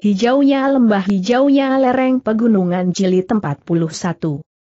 Hijaunya lembah hijaunya lereng pegunungan jili tempat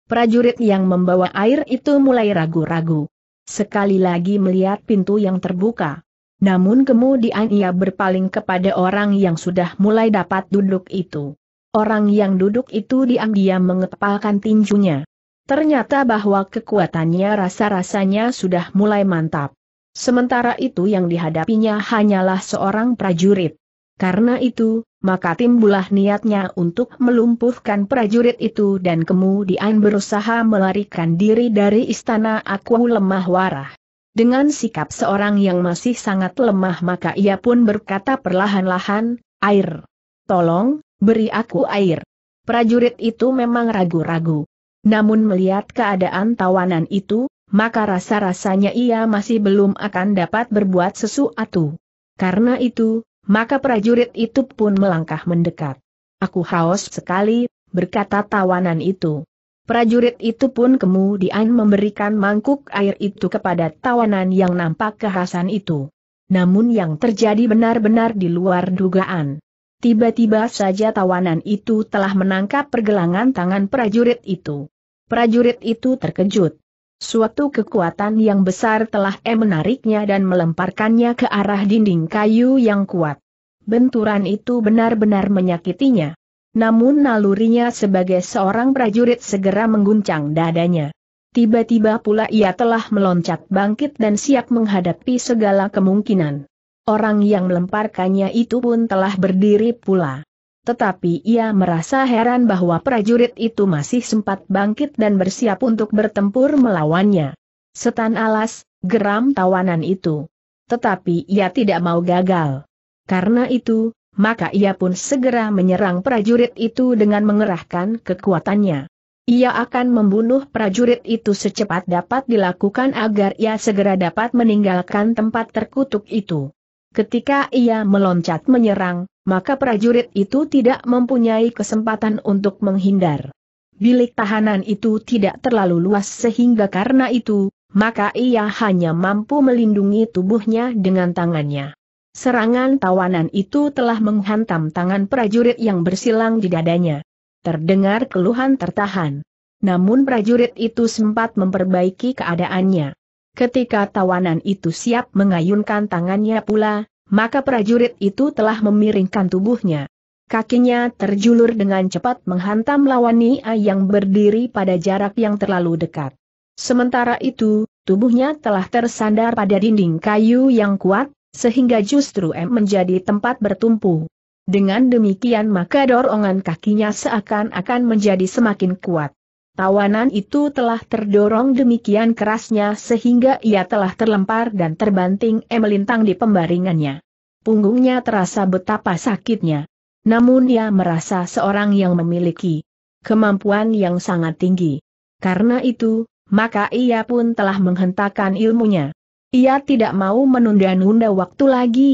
Prajurit yang membawa air itu mulai ragu-ragu. Sekali lagi melihat pintu yang terbuka. Namun kemudian ia berpaling kepada orang yang sudah mulai dapat duduk itu. Orang yang duduk itu diam-diam mengepalkan tinjunya. Ternyata bahwa kekuatannya rasa-rasanya sudah mulai mantap. Sementara itu yang dihadapinya hanyalah seorang prajurit. Karena itu, maka timbulah niatnya untuk melumpuhkan prajurit itu dan kemudian berusaha melarikan diri dari istana aku lemah warah. Dengan sikap seorang yang masih sangat lemah maka ia pun berkata perlahan-lahan, air. Tolong, beri aku air. Prajurit itu memang ragu-ragu. Namun melihat keadaan tawanan itu, maka rasa-rasanya ia masih belum akan dapat berbuat sesuatu. Karena itu, maka prajurit itu pun melangkah mendekat. Aku haus sekali, berkata tawanan itu. Prajurit itu pun kemudian memberikan mangkuk air itu kepada tawanan yang nampak kehasan itu. Namun yang terjadi benar-benar di luar dugaan. Tiba-tiba saja tawanan itu telah menangkap pergelangan tangan prajurit itu. Prajurit itu terkejut. Suatu kekuatan yang besar telah eh, menariknya dan melemparkannya ke arah dinding kayu yang kuat benturan itu benar-benar menyakitinya. Namun nalurinya sebagai seorang prajurit segera mengguncang dadanya. Tiba-tiba pula ia telah meloncat bangkit dan siap menghadapi segala kemungkinan. Orang yang melemparkannya itu pun telah berdiri pula. Tetapi ia merasa heran bahwa prajurit itu masih sempat bangkit dan bersiap untuk bertempur melawannya. Setan alas, geram tawanan itu. Tetapi ia tidak mau gagal. Karena itu, maka ia pun segera menyerang prajurit itu dengan mengerahkan kekuatannya. Ia akan membunuh prajurit itu secepat dapat dilakukan agar ia segera dapat meninggalkan tempat terkutuk itu. Ketika ia meloncat menyerang, maka prajurit itu tidak mempunyai kesempatan untuk menghindar. Bilik tahanan itu tidak terlalu luas sehingga karena itu, maka ia hanya mampu melindungi tubuhnya dengan tangannya. Serangan tawanan itu telah menghantam tangan prajurit yang bersilang di dadanya. Terdengar keluhan tertahan. Namun prajurit itu sempat memperbaiki keadaannya. Ketika tawanan itu siap mengayunkan tangannya pula, maka prajurit itu telah memiringkan tubuhnya. Kakinya terjulur dengan cepat menghantam Nia yang berdiri pada jarak yang terlalu dekat. Sementara itu, tubuhnya telah tersandar pada dinding kayu yang kuat, sehingga justru M menjadi tempat bertumpu. Dengan demikian maka dorongan kakinya seakan-akan menjadi semakin kuat. Tawanan itu telah terdorong demikian kerasnya sehingga ia telah terlempar dan terbanting M melintang di pembaringannya. Punggungnya terasa betapa sakitnya. Namun ia merasa seorang yang memiliki kemampuan yang sangat tinggi. Karena itu, maka ia pun telah menghentakkan ilmunya. Ia tidak mau menunda-nunda waktu lagi.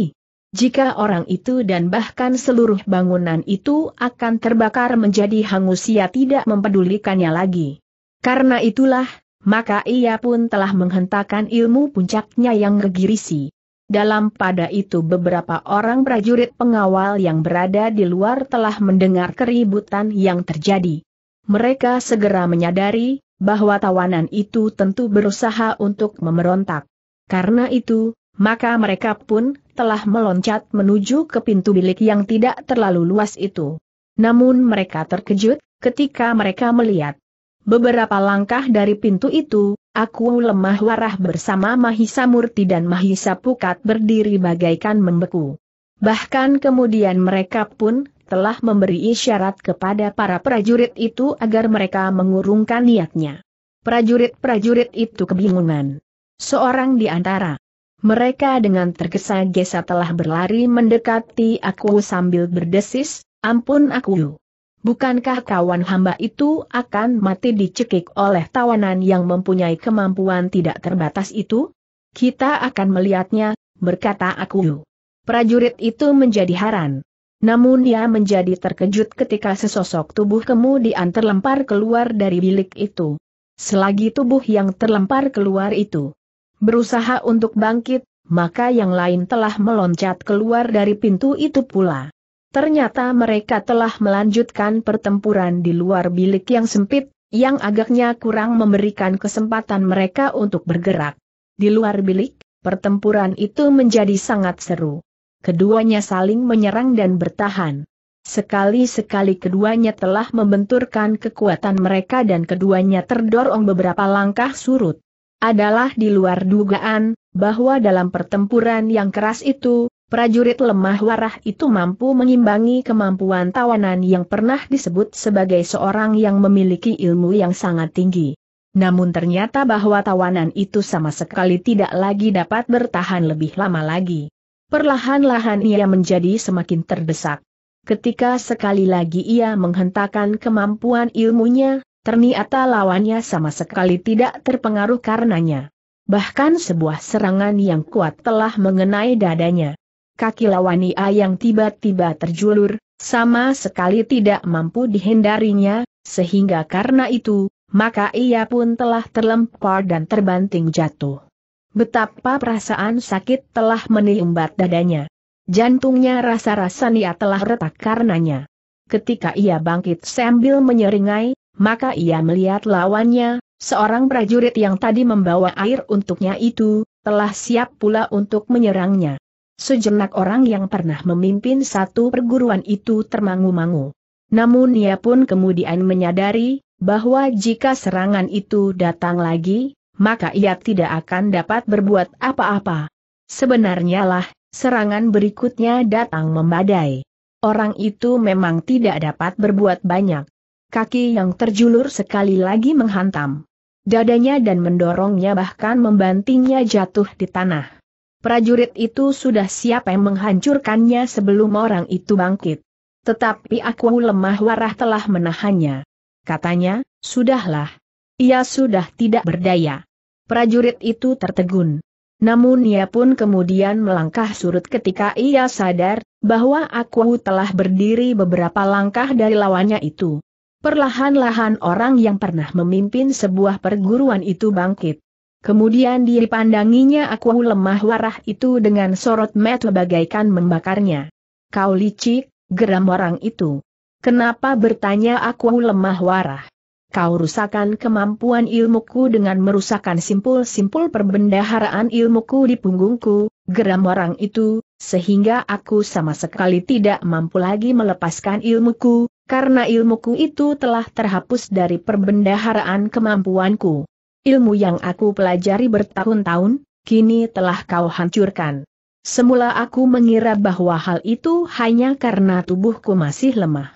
Jika orang itu dan bahkan seluruh bangunan itu akan terbakar menjadi hangus ia tidak mempedulikannya lagi. Karena itulah, maka ia pun telah menghentakkan ilmu puncaknya yang gegirisi. Dalam pada itu beberapa orang prajurit pengawal yang berada di luar telah mendengar keributan yang terjadi. Mereka segera menyadari bahwa tawanan itu tentu berusaha untuk memberontak. Karena itu, maka mereka pun telah meloncat menuju ke pintu bilik yang tidak terlalu luas itu. Namun mereka terkejut ketika mereka melihat beberapa langkah dari pintu itu, aku lemah warah bersama Mahisa Murti dan Mahisa Pukat berdiri bagaikan membeku. Bahkan kemudian mereka pun telah memberi isyarat kepada para prajurit itu agar mereka mengurungkan niatnya. Prajurit-prajurit itu kebingungan. Seorang di antara mereka dengan tergesa-gesa telah berlari mendekati aku sambil berdesis, ampun aku. Bukankah kawan hamba itu akan mati dicekik oleh tawanan yang mempunyai kemampuan tidak terbatas itu? Kita akan melihatnya, berkata aku. Prajurit itu menjadi haran. Namun dia menjadi terkejut ketika sesosok tubuh kemudian terlempar keluar dari bilik itu. Selagi tubuh yang terlempar keluar itu berusaha untuk bangkit, maka yang lain telah meloncat keluar dari pintu itu pula. Ternyata mereka telah melanjutkan pertempuran di luar bilik yang sempit, yang agaknya kurang memberikan kesempatan mereka untuk bergerak. Di luar bilik, pertempuran itu menjadi sangat seru. Keduanya saling menyerang dan bertahan. Sekali-sekali keduanya telah membenturkan kekuatan mereka dan keduanya terdorong beberapa langkah surut. Adalah di luar dugaan, bahwa dalam pertempuran yang keras itu, prajurit lemah warah itu mampu mengimbangi kemampuan tawanan yang pernah disebut sebagai seorang yang memiliki ilmu yang sangat tinggi. Namun ternyata bahwa tawanan itu sama sekali tidak lagi dapat bertahan lebih lama lagi. Perlahan-lahan ia menjadi semakin terdesak. Ketika sekali lagi ia menghentakkan kemampuan ilmunya, ternyata lawannya sama sekali tidak terpengaruh karenanya. Bahkan sebuah serangan yang kuat telah mengenai dadanya. Kaki ia yang tiba-tiba terjulur, sama sekali tidak mampu dihindarinya, sehingga karena itu, maka ia pun telah terlempar dan terbanting jatuh. Betapa perasaan sakit telah menimbat dadanya. Jantungnya rasa-rasa telah retak karenanya. Ketika ia bangkit sambil menyeringai, maka ia melihat lawannya, seorang prajurit yang tadi membawa air untuknya itu, telah siap pula untuk menyerangnya. Sejenak orang yang pernah memimpin satu perguruan itu termangu-mangu. Namun ia pun kemudian menyadari, bahwa jika serangan itu datang lagi, maka ia tidak akan dapat berbuat apa-apa. Sebenarnya lah, serangan berikutnya datang membadai. Orang itu memang tidak dapat berbuat banyak kaki yang terjulur sekali lagi menghantam dadanya dan mendorongnya bahkan membantingnya jatuh di tanah. Prajurit itu sudah siap yang menghancurkannya sebelum orang itu bangkit. Tetapi aku lemah warah telah menahannya. Katanya, sudahlah. Ia sudah tidak berdaya. Prajurit itu tertegun. Namun ia pun kemudian melangkah surut ketika ia sadar, bahwa aku telah berdiri beberapa langkah dari lawannya itu. Perlahan-lahan orang yang pernah memimpin sebuah perguruan itu bangkit. Kemudian dipandanginya aku lemah warah itu dengan sorot mata bagaikan membakarnya. Kau licik, geram orang itu. Kenapa bertanya aku lemah warah? Kau rusakan kemampuan ilmuku dengan merusakkan simpul-simpul perbendaharaan ilmuku di punggungku, geram orang itu, sehingga aku sama sekali tidak mampu lagi melepaskan ilmuku, karena ilmuku itu telah terhapus dari perbendaharaan kemampuanku. Ilmu yang aku pelajari bertahun-tahun, kini telah kau hancurkan. Semula aku mengira bahwa hal itu hanya karena tubuhku masih lemah.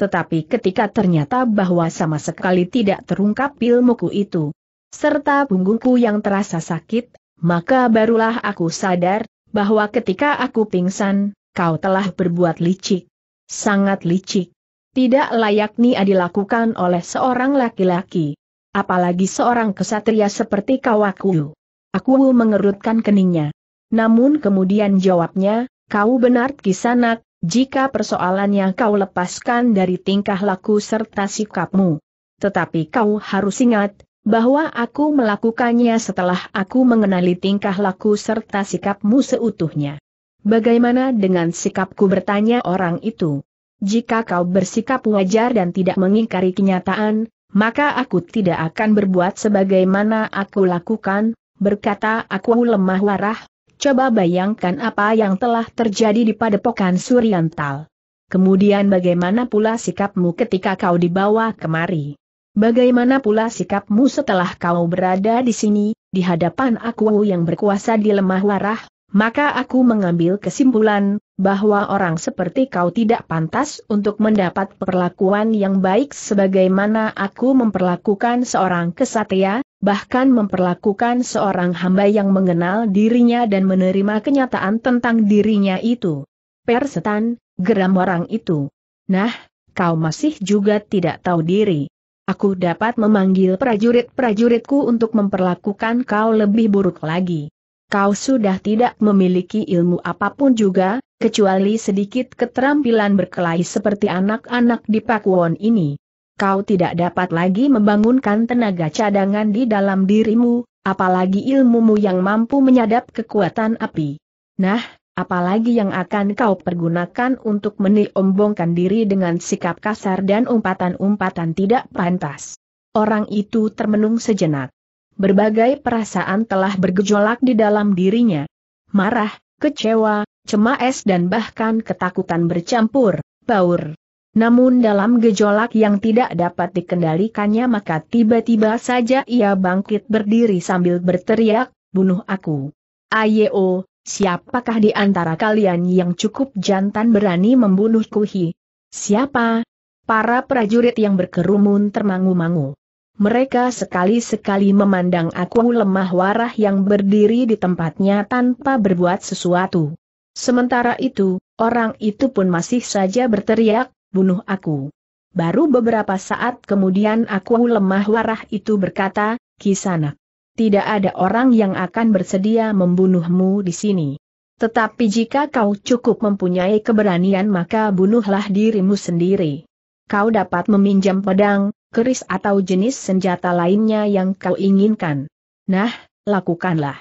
Tetapi ketika ternyata bahwa sama sekali tidak terungkap ilmuku itu, serta punggungku yang terasa sakit, maka barulah aku sadar, bahwa ketika aku pingsan, kau telah berbuat licik. Sangat licik tidak layaknya dilakukan oleh seorang laki-laki. Apalagi seorang kesatria seperti Kawaku. Aku mengerutkan keningnya. Namun kemudian jawabnya, kau benar kisanak, jika persoalan yang kau lepaskan dari tingkah laku serta sikapmu. Tetapi kau harus ingat, bahwa aku melakukannya setelah aku mengenali tingkah laku serta sikapmu seutuhnya. Bagaimana dengan sikapku bertanya orang itu? jika kau bersikap wajar dan tidak mengingkari kenyataan, maka aku tidak akan berbuat sebagaimana aku lakukan, berkata aku lemah warah, coba bayangkan apa yang telah terjadi di padepokan Suryantal. Kemudian bagaimana pula sikapmu ketika kau dibawa kemari? Bagaimana pula sikapmu setelah kau berada di sini, di hadapan aku yang berkuasa di lemah warah, maka aku mengambil kesimpulan bahwa orang seperti kau tidak pantas untuk mendapat perlakuan yang baik sebagaimana aku memperlakukan seorang kesatria, bahkan memperlakukan seorang hamba yang mengenal dirinya dan menerima kenyataan tentang dirinya itu. Persetan, geram orang itu. Nah, kau masih juga tidak tahu diri. Aku dapat memanggil prajurit-prajuritku untuk memperlakukan kau lebih buruk lagi kau sudah tidak memiliki ilmu apapun juga, kecuali sedikit keterampilan berkelahi seperti anak-anak di Pakuwon ini. Kau tidak dapat lagi membangunkan tenaga cadangan di dalam dirimu, apalagi ilmumu yang mampu menyadap kekuatan api. Nah, apalagi yang akan kau pergunakan untuk meniombongkan diri dengan sikap kasar dan umpatan-umpatan tidak pantas. Orang itu termenung sejenak. Berbagai perasaan telah bergejolak di dalam dirinya. Marah, kecewa, cemas, dan bahkan ketakutan bercampur, baur. Namun dalam gejolak yang tidak dapat dikendalikannya maka tiba-tiba saja ia bangkit berdiri sambil berteriak, bunuh aku. Ayo, oh, siapakah di antara kalian yang cukup jantan berani membunuhku hi? Siapa? Para prajurit yang berkerumun termangu-mangu mereka sekali-sekali memandang aku lemah warah yang berdiri di tempatnya tanpa berbuat sesuatu. Sementara itu, orang itu pun masih saja berteriak, bunuh aku. Baru beberapa saat kemudian aku lemah warah itu berkata, Kisanak. Tidak ada orang yang akan bersedia membunuhmu di sini. Tetapi jika kau cukup mempunyai keberanian maka bunuhlah dirimu sendiri. Kau dapat meminjam pedang, keris atau jenis senjata lainnya yang kau inginkan. Nah, lakukanlah.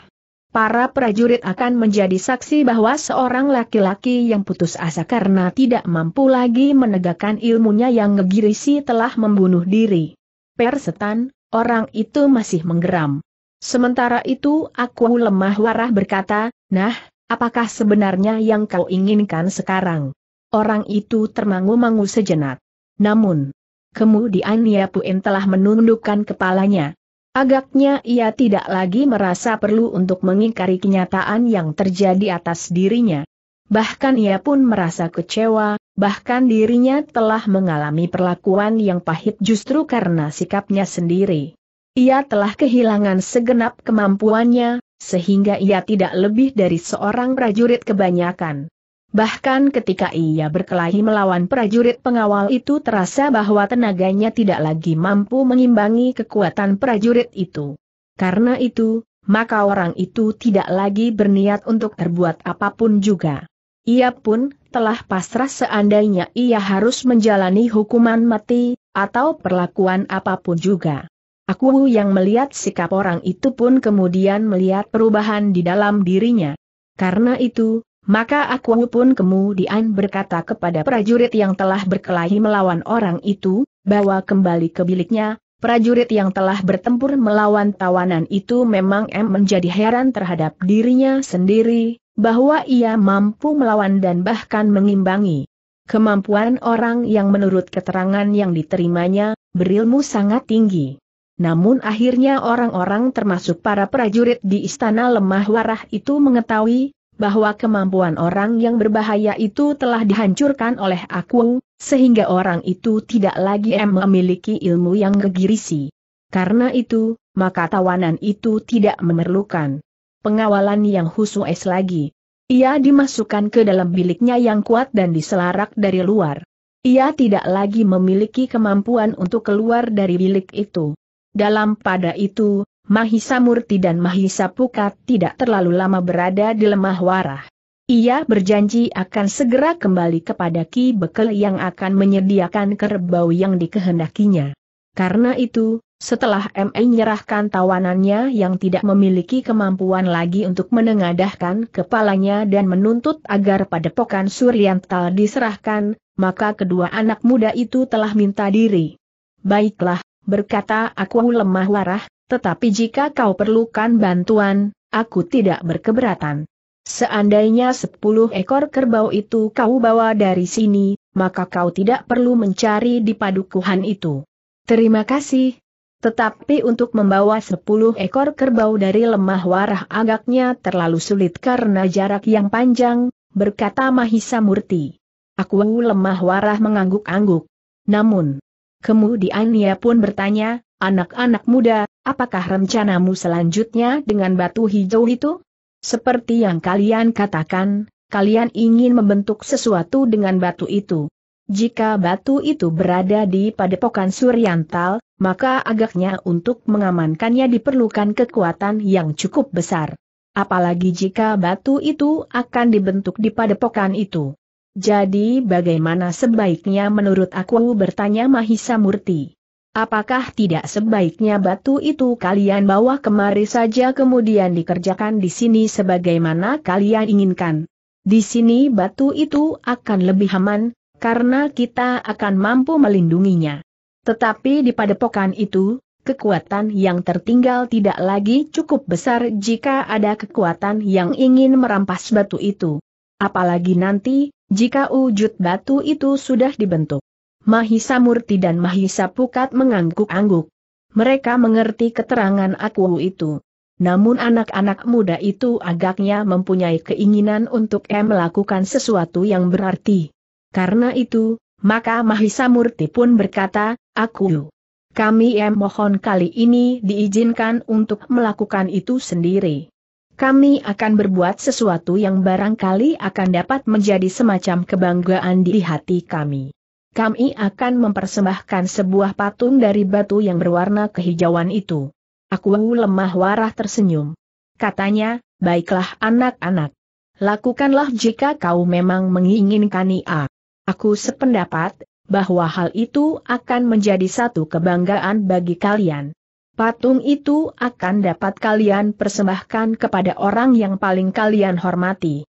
Para prajurit akan menjadi saksi bahwa seorang laki-laki yang putus asa karena tidak mampu lagi menegakkan ilmunya yang ngegirisi telah membunuh diri. Persetan, orang itu masih menggeram. Sementara itu aku lemah warah berkata, nah, apakah sebenarnya yang kau inginkan sekarang? Orang itu termangu-mangu sejenak. Namun, kemudian pun telah menundukkan kepalanya. Agaknya ia tidak lagi merasa perlu untuk mengingkari kenyataan yang terjadi atas dirinya. Bahkan ia pun merasa kecewa, bahkan dirinya telah mengalami perlakuan yang pahit justru karena sikapnya sendiri. Ia telah kehilangan segenap kemampuannya, sehingga ia tidak lebih dari seorang prajurit kebanyakan. Bahkan ketika ia berkelahi melawan prajurit pengawal itu terasa bahwa tenaganya tidak lagi mampu mengimbangi kekuatan prajurit itu. Karena itu, maka orang itu tidak lagi berniat untuk terbuat apapun juga. Ia pun telah pasrah seandainya ia harus menjalani hukuman mati, atau perlakuan apapun juga. Aku yang melihat sikap orang itu pun kemudian melihat perubahan di dalam dirinya. Karena itu, maka aku pun kemudian berkata kepada prajurit yang telah berkelahi melawan orang itu, bahwa kembali ke biliknya, prajurit yang telah bertempur melawan tawanan itu memang M menjadi heran terhadap dirinya sendiri, bahwa ia mampu melawan dan bahkan mengimbangi. Kemampuan orang yang menurut keterangan yang diterimanya, berilmu sangat tinggi. Namun akhirnya orang-orang termasuk para prajurit di istana lemah warah itu mengetahui bahwa kemampuan orang yang berbahaya itu telah dihancurkan oleh aku, sehingga orang itu tidak lagi memiliki ilmu yang gegirisi. Karena itu, maka tawanan itu tidak memerlukan pengawalan yang khusus lagi. Ia dimasukkan ke dalam biliknya yang kuat dan diselarak dari luar. Ia tidak lagi memiliki kemampuan untuk keluar dari bilik itu. Dalam pada itu, Mahisa Murti dan Mahisa Pukat tidak terlalu lama berada di lemah warah. Ia berjanji akan segera kembali kepada Ki Bekel yang akan menyediakan kerbau yang dikehendakinya. Karena itu, setelah ME menyerahkan tawanannya yang tidak memiliki kemampuan lagi untuk menengadahkan kepalanya dan menuntut agar padepokan Suryantal diserahkan, maka kedua anak muda itu telah minta diri. Baiklah, berkata aku lemah warah, tetapi jika kau perlukan bantuan, aku tidak berkeberatan. Seandainya sepuluh ekor kerbau itu kau bawa dari sini, maka kau tidak perlu mencari di padukuhan itu. Terima kasih. Tetapi untuk membawa sepuluh ekor kerbau dari lemah warah agaknya terlalu sulit karena jarak yang panjang, berkata Mahisa Murti. Aku lemah warah mengangguk-angguk. Namun, kemudian ia pun bertanya, Anak-anak muda, apakah rencanamu selanjutnya dengan batu hijau itu? Seperti yang kalian katakan, kalian ingin membentuk sesuatu dengan batu itu. Jika batu itu berada di padepokan Suryantal, maka agaknya untuk mengamankannya diperlukan kekuatan yang cukup besar. Apalagi jika batu itu akan dibentuk di padepokan itu. Jadi bagaimana sebaiknya menurut aku bertanya Mahisa Murti. Apakah tidak sebaiknya batu itu kalian bawa kemari saja kemudian dikerjakan di sini sebagaimana kalian inginkan? Di sini batu itu akan lebih aman, karena kita akan mampu melindunginya. Tetapi di padepokan itu, kekuatan yang tertinggal tidak lagi cukup besar jika ada kekuatan yang ingin merampas batu itu. Apalagi nanti, jika wujud batu itu sudah dibentuk. Mahisa Murti dan Mahisa Pukat mengangguk-angguk. Mereka mengerti keterangan aku itu. Namun anak-anak muda itu agaknya mempunyai keinginan untuk m melakukan sesuatu yang berarti. Karena itu, maka Mahisa Murti pun berkata, aku. Kami em mohon kali ini diizinkan untuk melakukan itu sendiri. Kami akan berbuat sesuatu yang barangkali akan dapat menjadi semacam kebanggaan di hati kami kami akan mempersembahkan sebuah patung dari batu yang berwarna kehijauan itu. Aku lemah warah tersenyum. Katanya, baiklah anak-anak. Lakukanlah jika kau memang menginginkan ia. Aku sependapat, bahwa hal itu akan menjadi satu kebanggaan bagi kalian. Patung itu akan dapat kalian persembahkan kepada orang yang paling kalian hormati.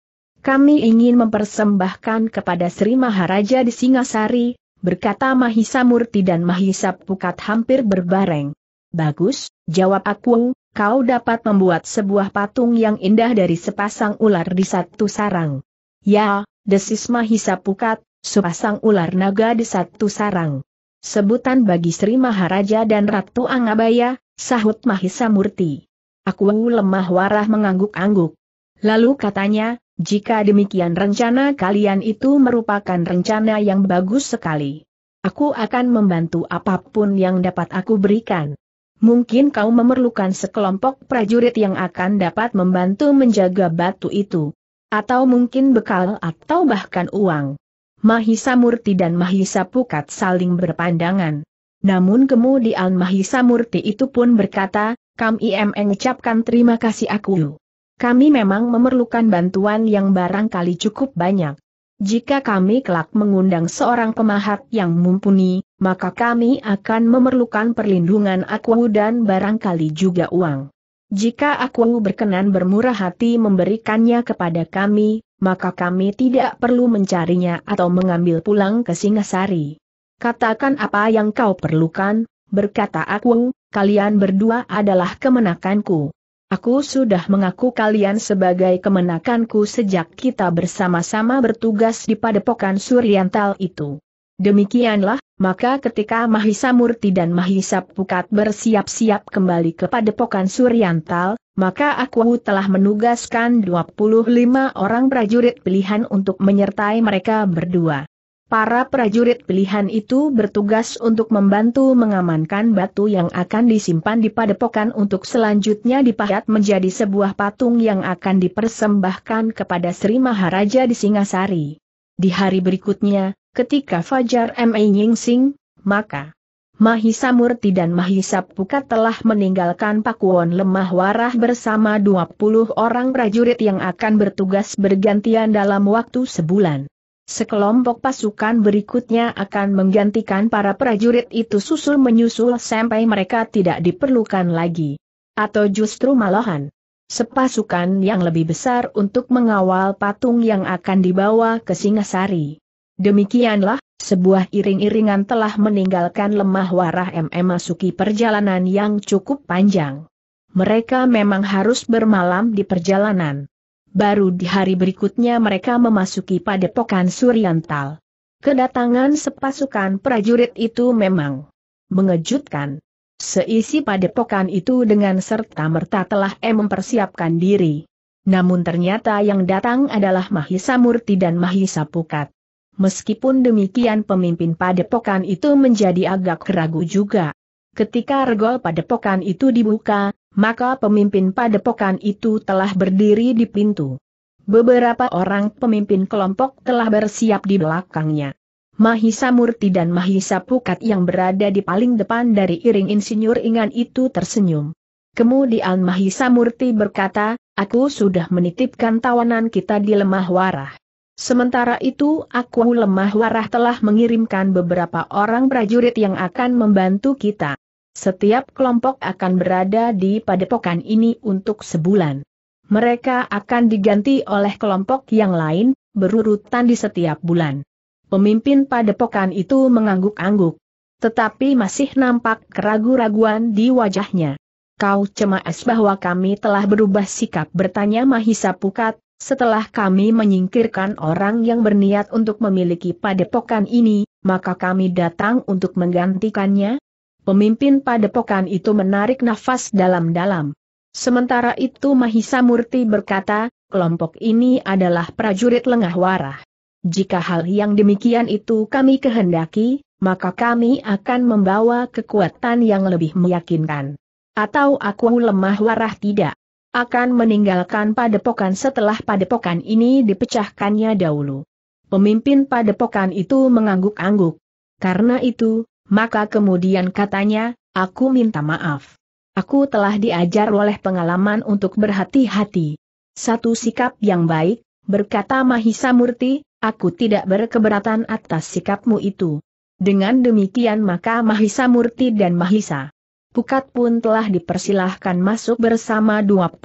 Kami ingin mempersembahkan kepada Sri Maharaja di Singasari, berkata Mahisa Murti dan Mahisa Pukat hampir berbareng. Bagus, jawab aku, kau dapat membuat sebuah patung yang indah dari sepasang ular di satu sarang. Ya, desis Mahisa Pukat, sepasang ular naga di satu sarang. Sebutan bagi Sri Maharaja dan Ratu Angabaya, sahut Mahisa Murti. Aku lemah warah mengangguk-angguk. Lalu katanya, jika demikian rencana kalian itu merupakan rencana yang bagus sekali. Aku akan membantu apapun yang dapat aku berikan. Mungkin kau memerlukan sekelompok prajurit yang akan dapat membantu menjaga batu itu. Atau mungkin bekal atau bahkan uang. Mahisa Murti dan Mahisa Pukat saling berpandangan. Namun kemudian Mahisa Murti itu pun berkata, Kam mengucapkan terima kasih aku kami memang memerlukan bantuan yang barangkali cukup banyak. Jika kami kelak mengundang seorang pemahat yang mumpuni, maka kami akan memerlukan perlindungan aku dan barangkali juga uang. Jika aku berkenan bermurah hati memberikannya kepada kami, maka kami tidak perlu mencarinya atau mengambil pulang ke Singasari. Katakan apa yang kau perlukan, berkata aku, kalian berdua adalah kemenakanku. Aku sudah mengaku kalian sebagai kemenakanku sejak kita bersama-sama bertugas di padepokan Suryantal itu. Demikianlah, maka ketika Mahisa Murti dan Mahisa Pukat bersiap-siap kembali ke padepokan Suryantal, maka aku telah menugaskan 25 orang prajurit pilihan untuk menyertai mereka berdua. Para prajurit pilihan itu bertugas untuk membantu mengamankan batu yang akan disimpan di padepokan untuk selanjutnya dipahat menjadi sebuah patung yang akan dipersembahkan kepada Sri Maharaja di Singasari. Di hari berikutnya, ketika Fajar M.A. Sing, maka Mahisa Murti dan Mahisa Pukat telah meninggalkan Pakuwon Lemah Warah bersama 20 orang prajurit yang akan bertugas bergantian dalam waktu sebulan. Sekelompok pasukan berikutnya akan menggantikan para prajurit itu susul menyusul sampai mereka tidak diperlukan lagi. Atau justru malahan. Sepasukan yang lebih besar untuk mengawal patung yang akan dibawa ke Singasari. Demikianlah, sebuah iring-iringan telah meninggalkan lemah warah MM masuki perjalanan yang cukup panjang. Mereka memang harus bermalam di perjalanan baru di hari berikutnya mereka memasuki padepokan Suriantal. Kedatangan sepasukan prajurit itu memang mengejutkan. Seisi padepokan itu dengan serta-merta telah em mempersiapkan diri. Namun ternyata yang datang adalah Mahisa Murti dan Mahisa Pukat. Meskipun demikian pemimpin padepokan itu menjadi agak ragu juga. Ketika regol padepokan itu dibuka, maka pemimpin padepokan itu telah berdiri di pintu. Beberapa orang pemimpin kelompok telah bersiap di belakangnya. Mahisa Murti dan Mahisa Pukat yang berada di paling depan dari iring insinyur ingan itu tersenyum. Kemudian Mahisa Murti berkata, aku sudah menitipkan tawanan kita di lemah warah. Sementara itu aku lemah warah telah mengirimkan beberapa orang prajurit yang akan membantu kita. Setiap kelompok akan berada di padepokan ini untuk sebulan. Mereka akan diganti oleh kelompok yang lain, berurutan di setiap bulan. Pemimpin padepokan itu mengangguk-angguk. Tetapi masih nampak keragu-raguan di wajahnya. Kau cemas bahwa kami telah berubah sikap bertanya Mahisa Pukat, setelah kami menyingkirkan orang yang berniat untuk memiliki padepokan ini, maka kami datang untuk menggantikannya, Pemimpin padepokan itu menarik nafas dalam-dalam. Sementara itu Mahisa Murti berkata, kelompok ini adalah prajurit lengah warah. Jika hal yang demikian itu kami kehendaki, maka kami akan membawa kekuatan yang lebih meyakinkan. Atau aku lemah warah tidak akan meninggalkan padepokan setelah padepokan ini dipecahkannya dahulu. Pemimpin padepokan itu mengangguk-angguk. Karena itu, maka kemudian katanya, aku minta maaf. Aku telah diajar oleh pengalaman untuk berhati-hati. Satu sikap yang baik, berkata Mahisa Murti, aku tidak berkeberatan atas sikapmu itu. Dengan demikian maka Mahisa Murti dan Mahisa Pukat pun telah dipersilahkan masuk bersama 25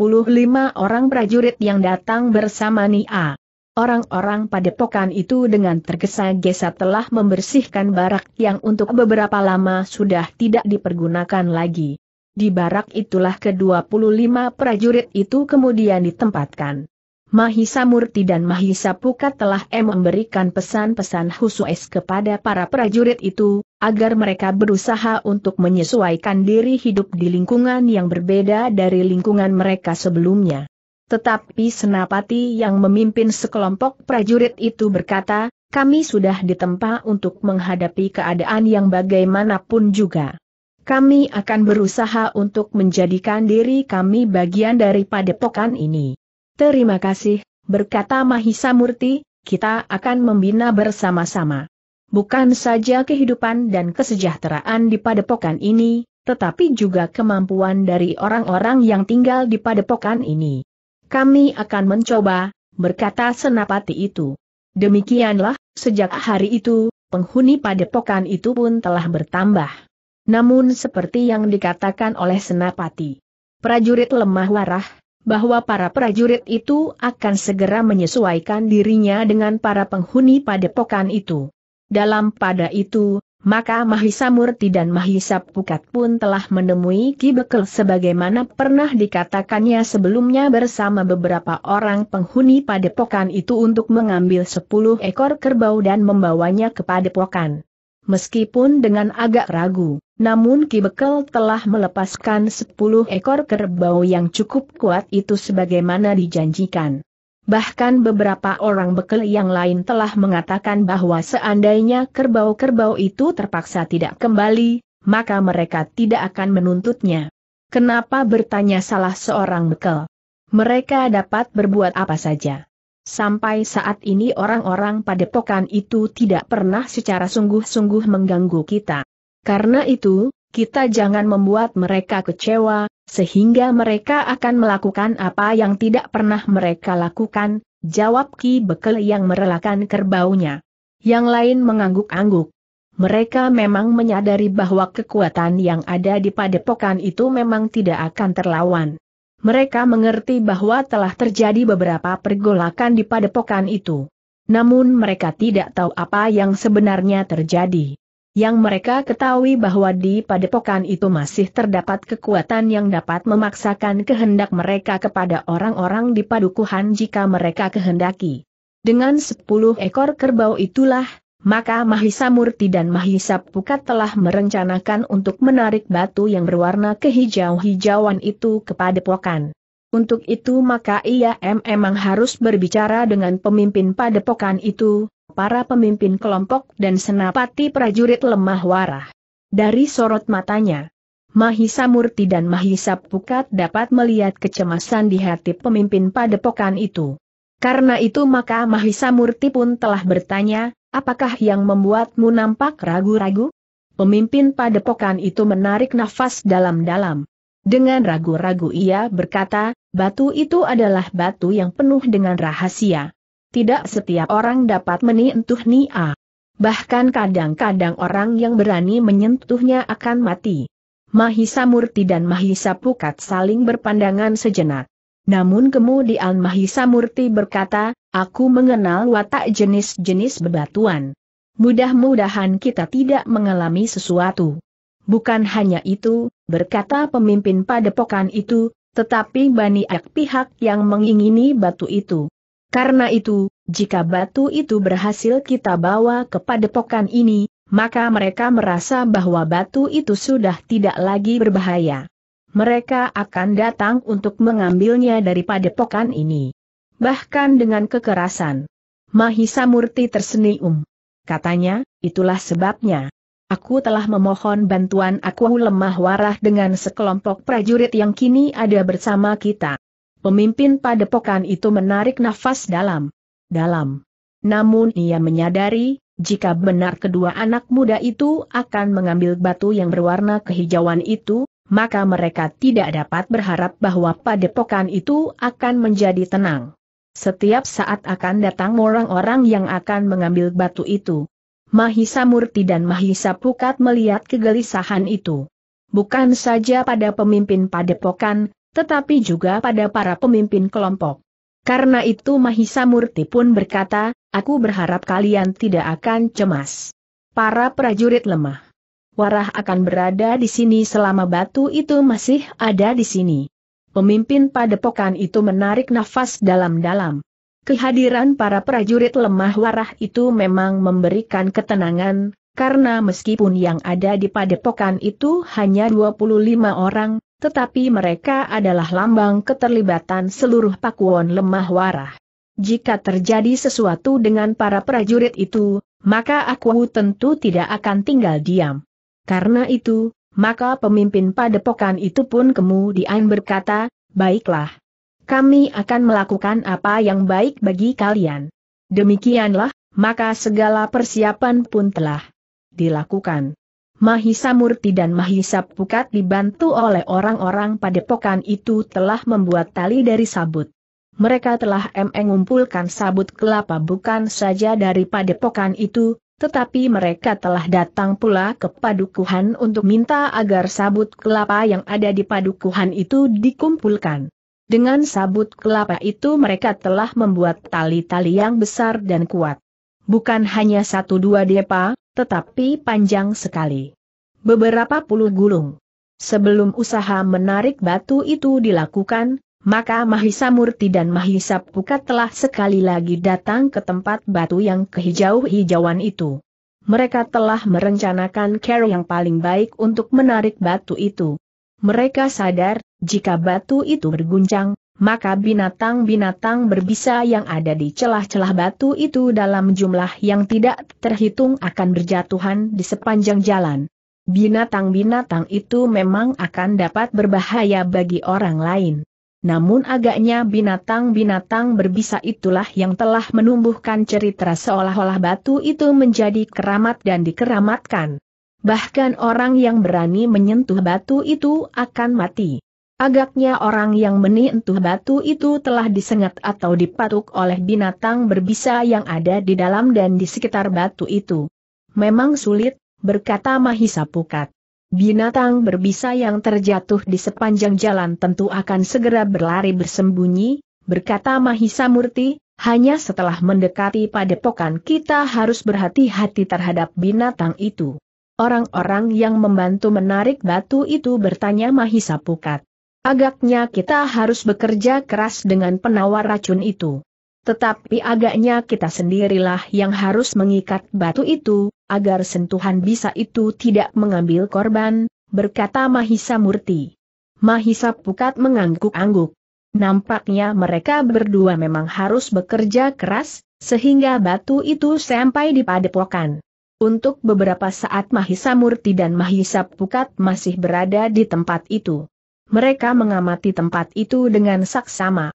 orang prajurit yang datang bersama Nia. Orang-orang padepokan itu dengan tergesa-gesa telah membersihkan barak yang untuk beberapa lama sudah tidak dipergunakan lagi. Di barak itulah ke-25 prajurit itu kemudian ditempatkan. Mahisa Murti dan Mahisa Pukat telah memberikan pesan-pesan khusus kepada para prajurit itu, agar mereka berusaha untuk menyesuaikan diri hidup di lingkungan yang berbeda dari lingkungan mereka sebelumnya. Tetapi Senapati yang memimpin sekelompok prajurit itu berkata, kami sudah ditempa untuk menghadapi keadaan yang bagaimanapun juga. Kami akan berusaha untuk menjadikan diri kami bagian dari padepokan ini. Terima kasih, berkata Mahisa Murti, kita akan membina bersama-sama. Bukan saja kehidupan dan kesejahteraan di padepokan ini, tetapi juga kemampuan dari orang-orang yang tinggal di padepokan ini kami akan mencoba, berkata senapati itu. Demikianlah, sejak hari itu, penghuni padepokan itu pun telah bertambah. Namun seperti yang dikatakan oleh senapati, prajurit lemah warah, bahwa para prajurit itu akan segera menyesuaikan dirinya dengan para penghuni padepokan itu. Dalam pada itu, maka Mahisa Murti dan Mahisa Pukat pun telah menemui Ki Bekel sebagaimana pernah dikatakannya sebelumnya bersama beberapa orang penghuni padepokan itu untuk mengambil sepuluh ekor kerbau dan membawanya ke padepokan. Meskipun dengan agak ragu, namun Ki Bekel telah melepaskan sepuluh ekor kerbau yang cukup kuat itu sebagaimana dijanjikan. Bahkan beberapa orang bekel yang lain telah mengatakan bahwa seandainya kerbau-kerbau itu terpaksa tidak kembali, maka mereka tidak akan menuntutnya. Kenapa bertanya salah seorang bekel? Mereka dapat berbuat apa saja. Sampai saat ini orang-orang padepokan itu tidak pernah secara sungguh-sungguh mengganggu kita. Karena itu, kita jangan membuat mereka kecewa, sehingga mereka akan melakukan apa yang tidak pernah mereka lakukan, jawab Ki Bekel yang merelakan kerbaunya. Yang lain mengangguk-angguk. Mereka memang menyadari bahwa kekuatan yang ada di padepokan itu memang tidak akan terlawan. Mereka mengerti bahwa telah terjadi beberapa pergolakan di padepokan itu. Namun mereka tidak tahu apa yang sebenarnya terjadi yang mereka ketahui bahwa di padepokan itu masih terdapat kekuatan yang dapat memaksakan kehendak mereka kepada orang-orang di padukuhan jika mereka kehendaki. Dengan sepuluh ekor kerbau itulah, maka Mahisa Murti dan Mahisa Pukat telah merencanakan untuk menarik batu yang berwarna kehijau-hijauan itu kepada Pokan. Untuk itu maka ia memang harus berbicara dengan pemimpin padepokan itu, para pemimpin kelompok dan senapati prajurit lemah warah. Dari sorot matanya, Mahisa Murti dan Mahisa Pukat dapat melihat kecemasan di hati pemimpin padepokan itu. Karena itu maka Mahisa Murti pun telah bertanya, apakah yang membuatmu nampak ragu-ragu? Pemimpin padepokan itu menarik nafas dalam-dalam. Dengan ragu-ragu ia berkata, batu itu adalah batu yang penuh dengan rahasia tidak setiap orang dapat menyentuh Nia. Bahkan kadang-kadang orang yang berani menyentuhnya akan mati. Mahisa Murti dan Mahisa Pukat saling berpandangan sejenak. Namun kemudian Mahisa Murti berkata, aku mengenal watak jenis-jenis bebatuan. Mudah-mudahan kita tidak mengalami sesuatu. Bukan hanya itu, berkata pemimpin padepokan itu, tetapi banyak pihak yang mengingini batu itu. Karena itu, jika batu itu berhasil kita bawa kepada padepokan ini, maka mereka merasa bahwa batu itu sudah tidak lagi berbahaya. Mereka akan datang untuk mengambilnya daripada padepokan ini. Bahkan dengan kekerasan. Mahisa Murti tersenyum. Katanya, itulah sebabnya. Aku telah memohon bantuan aku lemah warah dengan sekelompok prajurit yang kini ada bersama kita. Pemimpin padepokan itu menarik nafas dalam. Dalam. Namun ia menyadari, jika benar kedua anak muda itu akan mengambil batu yang berwarna kehijauan itu, maka mereka tidak dapat berharap bahwa padepokan itu akan menjadi tenang. Setiap saat akan datang orang-orang yang akan mengambil batu itu. Mahisa Murti dan Mahisa Pukat melihat kegelisahan itu. Bukan saja pada pemimpin padepokan, tetapi juga pada para pemimpin kelompok. Karena itu Mahisa Murti pun berkata, aku berharap kalian tidak akan cemas. Para prajurit lemah. Warah akan berada di sini selama batu itu masih ada di sini. Pemimpin padepokan itu menarik nafas dalam-dalam. Kehadiran para prajurit lemah warah itu memang memberikan ketenangan, karena meskipun yang ada di padepokan itu hanya 25 orang, tetapi mereka adalah lambang keterlibatan seluruh pakuan lemah warah. Jika terjadi sesuatu dengan para prajurit itu, maka aku tentu tidak akan tinggal diam. Karena itu, maka pemimpin padepokan itu pun kemudian berkata, baiklah. Kami akan melakukan apa yang baik bagi kalian. Demikianlah, maka segala persiapan pun telah dilakukan. Mahisa Murti dan Mahisa Pukat dibantu oleh orang-orang padepokan itu telah membuat tali dari sabut. Mereka telah mengumpulkan sabut kelapa bukan saja dari padepokan itu, tetapi mereka telah datang pula ke padukuhan untuk minta agar sabut kelapa yang ada di padukuhan itu dikumpulkan. Dengan sabut kelapa itu mereka telah membuat tali-tali yang besar dan kuat. Bukan hanya satu dua depa, tetapi panjang sekali. Beberapa puluh gulung. Sebelum usaha menarik batu itu dilakukan, maka Mahisa Murti dan Mahisa Pukat telah sekali lagi datang ke tempat batu yang kehijau-hijauan itu. Mereka telah merencanakan cara yang paling baik untuk menarik batu itu. Mereka sadar, jika batu itu berguncang, maka binatang-binatang berbisa yang ada di celah-celah batu itu dalam jumlah yang tidak terhitung akan berjatuhan di sepanjang jalan. Binatang-binatang itu memang akan dapat berbahaya bagi orang lain. Namun agaknya binatang-binatang berbisa itulah yang telah menumbuhkan cerita seolah-olah batu itu menjadi keramat dan dikeramatkan. Bahkan orang yang berani menyentuh batu itu akan mati. Agaknya orang yang menentuh batu itu telah disengat atau dipatuk oleh binatang berbisa yang ada di dalam dan di sekitar batu itu. Memang sulit, berkata Mahisa Pukat. Binatang berbisa yang terjatuh di sepanjang jalan tentu akan segera berlari bersembunyi, berkata Mahisa Murti, hanya setelah mendekati padepokan kita harus berhati-hati terhadap binatang itu. Orang-orang yang membantu menarik batu itu bertanya Mahisa Pukat. Agaknya kita harus bekerja keras dengan penawar racun itu. Tetapi agaknya kita sendirilah yang harus mengikat batu itu, agar sentuhan bisa itu tidak mengambil korban, berkata Mahisa Murti. Mahisa Pukat mengangguk-angguk. Nampaknya mereka berdua memang harus bekerja keras, sehingga batu itu sampai di padepokan. Untuk beberapa saat Mahisa Murti dan Mahisa Pukat masih berada di tempat itu mereka mengamati tempat itu dengan saksama.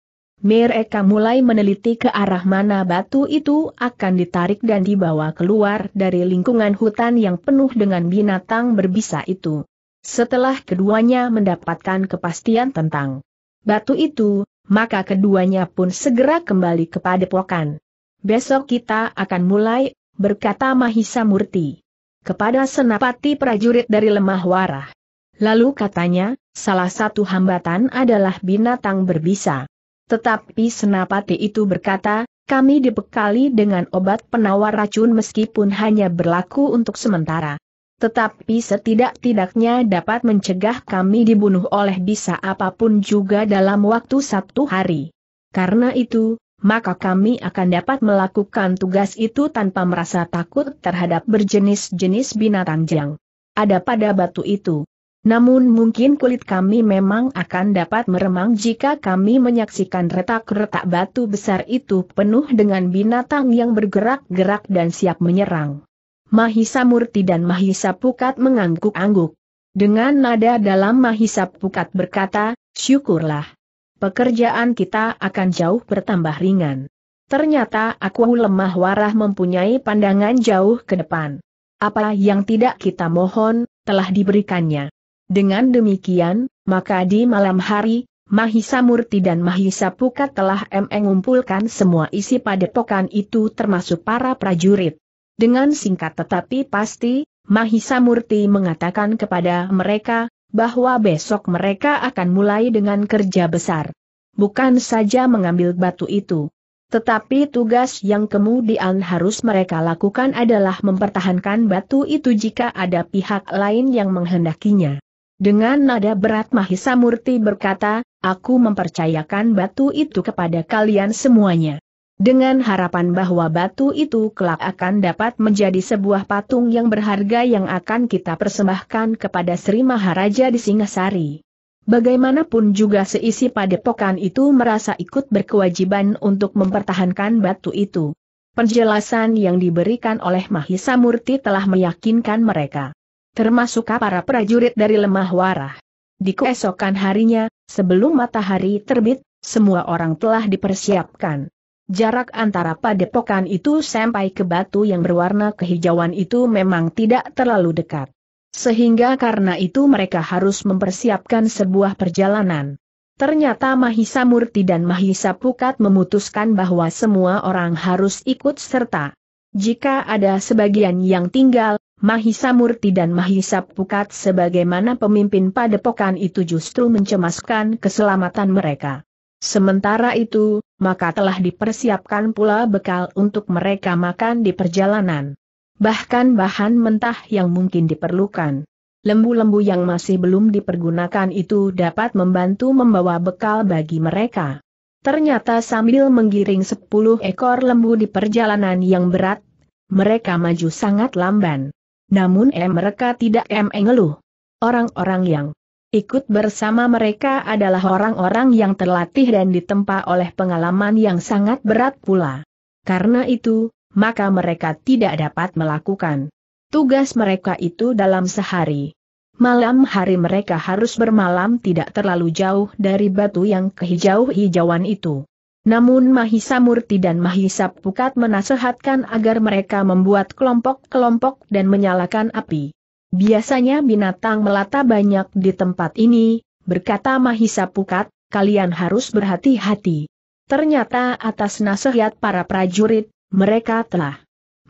Mereka mulai meneliti ke arah mana batu itu akan ditarik dan dibawa keluar dari lingkungan hutan yang penuh dengan binatang berbisa itu. Setelah keduanya mendapatkan kepastian tentang batu itu, maka keduanya pun segera kembali kepada pokan. Besok kita akan mulai, berkata Mahisa Murti. Kepada senapati prajurit dari Lemah Warah. Lalu katanya, Salah satu hambatan adalah binatang berbisa. Tetapi Senapati itu berkata, kami dibekali dengan obat penawar racun meskipun hanya berlaku untuk sementara. Tetapi setidak-tidaknya dapat mencegah kami dibunuh oleh bisa apapun juga dalam waktu satu hari. Karena itu, maka kami akan dapat melakukan tugas itu tanpa merasa takut terhadap berjenis-jenis binatang jang. Ada pada batu itu. Namun mungkin kulit kami memang akan dapat meremang jika kami menyaksikan retak-retak batu besar itu penuh dengan binatang yang bergerak-gerak dan siap menyerang. Mahisa Murti dan Mahisa Pukat mengangguk-angguk. Dengan nada dalam Mahisa Pukat berkata, syukurlah. Pekerjaan kita akan jauh bertambah ringan. Ternyata aku lemah warah mempunyai pandangan jauh ke depan. Apa yang tidak kita mohon, telah diberikannya. Dengan demikian, maka di malam hari, Mahisa Murti dan Mahisa Pukat telah mengumpulkan semua isi padepokan itu termasuk para prajurit. Dengan singkat tetapi pasti, Mahisa Murti mengatakan kepada mereka, bahwa besok mereka akan mulai dengan kerja besar. Bukan saja mengambil batu itu. Tetapi tugas yang kemudian harus mereka lakukan adalah mempertahankan batu itu jika ada pihak lain yang menghendakinya. Dengan nada berat Mahisa Murti berkata, aku mempercayakan batu itu kepada kalian semuanya. Dengan harapan bahwa batu itu kelak akan dapat menjadi sebuah patung yang berharga yang akan kita persembahkan kepada Sri Maharaja di Singasari. Bagaimanapun juga seisi padepokan itu merasa ikut berkewajiban untuk mempertahankan batu itu. Penjelasan yang diberikan oleh Mahisa Murti telah meyakinkan mereka termasuk para prajurit dari lemah warah. Di keesokan harinya, sebelum matahari terbit, semua orang telah dipersiapkan. Jarak antara padepokan itu sampai ke batu yang berwarna kehijauan itu memang tidak terlalu dekat. Sehingga karena itu mereka harus mempersiapkan sebuah perjalanan. Ternyata Mahisa Murti dan Mahisa Pukat memutuskan bahwa semua orang harus ikut serta. Jika ada sebagian yang tinggal, Mahisa Murti dan Mahisa Pukat sebagaimana pemimpin padepokan itu justru mencemaskan keselamatan mereka. Sementara itu, maka telah dipersiapkan pula bekal untuk mereka makan di perjalanan. Bahkan bahan mentah yang mungkin diperlukan. Lembu-lembu yang masih belum dipergunakan itu dapat membantu membawa bekal bagi mereka. Ternyata sambil menggiring sepuluh ekor lembu di perjalanan yang berat, mereka maju sangat lamban. Namun eh mereka tidak mengeluh. Orang-orang yang ikut bersama mereka adalah orang-orang yang terlatih dan ditempa oleh pengalaman yang sangat berat pula. Karena itu, maka mereka tidak dapat melakukan tugas mereka itu dalam sehari. Malam hari mereka harus bermalam tidak terlalu jauh dari batu yang kehijau-hijauan itu. Namun Mahisa Murti dan Mahisa Pukat menasehatkan agar mereka membuat kelompok-kelompok dan menyalakan api. Biasanya binatang melata banyak di tempat ini, berkata Mahisa Pukat, kalian harus berhati-hati. Ternyata atas nasihat para prajurit, mereka telah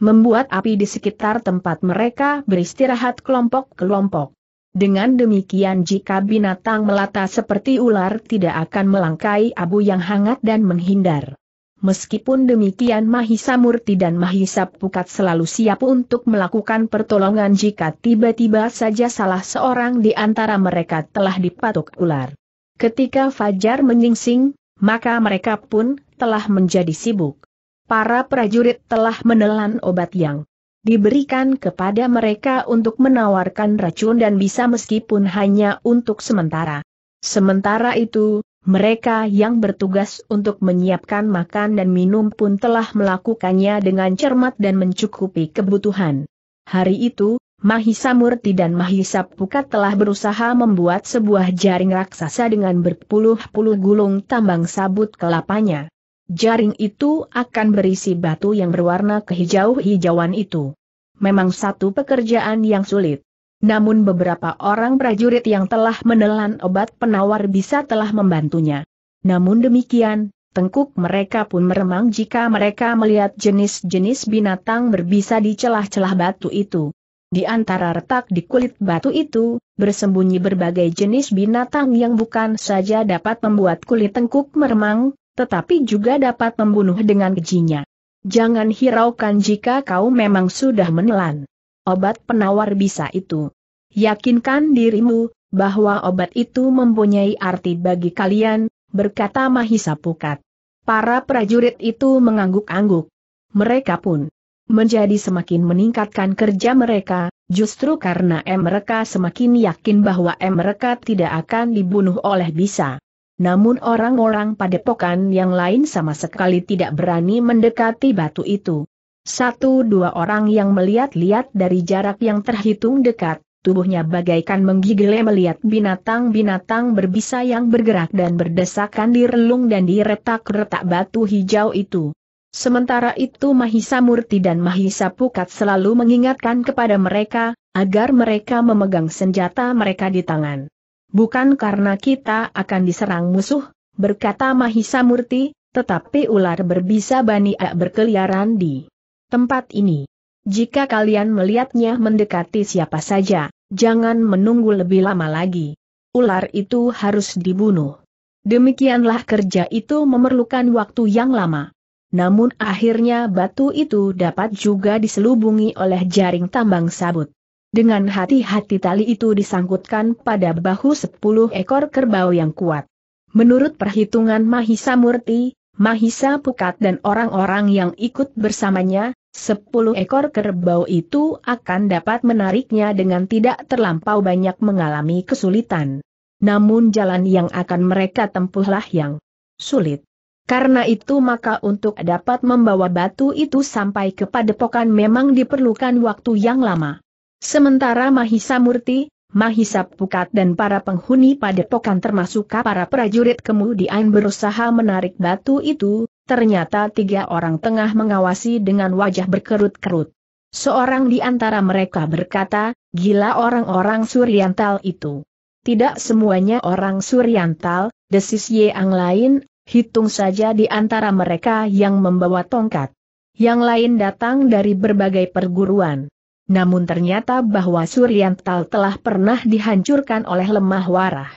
membuat api di sekitar tempat mereka beristirahat kelompok-kelompok. Dengan demikian jika binatang melata seperti ular tidak akan melangkai abu yang hangat dan menghindar. Meskipun demikian Mahisa Murti dan Mahisa Pukat selalu siap untuk melakukan pertolongan jika tiba-tiba saja salah seorang di antara mereka telah dipatuk ular. Ketika Fajar menyingsing, maka mereka pun telah menjadi sibuk. Para prajurit telah menelan obat yang diberikan kepada mereka untuk menawarkan racun dan bisa meskipun hanya untuk sementara. Sementara itu, mereka yang bertugas untuk menyiapkan makan dan minum pun telah melakukannya dengan cermat dan mencukupi kebutuhan. Hari itu, Mahisa Murti dan Mahisa Pukat telah berusaha membuat sebuah jaring raksasa dengan berpuluh-puluh gulung tambang sabut kelapanya. Jaring itu akan berisi batu yang berwarna kehijau-hijauan itu. Memang satu pekerjaan yang sulit. Namun beberapa orang prajurit yang telah menelan obat penawar bisa telah membantunya. Namun demikian, tengkuk mereka pun meremang jika mereka melihat jenis-jenis binatang berbisa di celah-celah batu itu. Di antara retak di kulit batu itu, bersembunyi berbagai jenis binatang yang bukan saja dapat membuat kulit tengkuk meremang, tetapi juga dapat membunuh dengan kejinya. Jangan hiraukan jika kau memang sudah menelan obat penawar bisa itu. Yakinkan dirimu, bahwa obat itu mempunyai arti bagi kalian, berkata Mahisa Pukat. Para prajurit itu mengangguk-angguk. Mereka pun menjadi semakin meningkatkan kerja mereka, justru karena mereka semakin yakin bahwa mereka tidak akan dibunuh oleh bisa namun orang-orang padepokan yang lain sama sekali tidak berani mendekati batu itu. Satu dua orang yang melihat-lihat dari jarak yang terhitung dekat, tubuhnya bagaikan menggigil melihat binatang-binatang berbisa yang bergerak dan berdesakan di relung dan di retak-retak batu hijau itu. Sementara itu Mahisa Murti dan Mahisa Pukat selalu mengingatkan kepada mereka, agar mereka memegang senjata mereka di tangan. Bukan karena kita akan diserang musuh, berkata Mahisa Murti, tetapi ular berbisa Bani baniak berkeliaran di tempat ini. Jika kalian melihatnya mendekati siapa saja, jangan menunggu lebih lama lagi. Ular itu harus dibunuh. Demikianlah kerja itu memerlukan waktu yang lama. Namun akhirnya batu itu dapat juga diselubungi oleh jaring tambang sabut. Dengan hati-hati tali itu disangkutkan pada bahu sepuluh ekor kerbau yang kuat. Menurut perhitungan Mahisa Murti, Mahisa Pukat dan orang-orang yang ikut bersamanya, sepuluh ekor kerbau itu akan dapat menariknya dengan tidak terlampau banyak mengalami kesulitan. Namun jalan yang akan mereka tempuhlah yang sulit. Karena itu maka untuk dapat membawa batu itu sampai ke padepokan memang diperlukan waktu yang lama. Sementara Mahisa Murti, Mahisa Pukat dan para penghuni padepokan termasuk para prajurit kemudian berusaha menarik batu itu, ternyata tiga orang tengah mengawasi dengan wajah berkerut-kerut. Seorang di antara mereka berkata, gila orang-orang Suryantal itu. Tidak semuanya orang Suryantal, desis Yeang lain, hitung saja di antara mereka yang membawa tongkat. Yang lain datang dari berbagai perguruan. Namun ternyata bahwa Suryantal telah pernah dihancurkan oleh lemah warah.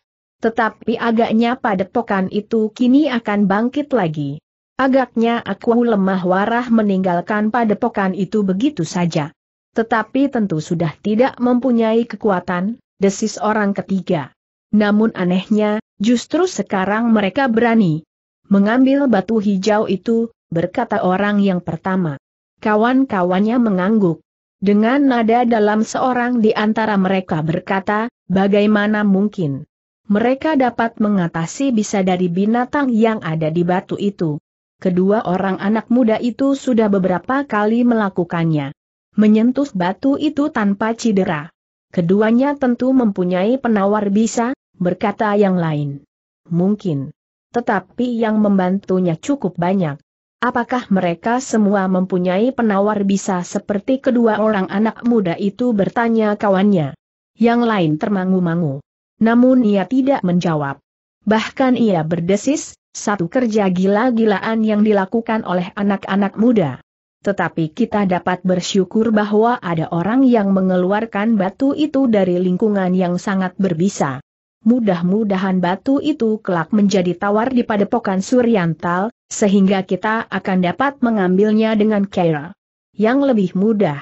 Tetapi agaknya padepokan itu kini akan bangkit lagi. Agaknya aku lemah warah meninggalkan padepokan itu begitu saja. Tetapi tentu sudah tidak mempunyai kekuatan, desis orang ketiga. Namun anehnya, justru sekarang mereka berani mengambil batu hijau itu, berkata orang yang pertama. Kawan-kawannya mengangguk. Dengan nada dalam seorang di antara mereka berkata, bagaimana mungkin mereka dapat mengatasi bisa dari binatang yang ada di batu itu. Kedua orang anak muda itu sudah beberapa kali melakukannya. Menyentuh batu itu tanpa cedera. Keduanya tentu mempunyai penawar bisa, berkata yang lain. Mungkin. Tetapi yang membantunya cukup banyak. Apakah mereka semua mempunyai penawar bisa seperti kedua orang anak muda itu bertanya kawannya. Yang lain termangu-mangu. Namun ia tidak menjawab. Bahkan ia berdesis, satu kerja gila-gilaan yang dilakukan oleh anak-anak muda. Tetapi kita dapat bersyukur bahwa ada orang yang mengeluarkan batu itu dari lingkungan yang sangat berbisa. Mudah-mudahan batu itu kelak menjadi tawar di padepokan Suryantal, sehingga kita akan dapat mengambilnya dengan cara yang lebih mudah.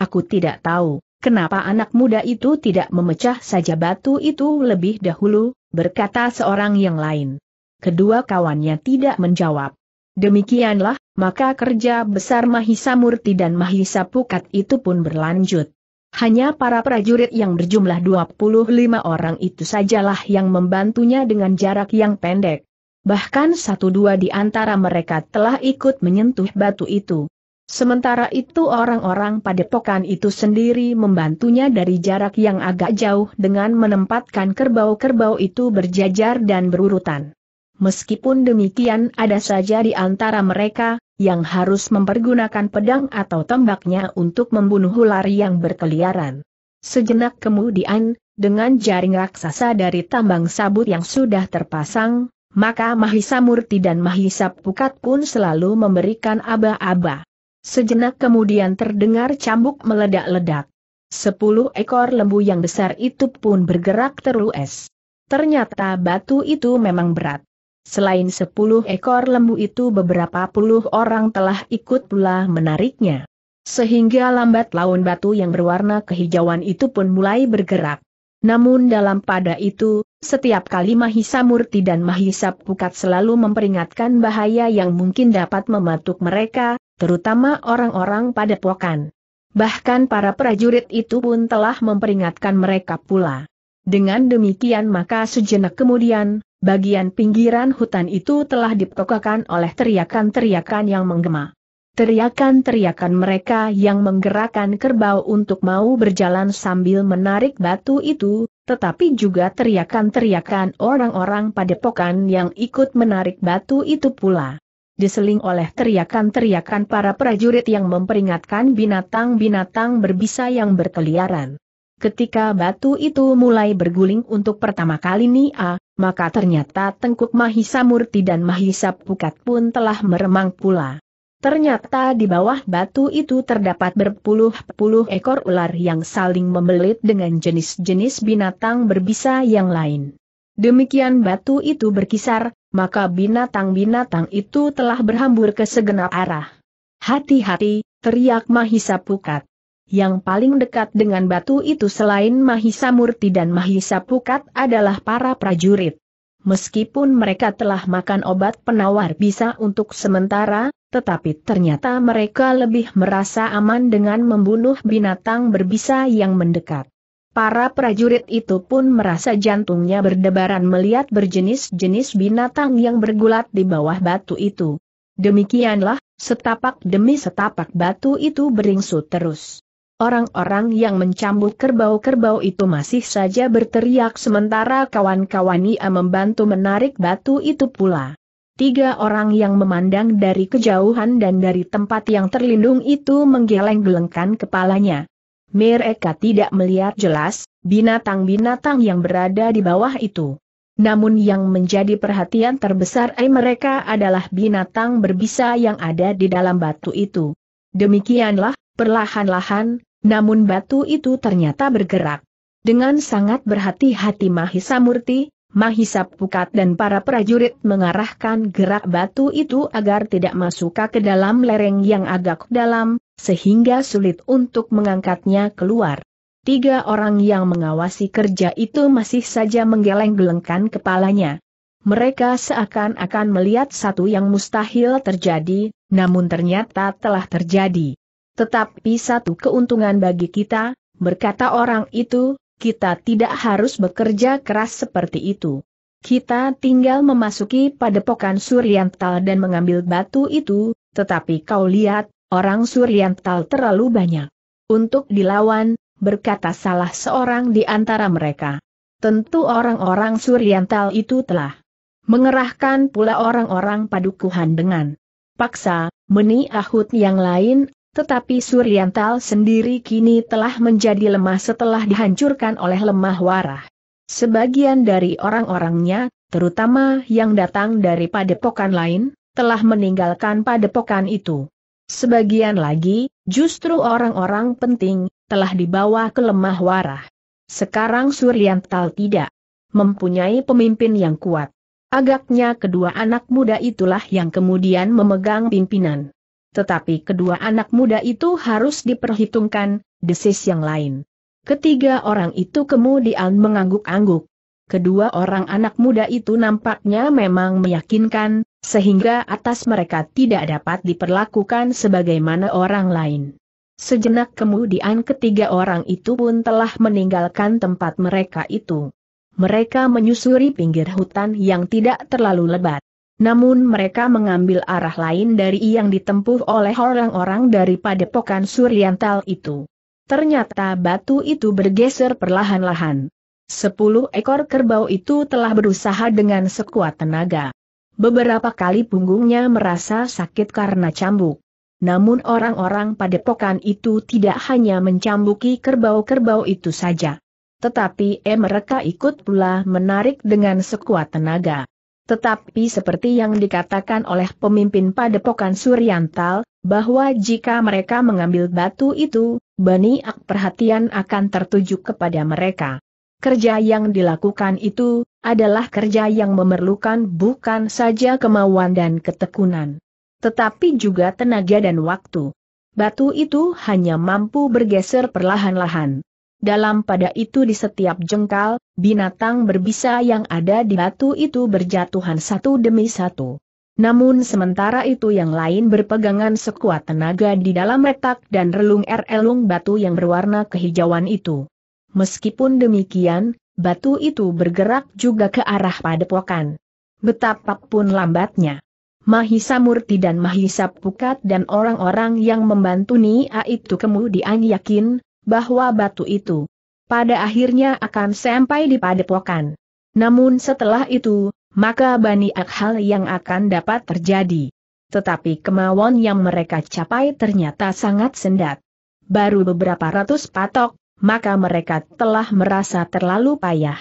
Aku tidak tahu, kenapa anak muda itu tidak memecah saja batu itu lebih dahulu, berkata seorang yang lain. Kedua kawannya tidak menjawab. Demikianlah, maka kerja besar Mahisa Murti dan Mahisa Pukat itu pun berlanjut. Hanya para prajurit yang berjumlah 25 orang itu sajalah yang membantunya dengan jarak yang pendek. Bahkan satu dua di antara mereka telah ikut menyentuh batu itu. Sementara itu orang-orang padepokan itu sendiri membantunya dari jarak yang agak jauh dengan menempatkan kerbau-kerbau itu berjajar dan berurutan. Meskipun demikian ada saja di antara mereka, yang harus mempergunakan pedang atau tembaknya untuk membunuh ular yang berkeliaran. Sejenak kemudian, dengan jaring raksasa dari tambang sabut yang sudah terpasang, maka Mahisa Murti dan Mahisa Pukat pun selalu memberikan aba-aba. Sejenak kemudian terdengar cambuk meledak-ledak. Sepuluh ekor lembu yang besar itu pun bergerak terus. Ternyata batu itu memang berat. Selain sepuluh ekor lembu itu beberapa puluh orang telah ikut pula menariknya. Sehingga lambat laun batu yang berwarna kehijauan itu pun mulai bergerak. Namun dalam pada itu, setiap kali Mahisa Murti dan Mahisa Pukat selalu memperingatkan bahaya yang mungkin dapat mematuk mereka, terutama orang-orang pada padepokan. Bahkan para prajurit itu pun telah memperingatkan mereka pula. Dengan demikian maka sejenak kemudian, bagian pinggiran hutan itu telah dipokokkan oleh teriakan-teriakan yang menggema. Teriakan-teriakan mereka yang menggerakkan kerbau untuk mau berjalan sambil menarik batu itu, tetapi juga teriakan-teriakan orang-orang padepokan yang ikut menarik batu itu pula. Diseling oleh teriakan-teriakan para prajurit yang memperingatkan binatang-binatang berbisa yang berkeliaran. Ketika batu itu mulai berguling untuk pertama kali Nia, maka ternyata Tengkuk Murti dan Mahisa Pukat pun telah meremang pula. Ternyata di bawah batu itu terdapat berpuluh-puluh ekor ular yang saling membelit dengan jenis-jenis binatang berbisa yang lain. Demikian batu itu berkisar, maka binatang-binatang itu telah berhambur ke segenap arah. Hati-hati, teriak Mahisa Pukat. Yang paling dekat dengan batu itu selain Mahisa Murti dan Mahisa Pukat adalah para prajurit. Meskipun mereka telah makan obat penawar bisa untuk sementara, tetapi ternyata mereka lebih merasa aman dengan membunuh binatang berbisa yang mendekat. Para prajurit itu pun merasa jantungnya berdebaran melihat berjenis-jenis binatang yang bergulat di bawah batu itu. Demikianlah, setapak demi setapak batu itu beringsut terus. Orang-orang yang mencambuk kerbau-kerbau itu masih saja berteriak sementara kawan-kawan ia membantu menarik batu itu pula. Tiga orang yang memandang dari kejauhan dan dari tempat yang terlindung itu menggeleng-gelengkan kepalanya. Mereka tidak melihat jelas binatang-binatang yang berada di bawah itu. Namun yang menjadi perhatian terbesar eh, mereka adalah binatang berbisa yang ada di dalam batu itu. Demikianlah, perlahan-lahan, namun batu itu ternyata bergerak. Dengan sangat berhati-hati Mahisa Murti, Mahisa Pukat dan para prajurit mengarahkan gerak batu itu agar tidak masuk ke dalam lereng yang agak dalam, sehingga sulit untuk mengangkatnya keluar. Tiga orang yang mengawasi kerja itu masih saja menggeleng-gelengkan kepalanya. Mereka seakan-akan melihat satu yang mustahil terjadi, namun ternyata telah terjadi. Tetapi satu keuntungan bagi kita, berkata orang itu, kita tidak harus bekerja keras seperti itu. Kita tinggal memasuki padepokan Suryantal dan mengambil batu itu, tetapi kau lihat, orang Suryantal terlalu banyak. Untuk dilawan, berkata salah seorang di antara mereka. Tentu orang-orang Suryantal itu telah mengerahkan pula orang-orang padukuhan dengan paksa, meni ahut yang lain tetapi Suryantal sendiri kini telah menjadi lemah setelah dihancurkan oleh lemah warah. Sebagian dari orang-orangnya, terutama yang datang dari padepokan lain, telah meninggalkan padepokan itu. Sebagian lagi, justru orang-orang penting, telah dibawa ke lemah warah. Sekarang Suryantal tidak mempunyai pemimpin yang kuat. Agaknya kedua anak muda itulah yang kemudian memegang pimpinan. Tetapi kedua anak muda itu harus diperhitungkan, desis yang lain. Ketiga orang itu kemudian mengangguk-angguk. Kedua orang anak muda itu nampaknya memang meyakinkan, sehingga atas mereka tidak dapat diperlakukan sebagaimana orang lain. Sejenak kemudian ketiga orang itu pun telah meninggalkan tempat mereka itu. Mereka menyusuri pinggir hutan yang tidak terlalu lebat. Namun mereka mengambil arah lain dari yang ditempuh oleh orang-orang dari padepokan Suriantal itu. Ternyata batu itu bergeser perlahan-lahan. Sepuluh ekor kerbau itu telah berusaha dengan sekuat tenaga. Beberapa kali punggungnya merasa sakit karena cambuk. Namun orang-orang padepokan itu tidak hanya mencambuki kerbau-kerbau itu saja. Tetapi eh mereka ikut pula menarik dengan sekuat tenaga. Tetapi seperti yang dikatakan oleh pemimpin padepokan Suryantal, bahwa jika mereka mengambil batu itu, Ak perhatian akan tertuju kepada mereka. Kerja yang dilakukan itu, adalah kerja yang memerlukan bukan saja kemauan dan ketekunan. Tetapi juga tenaga dan waktu. Batu itu hanya mampu bergeser perlahan-lahan. Dalam pada itu di setiap jengkal, binatang berbisa yang ada di batu itu berjatuhan satu demi satu. Namun sementara itu yang lain berpegangan sekuat tenaga di dalam retak dan relung relung batu yang berwarna kehijauan itu. Meskipun demikian, batu itu bergerak juga ke arah padepokan. Betapapun lambatnya. Mahisa Murti dan Mahisa Pukat dan orang-orang yang membantu Nia itu kemudian yakin, bahwa batu itu pada akhirnya akan sampai di padepokan. Namun setelah itu, maka Bani Akhal yang akan dapat terjadi. Tetapi kemauan yang mereka capai ternyata sangat sendat. Baru beberapa ratus patok, maka mereka telah merasa terlalu payah.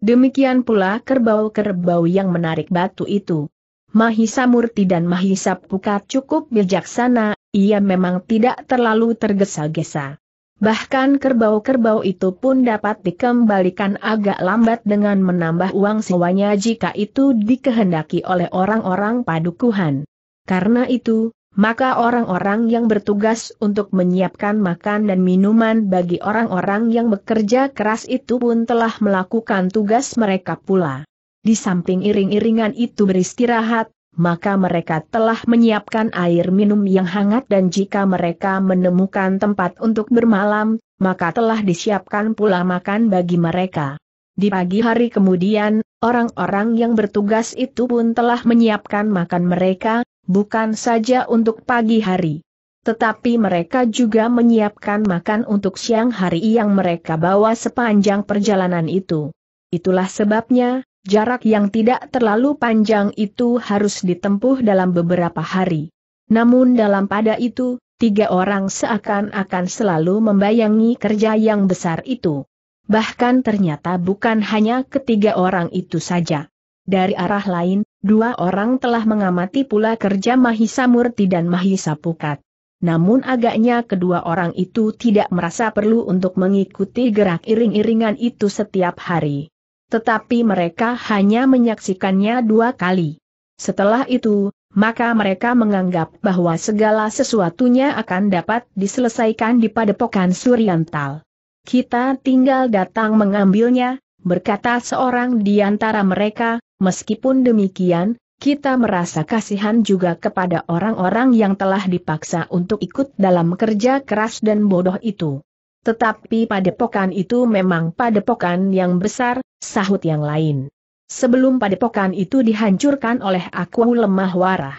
Demikian pula kerbau-kerbau yang menarik batu itu. Mahisa Murti dan Mahisa Pukat cukup bijaksana, ia memang tidak terlalu tergesa-gesa. Bahkan kerbau-kerbau itu pun dapat dikembalikan agak lambat dengan menambah uang sewanya jika itu dikehendaki oleh orang-orang padukuhan. Karena itu, maka orang-orang yang bertugas untuk menyiapkan makan dan minuman bagi orang-orang yang bekerja keras itu pun telah melakukan tugas mereka pula. Di samping iring-iringan itu beristirahat, maka mereka telah menyiapkan air minum yang hangat dan jika mereka menemukan tempat untuk bermalam, maka telah disiapkan pula makan bagi mereka. Di pagi hari kemudian, orang-orang yang bertugas itu pun telah menyiapkan makan mereka, bukan saja untuk pagi hari. Tetapi mereka juga menyiapkan makan untuk siang hari yang mereka bawa sepanjang perjalanan itu. Itulah sebabnya, Jarak yang tidak terlalu panjang itu harus ditempuh dalam beberapa hari. Namun dalam pada itu, tiga orang seakan-akan selalu membayangi kerja yang besar itu. Bahkan ternyata bukan hanya ketiga orang itu saja. Dari arah lain, dua orang telah mengamati pula kerja Mahisa Murti dan Mahisa Pukat. Namun agaknya kedua orang itu tidak merasa perlu untuk mengikuti gerak iring-iringan itu setiap hari. Tetapi mereka hanya menyaksikannya dua kali. Setelah itu, maka mereka menganggap bahwa segala sesuatunya akan dapat diselesaikan di padepokan Suryantal. Kita tinggal datang mengambilnya, berkata seorang di antara mereka, meskipun demikian, kita merasa kasihan juga kepada orang-orang yang telah dipaksa untuk ikut dalam kerja keras dan bodoh itu. Tetapi padepokan itu memang padepokan yang besar, sahut yang lain. Sebelum padepokan itu dihancurkan oleh aku lemah warah.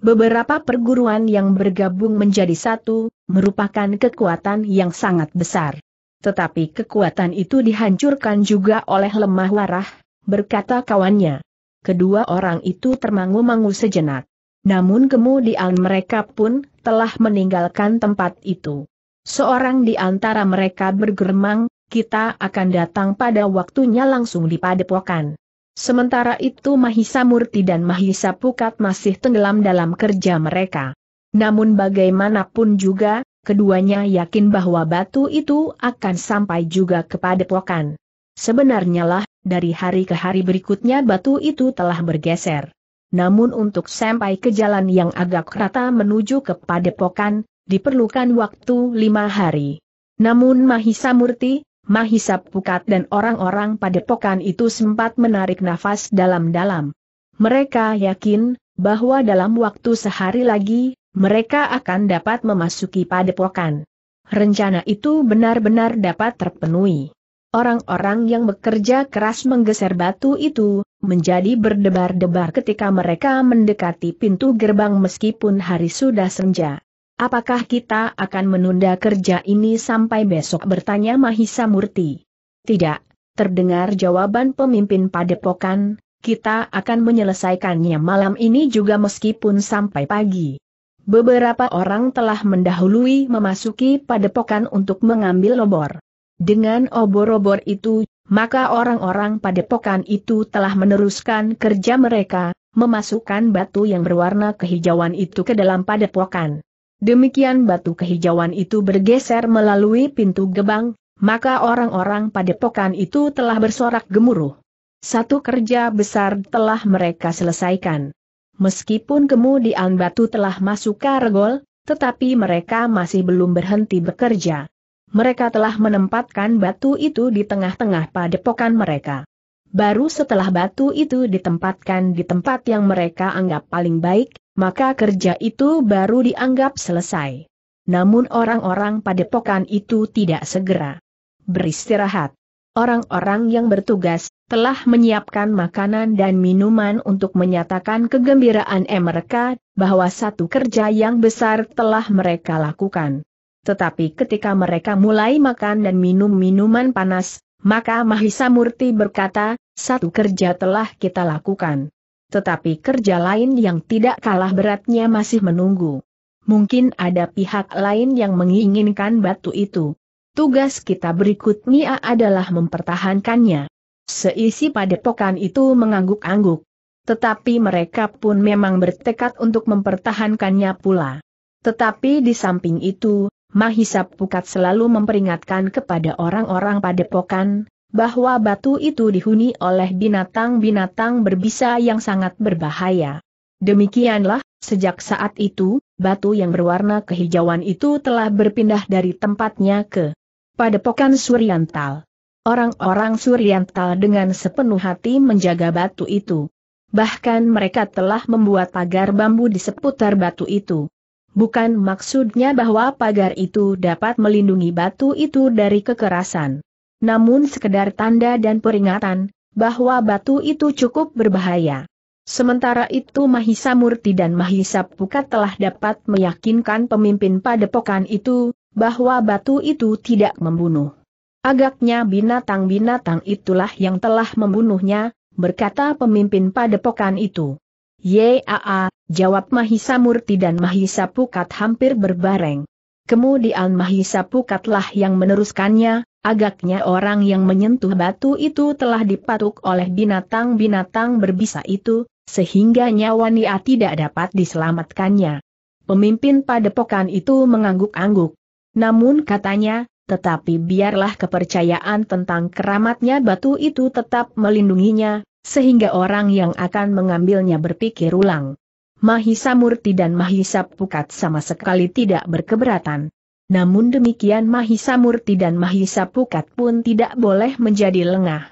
Beberapa perguruan yang bergabung menjadi satu, merupakan kekuatan yang sangat besar. Tetapi kekuatan itu dihancurkan juga oleh lemah warah, berkata kawannya. Kedua orang itu termangu-mangu sejenak. Namun kemudian mereka pun telah meninggalkan tempat itu. Seorang di antara mereka bergeremang, kita akan datang pada waktunya langsung di padepokan. Sementara itu Mahisa Murti dan Mahisa Pukat masih tenggelam dalam kerja mereka. Namun bagaimanapun juga, keduanya yakin bahwa batu itu akan sampai juga ke padepokan. Sebenarnya lah, dari hari ke hari berikutnya batu itu telah bergeser. Namun untuk sampai ke jalan yang agak rata menuju ke padepokan, diperlukan waktu lima hari. Namun Mahisa Murti, Mahisa Pukat dan orang-orang padepokan itu sempat menarik nafas dalam-dalam. Mereka yakin, bahwa dalam waktu sehari lagi, mereka akan dapat memasuki padepokan. Rencana itu benar-benar dapat terpenuhi. Orang-orang yang bekerja keras menggeser batu itu, menjadi berdebar-debar ketika mereka mendekati pintu gerbang meskipun hari sudah senja. Apakah kita akan menunda kerja ini sampai besok bertanya Mahisa Murti? Tidak, terdengar jawaban pemimpin padepokan, kita akan menyelesaikannya malam ini juga meskipun sampai pagi. Beberapa orang telah mendahului memasuki padepokan untuk mengambil obor. Dengan obor-obor itu, maka orang-orang padepokan itu telah meneruskan kerja mereka, memasukkan batu yang berwarna kehijauan itu ke dalam padepokan. Demikian batu kehijauan itu bergeser melalui pintu gebang, maka orang-orang padepokan itu telah bersorak gemuruh. Satu kerja besar telah mereka selesaikan. Meskipun kemudian batu telah masuk kargol, tetapi mereka masih belum berhenti bekerja. Mereka telah menempatkan batu itu di tengah-tengah padepokan mereka. Baru setelah batu itu ditempatkan di tempat yang mereka anggap paling baik, maka kerja itu baru dianggap selesai. Namun orang-orang padepokan itu tidak segera beristirahat. Orang-orang yang bertugas telah menyiapkan makanan dan minuman untuk menyatakan kegembiraan mereka bahwa satu kerja yang besar telah mereka lakukan. Tetapi ketika mereka mulai makan dan minum minuman panas, maka Mahisa Murti berkata, satu kerja telah kita lakukan tetapi kerja lain yang tidak kalah beratnya masih menunggu. Mungkin ada pihak lain yang menginginkan batu itu. Tugas kita berikutnya adalah mempertahankannya. Seisi padepokan itu mengangguk-angguk. Tetapi mereka pun memang bertekad untuk mempertahankannya pula. Tetapi di samping itu, Mahisa Pukat selalu memperingatkan kepada orang-orang padepokan, bahwa batu itu dihuni oleh binatang-binatang berbisa yang sangat berbahaya. Demikianlah, sejak saat itu, batu yang berwarna kehijauan itu telah berpindah dari tempatnya ke Padepokan Suryantal. Orang-orang Suryantal dengan sepenuh hati menjaga batu itu. Bahkan mereka telah membuat pagar bambu di seputar batu itu. Bukan maksudnya bahwa pagar itu dapat melindungi batu itu dari kekerasan namun sekedar tanda dan peringatan, bahwa batu itu cukup berbahaya. Sementara itu Mahisa Murti dan Mahisa Pukat telah dapat meyakinkan pemimpin padepokan itu, bahwa batu itu tidak membunuh. Agaknya binatang-binatang itulah yang telah membunuhnya, berkata pemimpin padepokan itu. Yaa, jawab Mahisa Murti dan Mahisa Pukat hampir berbareng. Kemudian Mahisa Pukatlah yang meneruskannya, Agaknya orang yang menyentuh batu itu telah dipatuk oleh binatang-binatang berbisa itu, sehingga nyawa Nia tidak dapat diselamatkannya. Pemimpin padepokan itu mengangguk-angguk. Namun katanya, tetapi biarlah kepercayaan tentang keramatnya batu itu tetap melindunginya, sehingga orang yang akan mengambilnya berpikir ulang. Mahisa Murti dan Mahisa Pukat sama sekali tidak berkeberatan. Namun demikian Mahisa Murti dan Mahisa Pukat pun tidak boleh menjadi lengah.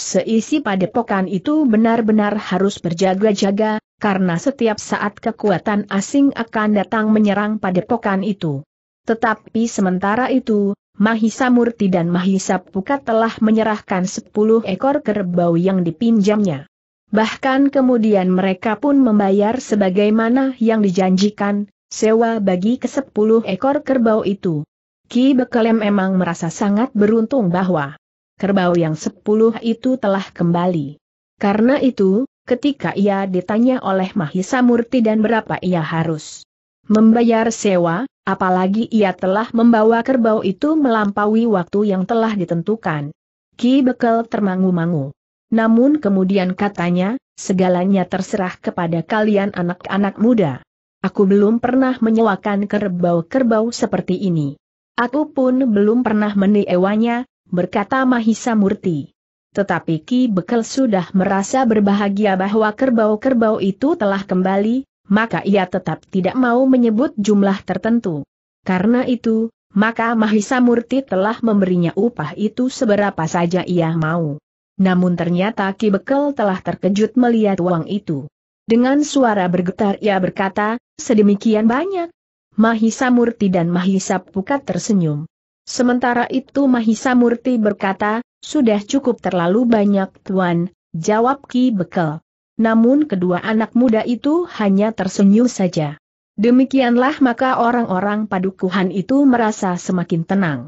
Seisi padepokan itu benar-benar harus berjaga-jaga, karena setiap saat kekuatan asing akan datang menyerang padepokan itu. Tetapi sementara itu, Mahisa Murti dan Mahisa Pukat telah menyerahkan 10 ekor kerbau yang dipinjamnya. Bahkan kemudian mereka pun membayar sebagaimana yang dijanjikan, sewa bagi kesepuluh ekor kerbau itu. Ki Bekelem memang merasa sangat beruntung bahwa kerbau yang sepuluh itu telah kembali. Karena itu, ketika ia ditanya oleh Mahisa Murti dan berapa ia harus membayar sewa, apalagi ia telah membawa kerbau itu melampaui waktu yang telah ditentukan. Ki Bekel termangu-mangu. Namun kemudian katanya, segalanya terserah kepada kalian anak-anak muda. Aku belum pernah menyewakan kerbau-kerbau seperti ini. Aku pun belum pernah menewanya, berkata Mahisa Murti. Tetapi Ki Bekel sudah merasa berbahagia bahwa kerbau-kerbau itu telah kembali, maka ia tetap tidak mau menyebut jumlah tertentu. Karena itu, maka Mahisa Murti telah memberinya upah itu seberapa saja ia mau. Namun ternyata Ki Bekel telah terkejut melihat uang itu. Dengan suara bergetar ia berkata, sedemikian banyak. Mahisa Murti dan Mahisa Pukat tersenyum. Sementara itu Mahisa Murti berkata, sudah cukup terlalu banyak tuan, jawab Ki Bekel. Namun kedua anak muda itu hanya tersenyum saja. Demikianlah maka orang-orang padukuhan itu merasa semakin tenang.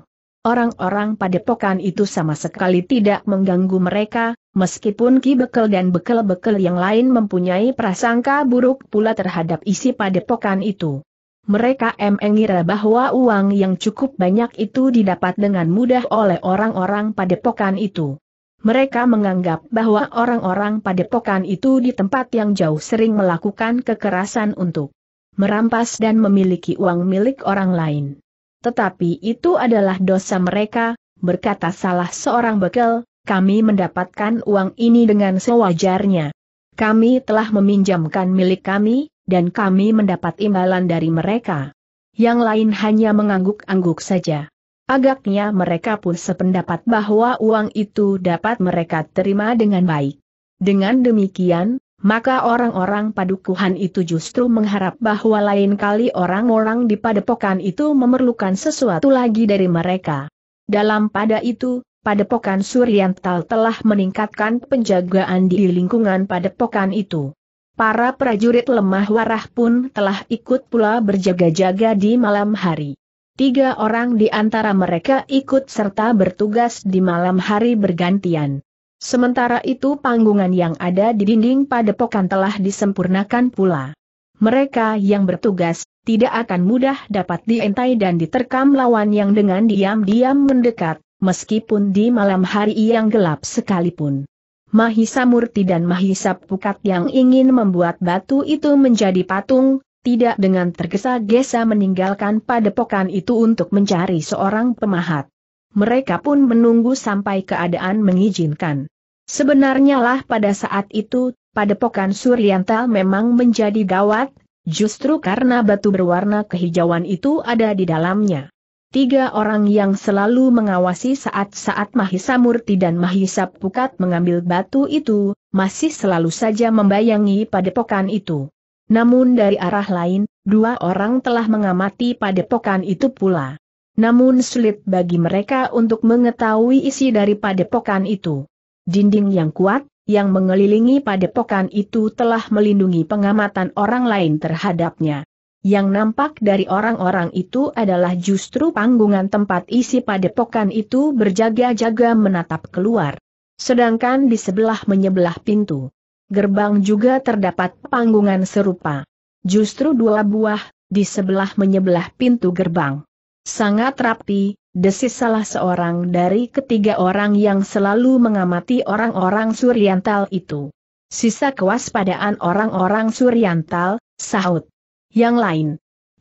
Orang-orang padepokan itu sama sekali tidak mengganggu mereka, Meskipun Ki Bekel dan Bekel-Bekel yang lain mempunyai prasangka buruk pula terhadap isi padepokan itu. Mereka mengira bahwa uang yang cukup banyak itu didapat dengan mudah oleh orang-orang padepokan itu. Mereka menganggap bahwa orang-orang padepokan itu di tempat yang jauh sering melakukan kekerasan untuk merampas dan memiliki uang milik orang lain. Tetapi itu adalah dosa mereka, berkata salah seorang bekel, kami mendapatkan uang ini dengan sewajarnya. Kami telah meminjamkan milik kami, dan kami mendapat imbalan dari mereka. Yang lain hanya mengangguk-angguk saja. Agaknya mereka pun sependapat bahwa uang itu dapat mereka terima dengan baik. Dengan demikian, maka orang-orang padukuhan itu justru mengharap bahwa lain kali orang-orang di padepokan itu memerlukan sesuatu lagi dari mereka. Dalam pada itu, Padepokan Suryantal telah meningkatkan penjagaan di lingkungan padepokan itu. Para prajurit lemah warah pun telah ikut pula berjaga-jaga di malam hari. Tiga orang di antara mereka ikut serta bertugas di malam hari bergantian. Sementara itu panggungan yang ada di dinding padepokan telah disempurnakan pula. Mereka yang bertugas, tidak akan mudah dapat dientai dan diterkam lawan yang dengan diam-diam mendekat meskipun di malam hari yang gelap sekalipun. Mahisa Murti dan Mahisa Pukat yang ingin membuat batu itu menjadi patung, tidak dengan tergesa-gesa meninggalkan padepokan itu untuk mencari seorang pemahat. Mereka pun menunggu sampai keadaan mengizinkan. Sebenarnya lah pada saat itu, padepokan Suryanta memang menjadi gawat, justru karena batu berwarna kehijauan itu ada di dalamnya. Tiga orang yang selalu mengawasi saat-saat Mahisa Murti dan Mahisa Pukat mengambil batu itu, masih selalu saja membayangi padepokan itu. Namun dari arah lain, dua orang telah mengamati padepokan itu pula. Namun sulit bagi mereka untuk mengetahui isi dari padepokan itu. Dinding yang kuat, yang mengelilingi padepokan itu telah melindungi pengamatan orang lain terhadapnya. Yang nampak dari orang-orang itu adalah justru panggungan tempat isi padepokan itu berjaga-jaga menatap keluar. Sedangkan di sebelah menyebelah pintu gerbang juga terdapat panggungan serupa. Justru dua buah, di sebelah menyebelah pintu gerbang. Sangat rapi, desis salah seorang dari ketiga orang yang selalu mengamati orang-orang suriantal itu. Sisa kewaspadaan orang-orang suriantal, sahut. Yang lain,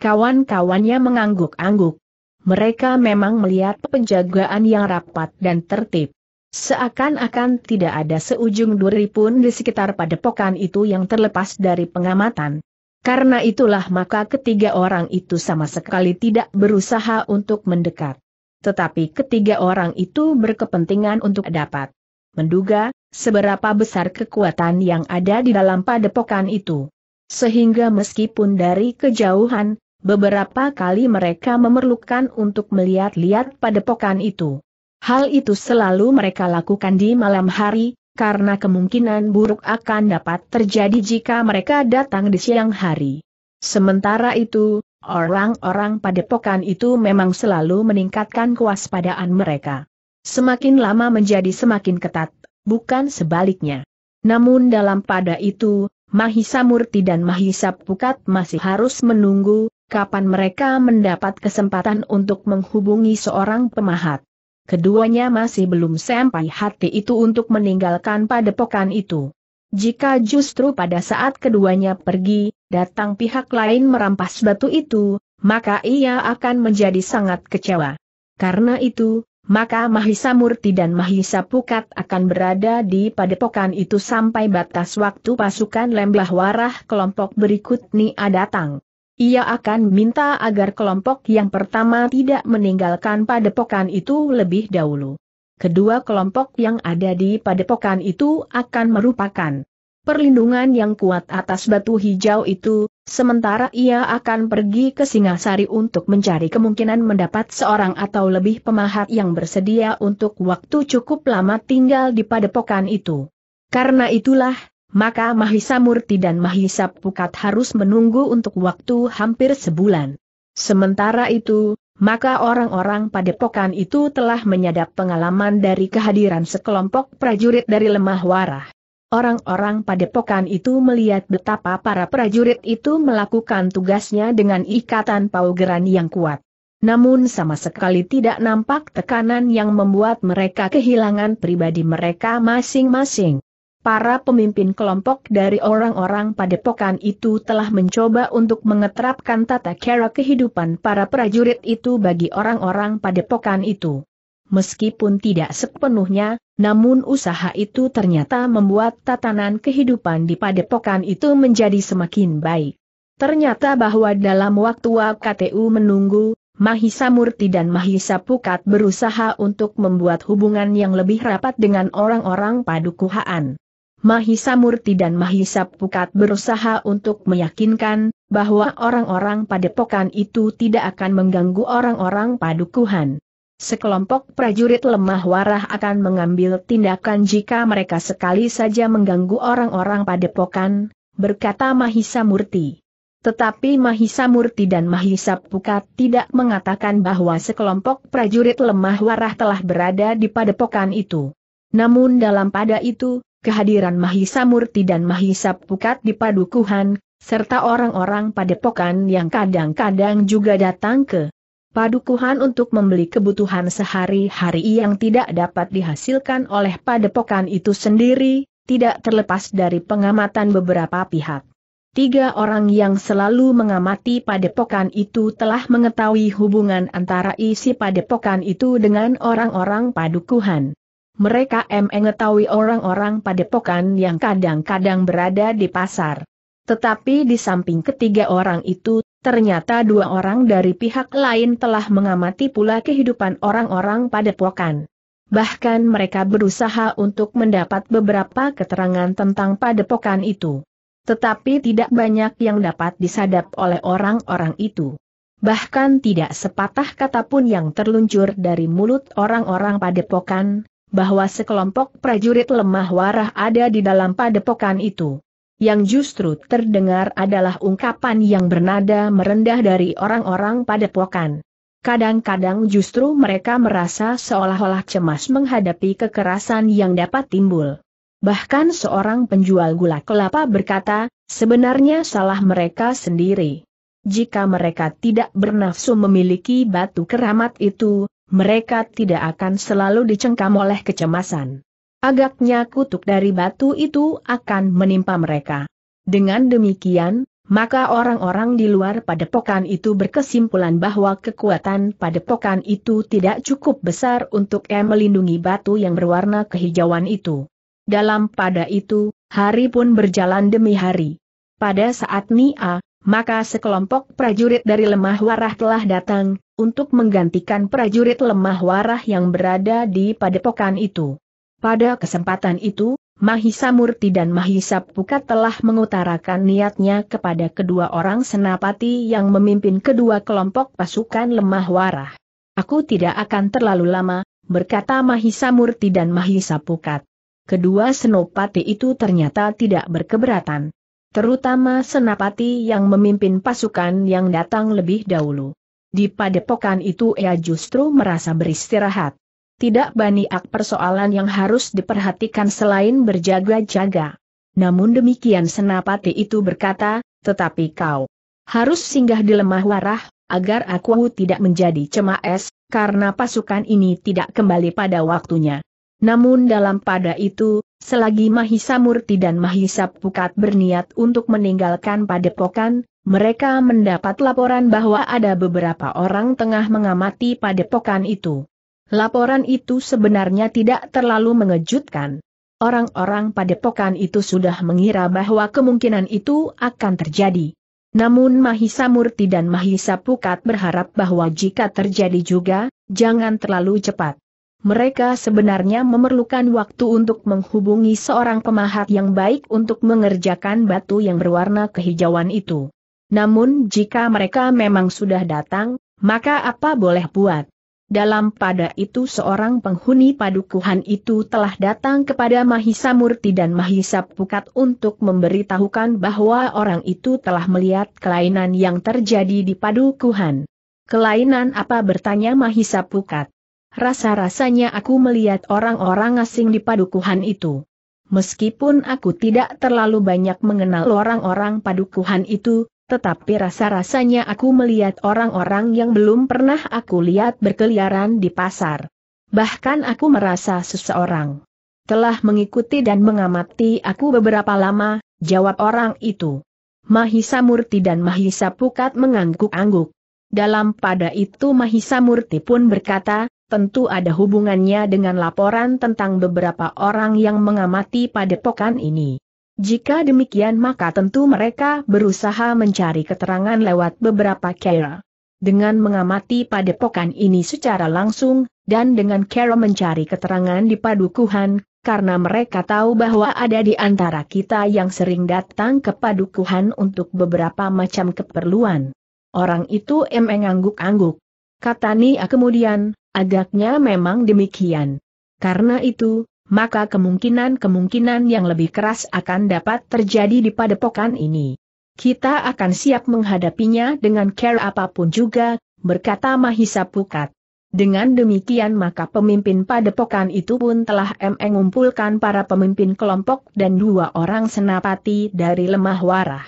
kawan-kawannya mengangguk-angguk. Mereka memang melihat penjagaan yang rapat dan tertib. Seakan-akan tidak ada seujung duri pun di sekitar padepokan itu yang terlepas dari pengamatan. Karena itulah maka ketiga orang itu sama sekali tidak berusaha untuk mendekat. Tetapi ketiga orang itu berkepentingan untuk dapat menduga seberapa besar kekuatan yang ada di dalam padepokan itu. Sehingga meskipun dari kejauhan, beberapa kali mereka memerlukan untuk melihat-lihat padepokan itu. Hal itu selalu mereka lakukan di malam hari, karena kemungkinan buruk akan dapat terjadi jika mereka datang di siang hari. Sementara itu, orang-orang padepokan itu memang selalu meningkatkan kewaspadaan mereka. Semakin lama menjadi semakin ketat, bukan sebaliknya. Namun dalam pada itu, Mahisa Murti dan Mahisa Pukat masih harus menunggu, kapan mereka mendapat kesempatan untuk menghubungi seorang pemahat. Keduanya masih belum sampai hati itu untuk meninggalkan padepokan itu. Jika justru pada saat keduanya pergi, datang pihak lain merampas batu itu, maka ia akan menjadi sangat kecewa. Karena itu, maka Mahisa Murti dan Mahisa Pukat akan berada di padepokan itu sampai batas waktu pasukan lembah warah kelompok berikut Nia datang. Ia akan minta agar kelompok yang pertama tidak meninggalkan padepokan itu lebih dahulu. Kedua kelompok yang ada di padepokan itu akan merupakan perlindungan yang kuat atas batu hijau itu, sementara ia akan pergi ke Singasari untuk mencari kemungkinan mendapat seorang atau lebih pemahat yang bersedia untuk waktu cukup lama tinggal di padepokan itu. Karena itulah, maka Mahisa Murti dan Mahisa Pukat harus menunggu untuk waktu hampir sebulan. Sementara itu, maka orang-orang padepokan itu telah menyadap pengalaman dari kehadiran sekelompok prajurit dari lemah warah. Orang-orang padepokan itu melihat betapa para prajurit itu melakukan tugasnya dengan ikatan paugeran yang kuat. Namun sama sekali tidak nampak tekanan yang membuat mereka kehilangan pribadi mereka masing-masing. Para pemimpin kelompok dari orang-orang padepokan itu telah mencoba untuk mengetrapkan tata cara kehidupan para prajurit itu bagi orang-orang padepokan itu. Meskipun tidak sepenuhnya, namun usaha itu ternyata membuat tatanan kehidupan di padepokan itu menjadi semakin baik. Ternyata bahwa dalam waktu KTU menunggu, Mahisa Murti dan Mahisa Pukat berusaha untuk membuat hubungan yang lebih rapat dengan orang-orang Padukuhaan. Mahisa Murti dan Mahisa Pukat berusaha untuk meyakinkan bahwa orang-orang Padepokan itu tidak akan mengganggu orang-orang Padukuhan. Sekelompok prajurit lemah warah akan mengambil tindakan jika mereka sekali saja mengganggu orang-orang padepokan, berkata Mahisa Murti. Tetapi Mahisa Murti dan Mahisa Pukat tidak mengatakan bahwa sekelompok prajurit lemah warah telah berada di padepokan itu. Namun dalam pada itu, kehadiran Mahisa Murti dan Mahisa Pukat di padukuhan, serta orang-orang padepokan yang kadang-kadang juga datang ke padukuhan untuk membeli kebutuhan sehari-hari yang tidak dapat dihasilkan oleh padepokan itu sendiri, tidak terlepas dari pengamatan beberapa pihak. Tiga orang yang selalu mengamati padepokan itu telah mengetahui hubungan antara isi padepokan itu dengan orang-orang padukuhan. Mereka mengetahui orang-orang padepokan yang kadang-kadang berada di pasar. Tetapi di samping ketiga orang itu Ternyata dua orang dari pihak lain telah mengamati pula kehidupan orang-orang pada pokan. Bahkan mereka berusaha untuk mendapat beberapa keterangan tentang padepokan itu. Tetapi tidak banyak yang dapat disadap oleh orang-orang itu. Bahkan tidak sepatah kata pun yang terluncur dari mulut orang-orang padepokan, bahwa sekelompok prajurit lemah warah ada di dalam padepokan itu. Yang justru terdengar adalah ungkapan yang bernada merendah dari orang-orang pada pokan. Kadang-kadang justru mereka merasa seolah-olah cemas menghadapi kekerasan yang dapat timbul. Bahkan seorang penjual gula kelapa berkata, sebenarnya salah mereka sendiri. Jika mereka tidak bernafsu memiliki batu keramat itu, mereka tidak akan selalu dicengkam oleh kecemasan. Agaknya kutuk dari batu itu akan menimpa mereka. Dengan demikian, maka orang-orang di luar padepokan itu berkesimpulan bahwa kekuatan padepokan itu tidak cukup besar untuk melindungi batu yang berwarna kehijauan itu. Dalam pada itu, hari pun berjalan demi hari. Pada saat Nia, maka sekelompok prajurit dari lemah warah telah datang, untuk menggantikan prajurit lemah warah yang berada di padepokan itu. Pada kesempatan itu, Mahisa Murti dan Mahisa Pukat telah mengutarakan niatnya kepada kedua orang senapati yang memimpin kedua kelompok pasukan lemah warah. Aku tidak akan terlalu lama, berkata Mahisa Murti dan Mahisa Pukat. Kedua senopati itu ternyata tidak berkeberatan. Terutama senapati yang memimpin pasukan yang datang lebih dahulu. Di padepokan itu ia justru merasa beristirahat tidak banyak persoalan yang harus diperhatikan selain berjaga-jaga. Namun demikian senapati itu berkata, tetapi kau harus singgah di lemah warah, agar aku tidak menjadi cemas, karena pasukan ini tidak kembali pada waktunya. Namun dalam pada itu, selagi Mahisa Murti dan Mahisa Pukat berniat untuk meninggalkan padepokan, mereka mendapat laporan bahwa ada beberapa orang tengah mengamati padepokan itu. Laporan itu sebenarnya tidak terlalu mengejutkan. Orang-orang padepokan itu sudah mengira bahwa kemungkinan itu akan terjadi. Namun Mahisa Murti dan Mahisa Pukat berharap bahwa jika terjadi juga, jangan terlalu cepat. Mereka sebenarnya memerlukan waktu untuk menghubungi seorang pemahat yang baik untuk mengerjakan batu yang berwarna kehijauan itu. Namun jika mereka memang sudah datang, maka apa boleh buat? Dalam pada itu seorang penghuni padukuhan itu telah datang kepada Mahisa Murti dan Mahisa Pukat untuk memberitahukan bahwa orang itu telah melihat kelainan yang terjadi di padukuhan. Kelainan apa bertanya Mahisa Pukat. Rasa-rasanya aku melihat orang-orang asing di padukuhan itu. Meskipun aku tidak terlalu banyak mengenal orang-orang padukuhan itu, tetapi rasa-rasanya aku melihat orang-orang yang belum pernah aku lihat berkeliaran di pasar. Bahkan aku merasa seseorang telah mengikuti dan mengamati aku beberapa lama, jawab orang itu. Mahisa Murti dan Mahisa Pukat mengangguk-angguk. Dalam pada itu Mahisa Murti pun berkata, tentu ada hubungannya dengan laporan tentang beberapa orang yang mengamati padepokan ini. Jika demikian maka tentu mereka berusaha mencari keterangan lewat beberapa kera. Dengan mengamati padepokan ini secara langsung, dan dengan kera mencari keterangan di padukuhan, karena mereka tahu bahwa ada di antara kita yang sering datang ke padukuhan untuk beberapa macam keperluan. Orang itu mengangguk angguk-angguk. Kata Nia kemudian, agaknya memang demikian. Karena itu, maka kemungkinan-kemungkinan yang lebih keras akan dapat terjadi di padepokan ini. Kita akan siap menghadapinya dengan care apapun juga, berkata Mahisa Pukat. Dengan demikian maka pemimpin padepokan itu pun telah mengumpulkan para pemimpin kelompok dan dua orang senapati dari lemah warah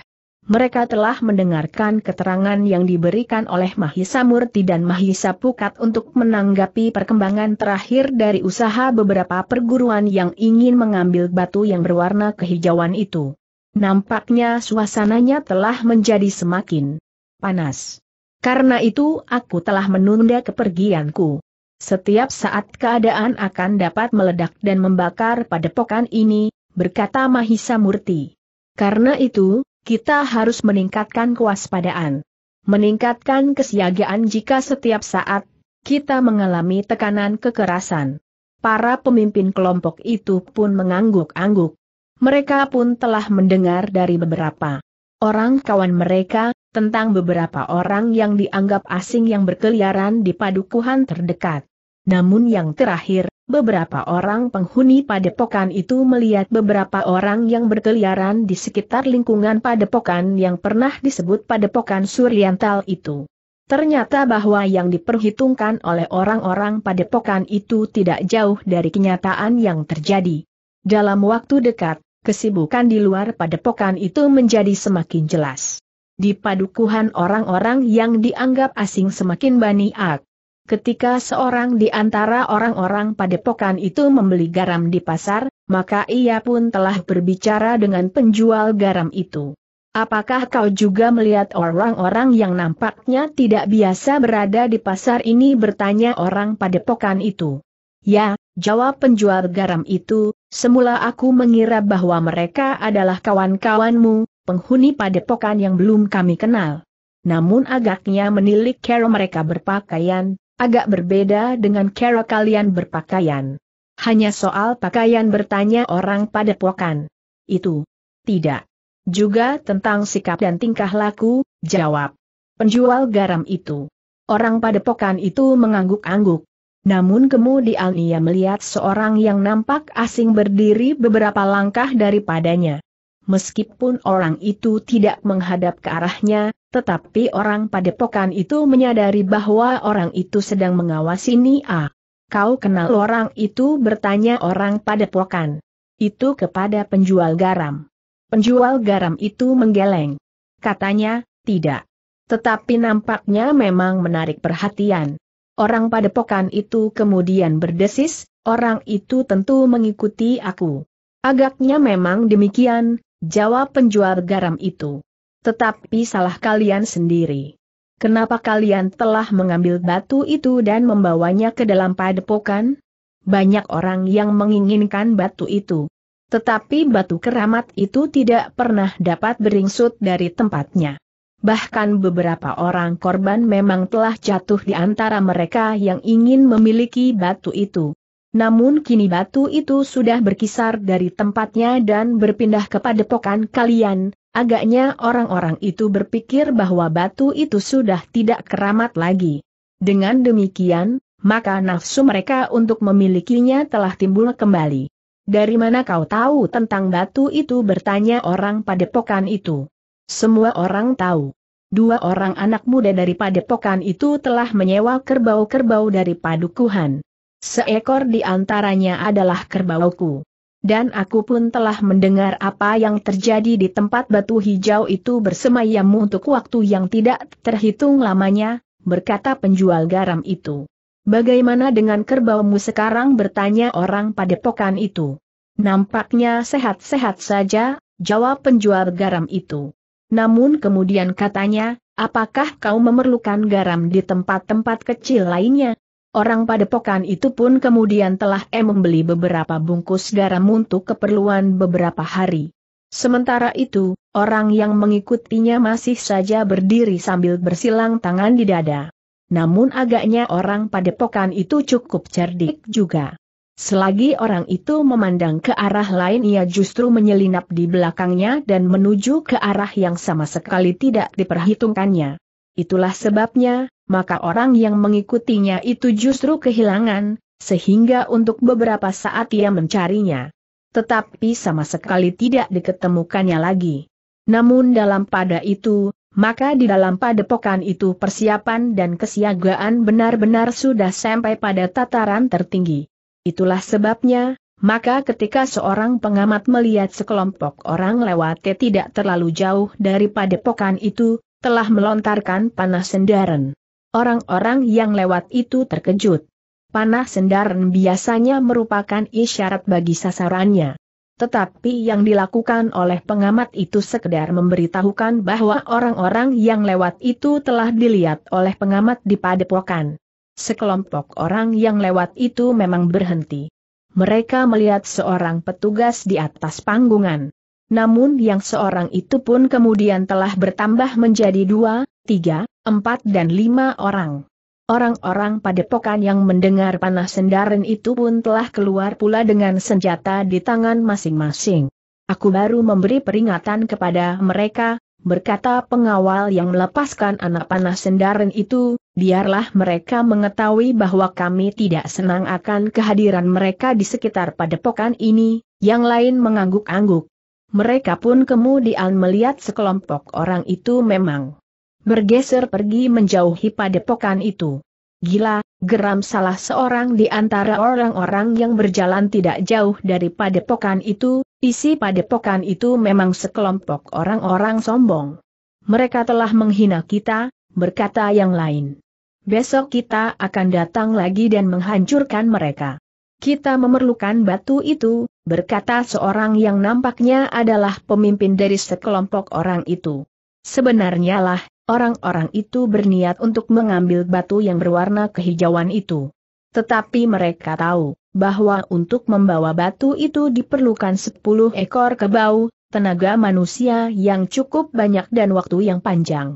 mereka telah mendengarkan keterangan yang diberikan oleh Mahisa Murti dan Mahisa Pukat untuk menanggapi perkembangan terakhir dari usaha beberapa perguruan yang ingin mengambil batu yang berwarna kehijauan itu. Nampaknya suasananya telah menjadi semakin panas. Karena itu aku telah menunda kepergianku. Setiap saat keadaan akan dapat meledak dan membakar pada padepokan ini, berkata Mahisa Murti. Karena itu, kita harus meningkatkan kewaspadaan. Meningkatkan kesiagaan jika setiap saat kita mengalami tekanan kekerasan. Para pemimpin kelompok itu pun mengangguk-angguk. Mereka pun telah mendengar dari beberapa orang kawan mereka tentang beberapa orang yang dianggap asing yang berkeliaran di padukuhan terdekat. Namun yang terakhir, Beberapa orang penghuni padepokan itu melihat beberapa orang yang berkeliaran di sekitar lingkungan padepokan yang pernah disebut padepokan Suryantal itu. Ternyata bahwa yang diperhitungkan oleh orang-orang padepokan itu tidak jauh dari kenyataan yang terjadi. Dalam waktu dekat, kesibukan di luar padepokan itu menjadi semakin jelas. Di padukuhan orang-orang yang dianggap asing semakin banyak, Ketika seorang di antara orang-orang padepokan itu membeli garam di pasar, maka ia pun telah berbicara dengan penjual garam itu. Apakah kau juga melihat orang-orang yang nampaknya tidak biasa berada di pasar ini bertanya orang padepokan itu? Ya, jawab penjual garam itu, semula aku mengira bahwa mereka adalah kawan-kawanmu, penghuni padepokan yang belum kami kenal. Namun agaknya menilik cara mereka berpakaian, agak berbeda dengan cara kalian berpakaian. Hanya soal pakaian bertanya orang pada pokan. Itu. Tidak. Juga tentang sikap dan tingkah laku, jawab. Penjual garam itu. Orang pada pokan itu mengangguk-angguk. Namun kemudian ia melihat seorang yang nampak asing berdiri beberapa langkah daripadanya meskipun orang itu tidak menghadap ke arahnya, tetapi orang pada padepokan itu menyadari bahwa orang itu sedang mengawasi Nia. Kau kenal orang itu bertanya orang pada padepokan. Itu kepada penjual garam. Penjual garam itu menggeleng. Katanya, tidak. Tetapi nampaknya memang menarik perhatian. Orang pada padepokan itu kemudian berdesis, orang itu tentu mengikuti aku. Agaknya memang demikian, Jawab penjual garam itu. Tetapi salah kalian sendiri. Kenapa kalian telah mengambil batu itu dan membawanya ke dalam padepokan? Banyak orang yang menginginkan batu itu. Tetapi batu keramat itu tidak pernah dapat beringsut dari tempatnya. Bahkan beberapa orang korban memang telah jatuh di antara mereka yang ingin memiliki batu itu. Namun kini batu itu sudah berkisar dari tempatnya dan berpindah kepada padepokan kalian, agaknya orang-orang itu berpikir bahwa batu itu sudah tidak keramat lagi. Dengan demikian, maka nafsu mereka untuk memilikinya telah timbul kembali. Dari mana kau tahu tentang batu itu bertanya orang padepokan itu. Semua orang tahu. Dua orang anak muda dari padepokan itu telah menyewa kerbau-kerbau dari padukuhan. Seekor di antaranya adalah kerbauku. Dan aku pun telah mendengar apa yang terjadi di tempat batu hijau itu bersemayam untuk waktu yang tidak terhitung lamanya, berkata penjual garam itu. Bagaimana dengan kerbaumu sekarang bertanya orang pada pokan itu. Nampaknya sehat-sehat saja, jawab penjual garam itu. Namun kemudian katanya, apakah kau memerlukan garam di tempat-tempat kecil lainnya? Orang padepokan itu pun kemudian telah membeli beberapa bungkus garam untuk keperluan beberapa hari. Sementara itu, orang yang mengikutinya masih saja berdiri sambil bersilang tangan di dada. Namun agaknya orang padepokan itu cukup cerdik juga. Selagi orang itu memandang ke arah lain ia justru menyelinap di belakangnya dan menuju ke arah yang sama sekali tidak diperhitungkannya. Itulah sebabnya, maka orang yang mengikutinya itu justru kehilangan, sehingga untuk beberapa saat ia mencarinya. Tetapi sama sekali tidak diketemukannya lagi. Namun dalam pada itu, maka di dalam padepokan itu persiapan dan kesiagaan benar-benar sudah sampai pada tataran tertinggi. Itulah sebabnya, maka ketika seorang pengamat melihat sekelompok orang lewat tidak terlalu jauh dari padepokan itu, telah melontarkan panah sendaran. Orang-orang yang lewat itu terkejut. Panah sendaran biasanya merupakan isyarat bagi sasarannya. Tetapi yang dilakukan oleh pengamat itu sekedar memberitahukan bahwa orang-orang yang lewat itu telah dilihat oleh pengamat di padepokan. Sekelompok orang yang lewat itu memang berhenti. Mereka melihat seorang petugas di atas panggungan. Namun yang seorang itu pun kemudian telah bertambah menjadi dua, tiga, empat dan lima orang. Orang-orang padepokan yang mendengar panah sendaren itu pun telah keluar pula dengan senjata di tangan masing-masing. Aku baru memberi peringatan kepada mereka, berkata pengawal yang melepaskan anak panah sendaren itu, biarlah mereka mengetahui bahwa kami tidak senang akan kehadiran mereka di sekitar padepokan ini, yang lain mengangguk-angguk. Mereka pun kemudian melihat sekelompok orang itu memang bergeser pergi menjauhi padepokan itu. Gila, geram salah seorang di antara orang-orang yang berjalan tidak jauh dari padepokan itu, isi padepokan itu memang sekelompok orang-orang sombong. Mereka telah menghina kita, berkata yang lain. Besok kita akan datang lagi dan menghancurkan mereka. Kita memerlukan batu itu, berkata seorang yang nampaknya adalah pemimpin dari sekelompok orang itu. Sebenarnya lah, orang-orang itu berniat untuk mengambil batu yang berwarna kehijauan itu. Tetapi mereka tahu, bahwa untuk membawa batu itu diperlukan 10 ekor kebau, tenaga manusia yang cukup banyak dan waktu yang panjang.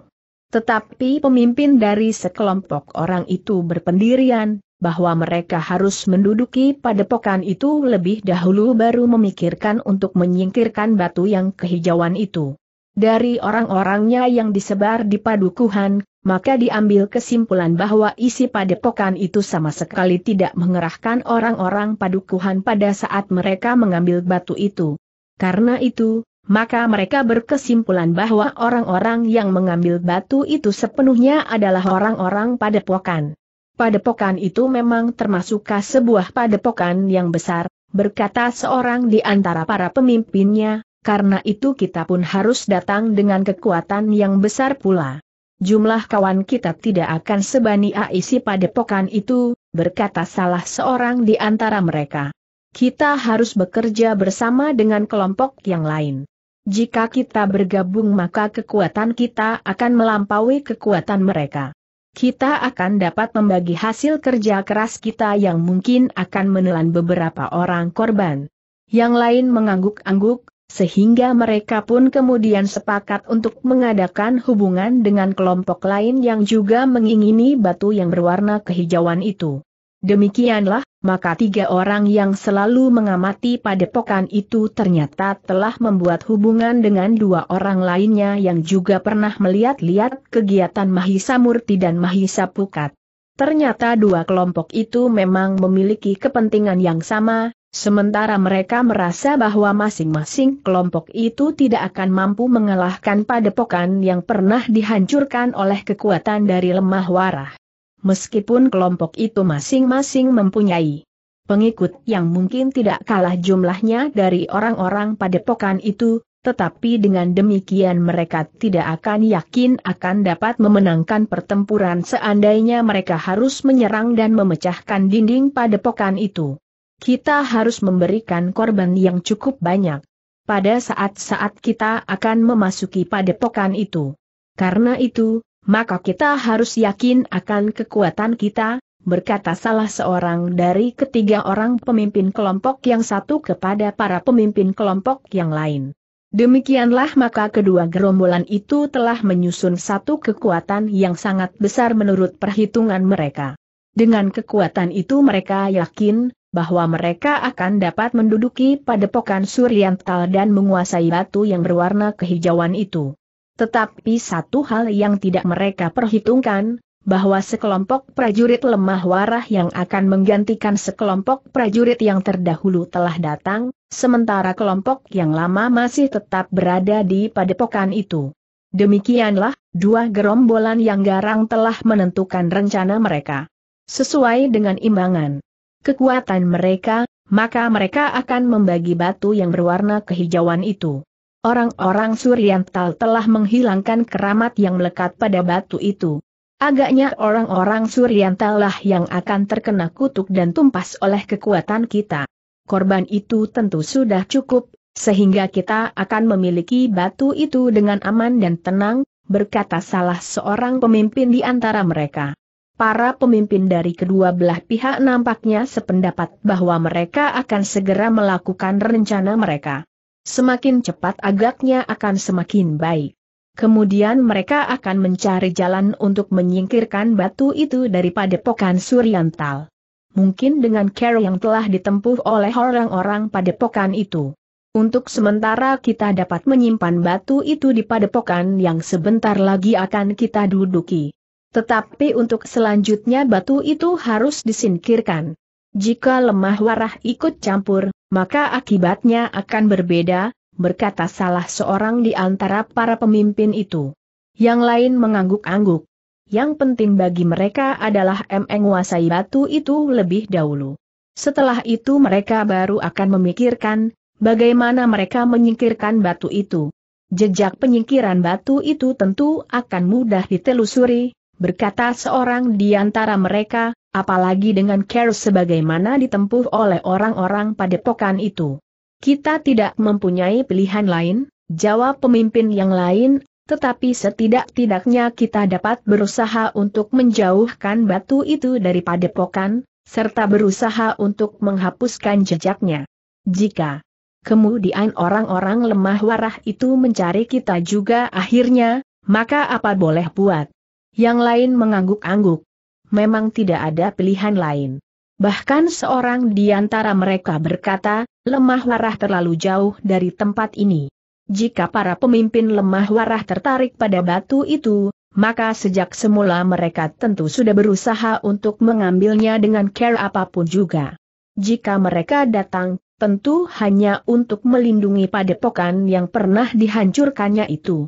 Tetapi pemimpin dari sekelompok orang itu berpendirian, bahwa mereka harus menduduki padepokan itu lebih dahulu baru memikirkan untuk menyingkirkan batu yang kehijauan itu dari orang-orangnya yang disebar di padukuhan, maka diambil kesimpulan bahwa isi padepokan itu sama sekali tidak mengerahkan orang-orang padukuhan pada saat mereka mengambil batu itu. Karena itu, maka mereka berkesimpulan bahwa orang-orang yang mengambil batu itu sepenuhnya adalah orang-orang padepokan. Padepokan itu memang termasuk sebuah padepokan yang besar, berkata seorang di antara para pemimpinnya, karena itu kita pun harus datang dengan kekuatan yang besar pula. Jumlah kawan kita tidak akan sebani isi pokan itu, berkata salah seorang di antara mereka. Kita harus bekerja bersama dengan kelompok yang lain. Jika kita bergabung maka kekuatan kita akan melampaui kekuatan mereka. Kita akan dapat membagi hasil kerja keras kita yang mungkin akan menelan beberapa orang korban. Yang lain mengangguk-angguk, sehingga mereka pun kemudian sepakat untuk mengadakan hubungan dengan kelompok lain yang juga mengingini batu yang berwarna kehijauan itu. Demikianlah, maka tiga orang yang selalu mengamati padepokan itu ternyata telah membuat hubungan dengan dua orang lainnya yang juga pernah melihat-lihat kegiatan Mahisa Murti dan Mahisa Pukat. Ternyata dua kelompok itu memang memiliki kepentingan yang sama, Sementara mereka merasa bahwa masing-masing kelompok itu tidak akan mampu mengalahkan padepokan yang pernah dihancurkan oleh kekuatan dari lemah warah. Meskipun kelompok itu masing-masing mempunyai pengikut yang mungkin tidak kalah jumlahnya dari orang-orang padepokan itu, tetapi dengan demikian mereka tidak akan yakin akan dapat memenangkan pertempuran seandainya mereka harus menyerang dan memecahkan dinding padepokan itu. Kita harus memberikan korban yang cukup banyak. Pada saat-saat kita akan memasuki padepokan itu. Karena itu, maka kita harus yakin akan kekuatan kita, berkata salah seorang dari ketiga orang pemimpin kelompok yang satu kepada para pemimpin kelompok yang lain. Demikianlah maka kedua gerombolan itu telah menyusun satu kekuatan yang sangat besar menurut perhitungan mereka. Dengan kekuatan itu mereka yakin, bahwa mereka akan dapat menduduki padepokan Suriantal dan menguasai batu yang berwarna kehijauan itu. Tetapi satu hal yang tidak mereka perhitungkan, bahwa sekelompok prajurit lemah warah yang akan menggantikan sekelompok prajurit yang terdahulu telah datang, sementara kelompok yang lama masih tetap berada di padepokan itu. Demikianlah, dua gerombolan yang garang telah menentukan rencana mereka. Sesuai dengan imbangan kekuatan mereka, maka mereka akan membagi batu yang berwarna kehijauan itu. Orang-orang Suriantal telah menghilangkan keramat yang melekat pada batu itu. Agaknya orang-orang Suryantal lah yang akan terkena kutuk dan tumpas oleh kekuatan kita. Korban itu tentu sudah cukup, sehingga kita akan memiliki batu itu dengan aman dan tenang, berkata salah seorang pemimpin di antara mereka para pemimpin dari kedua belah pihak nampaknya sependapat bahwa mereka akan segera melakukan rencana mereka. Semakin cepat agaknya akan semakin baik. Kemudian mereka akan mencari jalan untuk menyingkirkan batu itu dari padepokan Suryantal. Mungkin dengan care yang telah ditempuh oleh orang-orang padepokan itu. Untuk sementara kita dapat menyimpan batu itu di padepokan yang sebentar lagi akan kita duduki. Tetapi untuk selanjutnya batu itu harus disingkirkan. Jika lemah warah ikut campur, maka akibatnya akan berbeda, berkata salah seorang di antara para pemimpin itu. Yang lain mengangguk-angguk. Yang penting bagi mereka adalah menguasai batu itu lebih dahulu. Setelah itu mereka baru akan memikirkan, bagaimana mereka menyingkirkan batu itu. Jejak penyingkiran batu itu tentu akan mudah ditelusuri, berkata seorang di antara mereka, apalagi dengan care sebagaimana ditempuh oleh orang-orang padepokan itu. Kita tidak mempunyai pilihan lain, jawab pemimpin yang lain, tetapi setidak-tidaknya kita dapat berusaha untuk menjauhkan batu itu dari padepokan, serta berusaha untuk menghapuskan jejaknya. Jika kemudian orang-orang lemah warah itu mencari kita juga akhirnya, maka apa boleh buat? Yang lain mengangguk-angguk. Memang tidak ada pilihan lain. Bahkan seorang di antara mereka berkata, lemah warah terlalu jauh dari tempat ini. Jika para pemimpin lemah warah tertarik pada batu itu, maka sejak semula mereka tentu sudah berusaha untuk mengambilnya dengan care apapun juga. Jika mereka datang, tentu hanya untuk melindungi padepokan yang pernah dihancurkannya itu.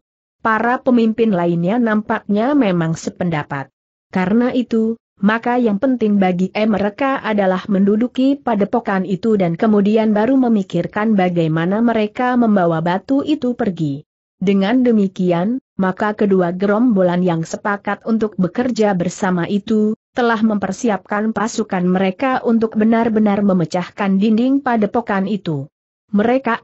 Para pemimpin lainnya nampaknya memang sependapat. Karena itu, maka yang penting bagi mereka adalah menduduki padepokan itu dan kemudian baru memikirkan bagaimana mereka membawa batu itu pergi. Dengan demikian, maka kedua gerombolan yang sepakat untuk bekerja bersama itu, telah mempersiapkan pasukan mereka untuk benar-benar memecahkan dinding padepokan itu. Mereka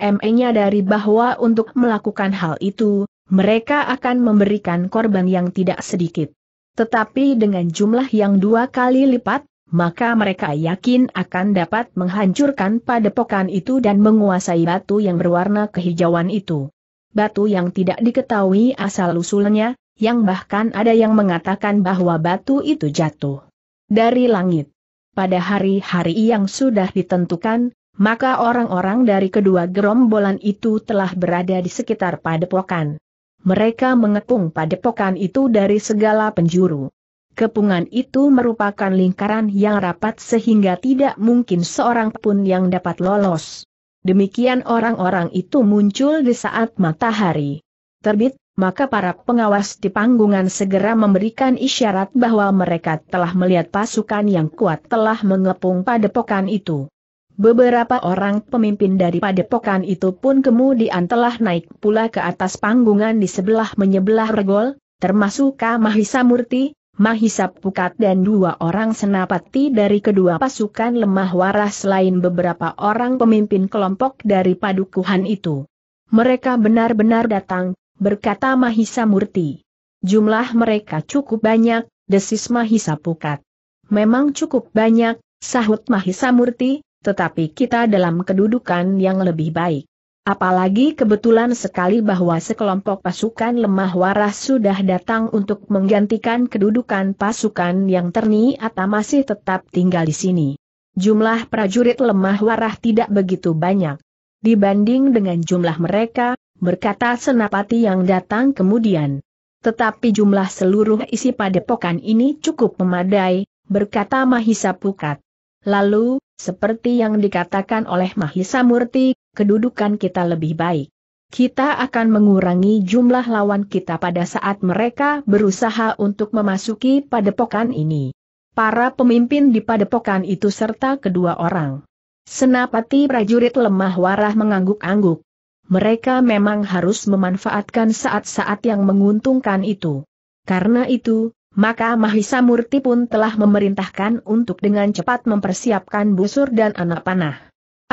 dari bahwa untuk melakukan hal itu, mereka akan memberikan korban yang tidak sedikit. Tetapi dengan jumlah yang dua kali lipat, maka mereka yakin akan dapat menghancurkan padepokan itu dan menguasai batu yang berwarna kehijauan itu. Batu yang tidak diketahui asal-usulnya, yang bahkan ada yang mengatakan bahwa batu itu jatuh dari langit. Pada hari-hari yang sudah ditentukan, maka orang-orang dari kedua gerombolan itu telah berada di sekitar padepokan mereka mengepung padepokan itu dari segala penjuru. Kepungan itu merupakan lingkaran yang rapat sehingga tidak mungkin seorang pun yang dapat lolos. Demikian orang-orang itu muncul di saat matahari terbit, maka para pengawas di panggungan segera memberikan isyarat bahwa mereka telah melihat pasukan yang kuat telah mengepung padepokan itu. Beberapa orang pemimpin dari padepokan itu pun kemudian telah naik pula ke atas panggungan di sebelah menyebelah regol, termasuk K. Mahisa Murti, Mahisa Pukat dan dua orang senapati dari kedua pasukan lemah waras selain beberapa orang pemimpin kelompok dari padukuhan itu. Mereka benar-benar datang, berkata Mahisa Murti. Jumlah mereka cukup banyak, desis Mahisa Pukat. Memang cukup banyak, sahut Mahisa Murti, tetapi kita dalam kedudukan yang lebih baik. Apalagi kebetulan sekali bahwa sekelompok pasukan lemah waras sudah datang untuk menggantikan kedudukan pasukan yang atau masih tetap tinggal di sini. Jumlah prajurit lemah waras tidak begitu banyak. Dibanding dengan jumlah mereka, berkata senapati yang datang kemudian. Tetapi jumlah seluruh isi padepokan ini cukup memadai, berkata Mahisa Pukat. Lalu, seperti yang dikatakan oleh Mahisa Murti, kedudukan kita lebih baik. Kita akan mengurangi jumlah lawan kita pada saat mereka berusaha untuk memasuki padepokan ini. Para pemimpin di padepokan itu serta kedua orang. Senapati prajurit lemah warah mengangguk-angguk. Mereka memang harus memanfaatkan saat-saat yang menguntungkan itu. Karena itu, maka Mahisa Murti pun telah memerintahkan untuk dengan cepat mempersiapkan busur dan anak panah.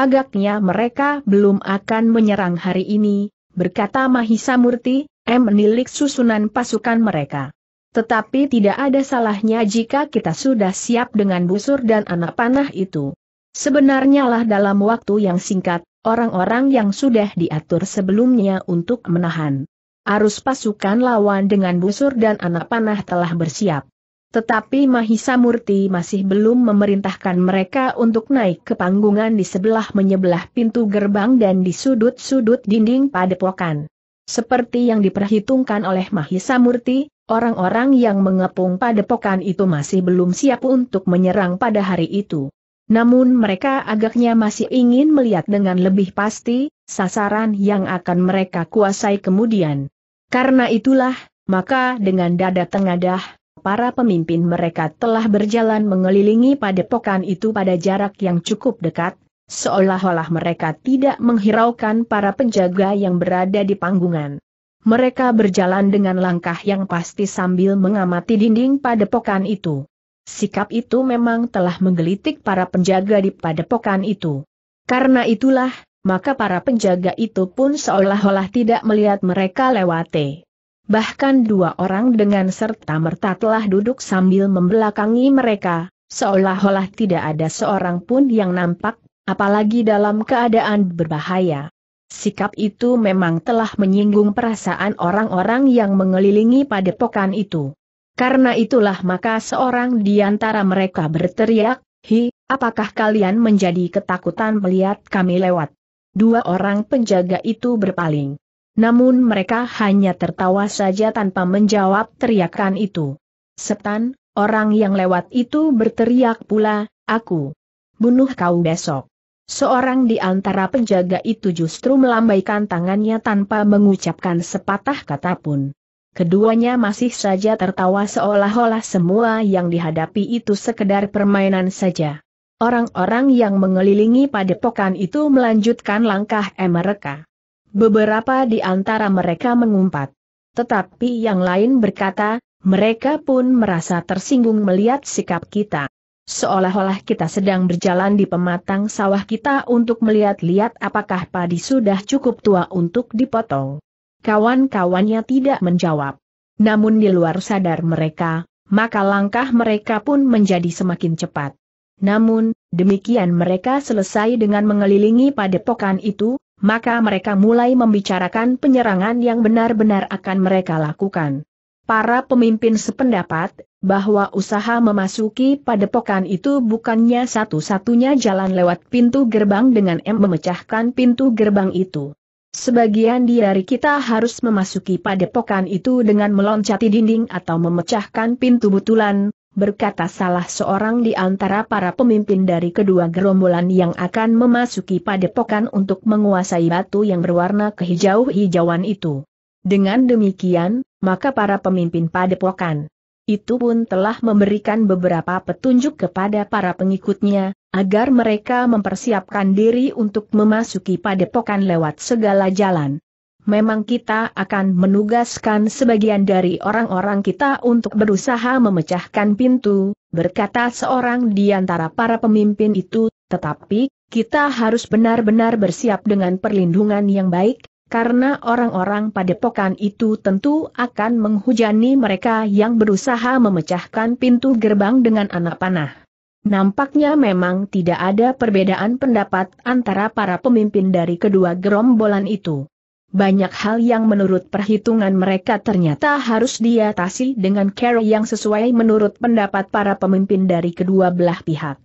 Agaknya mereka belum akan menyerang hari ini, berkata Mahisa Murti, M menilik susunan pasukan mereka. Tetapi tidak ada salahnya jika kita sudah siap dengan busur dan anak panah itu. Sebenarnya lah dalam waktu yang singkat, orang-orang yang sudah diatur sebelumnya untuk menahan Arus pasukan lawan dengan busur dan anak panah telah bersiap. Tetapi Mahisa Murti masih belum memerintahkan mereka untuk naik ke panggungan di sebelah menyebelah pintu gerbang dan di sudut-sudut dinding padepokan. Seperti yang diperhitungkan oleh Mahisa Murti, orang-orang yang mengepung padepokan itu masih belum siap untuk menyerang pada hari itu. Namun mereka agaknya masih ingin melihat dengan lebih pasti, sasaran yang akan mereka kuasai kemudian. Karena itulah, maka dengan dada tengadah, para pemimpin mereka telah berjalan mengelilingi padepokan itu pada jarak yang cukup dekat, seolah-olah mereka tidak menghiraukan para penjaga yang berada di panggungan. Mereka berjalan dengan langkah yang pasti sambil mengamati dinding padepokan itu. Sikap itu memang telah menggelitik para penjaga di padepokan itu. Karena itulah, maka para penjaga itu pun seolah-olah tidak melihat mereka lewati. Bahkan dua orang dengan serta-merta telah duduk sambil membelakangi mereka, seolah-olah tidak ada seorang pun yang nampak, apalagi dalam keadaan berbahaya. Sikap itu memang telah menyinggung perasaan orang-orang yang mengelilingi padepokan itu. Karena itulah maka seorang di antara mereka berteriak, Hi, apakah kalian menjadi ketakutan melihat kami lewat? Dua orang penjaga itu berpaling. Namun mereka hanya tertawa saja tanpa menjawab teriakan itu. Setan, orang yang lewat itu berteriak pula, aku bunuh kau besok. Seorang di antara penjaga itu justru melambaikan tangannya tanpa mengucapkan sepatah kata pun. Keduanya masih saja tertawa seolah-olah semua yang dihadapi itu sekedar permainan saja. Orang-orang yang mengelilingi padepokan itu melanjutkan langkah mereka. Beberapa di antara mereka mengumpat. Tetapi yang lain berkata, mereka pun merasa tersinggung melihat sikap kita. Seolah-olah kita sedang berjalan di pematang sawah kita untuk melihat-lihat apakah padi sudah cukup tua untuk dipotong. Kawan-kawannya tidak menjawab. Namun di luar sadar mereka, maka langkah mereka pun menjadi semakin cepat. Namun, demikian mereka selesai dengan mengelilingi padepokan itu, maka mereka mulai membicarakan penyerangan yang benar-benar akan mereka lakukan. Para pemimpin sependapat, bahwa usaha memasuki padepokan itu bukannya satu-satunya jalan lewat pintu gerbang dengan M memecahkan pintu gerbang itu. Sebagian diari kita harus memasuki padepokan itu dengan meloncati dinding atau memecahkan pintu butulan, berkata salah seorang di antara para pemimpin dari kedua gerombolan yang akan memasuki padepokan untuk menguasai batu yang berwarna kehijau-hijauan itu. Dengan demikian, maka para pemimpin padepokan itu pun telah memberikan beberapa petunjuk kepada para pengikutnya, agar mereka mempersiapkan diri untuk memasuki padepokan lewat segala jalan. Memang kita akan menugaskan sebagian dari orang-orang kita untuk berusaha memecahkan pintu, berkata seorang di antara para pemimpin itu, tetapi, kita harus benar-benar bersiap dengan perlindungan yang baik, karena orang-orang padepokan itu tentu akan menghujani mereka yang berusaha memecahkan pintu gerbang dengan anak panah. Nampaknya memang tidak ada perbedaan pendapat antara para pemimpin dari kedua gerombolan itu. Banyak hal yang menurut perhitungan mereka ternyata harus diatasi dengan cara yang sesuai menurut pendapat para pemimpin dari kedua belah pihak.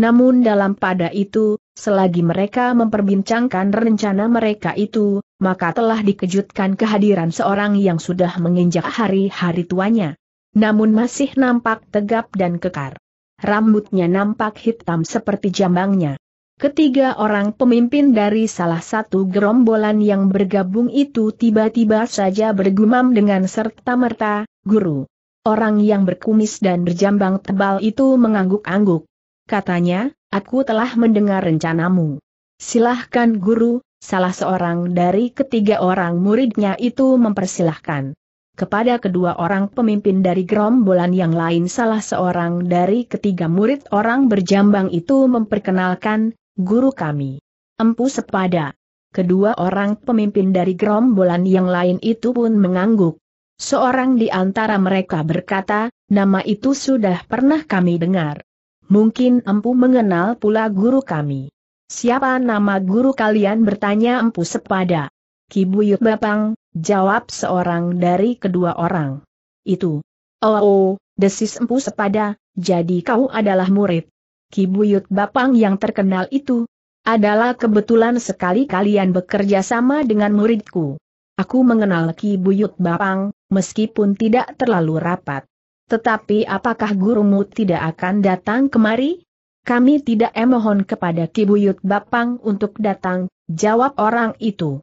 Namun dalam pada itu, selagi mereka memperbincangkan rencana mereka itu, maka telah dikejutkan kehadiran seorang yang sudah menginjak hari-hari tuanya. Namun masih nampak tegap dan kekar rambutnya nampak hitam seperti jambangnya. Ketiga orang pemimpin dari salah satu gerombolan yang bergabung itu tiba-tiba saja bergumam dengan serta-merta, guru. Orang yang berkumis dan berjambang tebal itu mengangguk-angguk. Katanya, aku telah mendengar rencanamu. Silahkan guru, salah seorang dari ketiga orang muridnya itu mempersilahkan kepada kedua orang pemimpin dari gerombolan yang lain salah seorang dari ketiga murid orang berjambang itu memperkenalkan, guru kami. Empu Sepada. Kedua orang pemimpin dari gerombolan yang lain itu pun mengangguk. Seorang di antara mereka berkata, nama itu sudah pernah kami dengar. Mungkin Empu mengenal pula guru kami. Siapa nama guru kalian bertanya Empu Sepada. Kibuyut Bapang, jawab seorang dari kedua orang. Itu. Oh, oh desis empu sepada, jadi kau adalah murid. Kibuyut Bapang yang terkenal itu, adalah kebetulan sekali kalian bekerja sama dengan muridku. Aku mengenal Kibuyut Bapang, meskipun tidak terlalu rapat. Tetapi apakah gurumu tidak akan datang kemari? Kami tidak emohon kepada Kibuyut Bapang untuk datang, jawab orang itu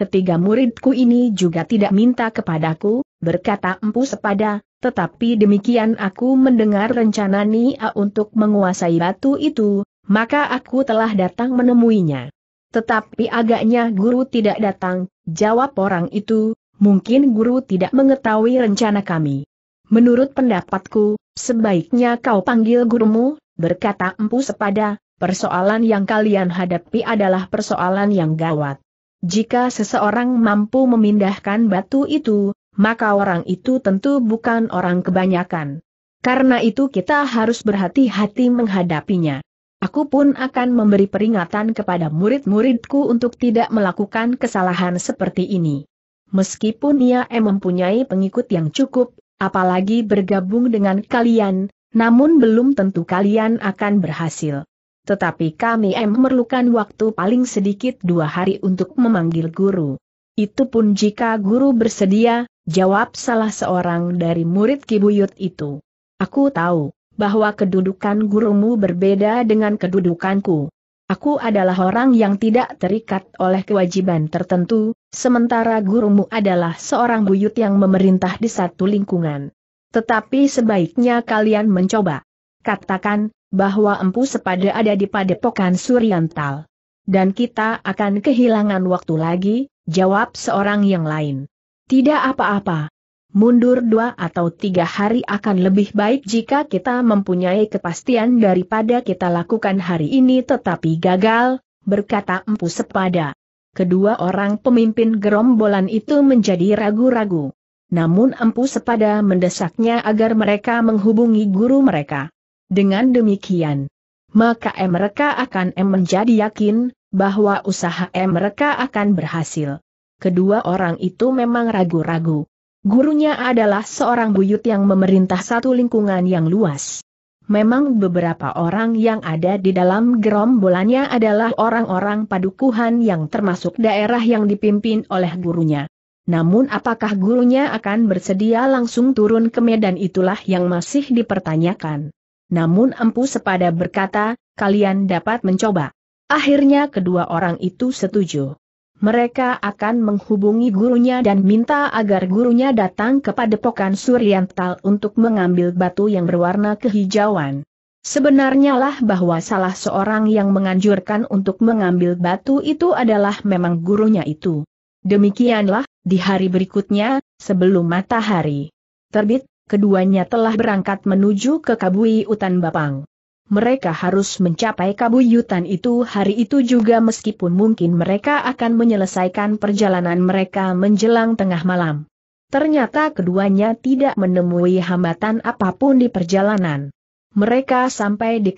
ketiga muridku ini juga tidak minta kepadaku, berkata empu sepada, tetapi demikian aku mendengar rencana Nia untuk menguasai batu itu, maka aku telah datang menemuinya. Tetapi agaknya guru tidak datang, jawab orang itu, mungkin guru tidak mengetahui rencana kami. Menurut pendapatku, sebaiknya kau panggil gurumu, berkata empu sepada, persoalan yang kalian hadapi adalah persoalan yang gawat. Jika seseorang mampu memindahkan batu itu, maka orang itu tentu bukan orang kebanyakan. Karena itu kita harus berhati-hati menghadapinya. Aku pun akan memberi peringatan kepada murid-muridku untuk tidak melakukan kesalahan seperti ini. Meskipun ia mempunyai pengikut yang cukup, apalagi bergabung dengan kalian, namun belum tentu kalian akan berhasil. Tetapi kami memerlukan waktu paling sedikit dua hari untuk memanggil guru. Itu pun jika guru bersedia, jawab salah seorang dari murid Kibuyut itu. Aku tahu bahwa kedudukan gurumu berbeda dengan kedudukanku. Aku adalah orang yang tidak terikat oleh kewajiban tertentu, sementara gurumu adalah seorang buyut yang memerintah di satu lingkungan. Tetapi sebaiknya kalian mencoba. Katakan, bahwa Empu Sepada ada di Padepokan Suriantal. Dan kita akan kehilangan waktu lagi, jawab seorang yang lain. Tidak apa-apa. Mundur dua atau tiga hari akan lebih baik jika kita mempunyai kepastian daripada kita lakukan hari ini tetapi gagal, berkata Empu Sepada. Kedua orang pemimpin gerombolan itu menjadi ragu-ragu. Namun Empu Sepada mendesaknya agar mereka menghubungi guru mereka. Dengan demikian, maka mereka akan menjadi yakin bahwa usaha mereka akan berhasil. Kedua orang itu memang ragu-ragu. Gurunya adalah seorang buyut yang memerintah satu lingkungan yang luas. Memang beberapa orang yang ada di dalam gerombolannya adalah orang-orang padukuhan yang termasuk daerah yang dipimpin oleh gurunya. Namun apakah gurunya akan bersedia langsung turun ke medan itulah yang masih dipertanyakan. Namun Empu Sepada berkata, kalian dapat mencoba. Akhirnya kedua orang itu setuju. Mereka akan menghubungi gurunya dan minta agar gurunya datang kepada padepokan Suryantal untuk mengambil batu yang berwarna kehijauan. Sebenarnya lah bahwa salah seorang yang menganjurkan untuk mengambil batu itu adalah memang gurunya itu. Demikianlah, di hari berikutnya, sebelum matahari terbit, keduanya telah berangkat menuju ke Utan Bapang. Mereka harus mencapai Utan itu hari itu juga meskipun mungkin mereka akan menyelesaikan perjalanan mereka menjelang tengah malam. Ternyata keduanya tidak menemui hambatan apapun di perjalanan. Mereka sampai di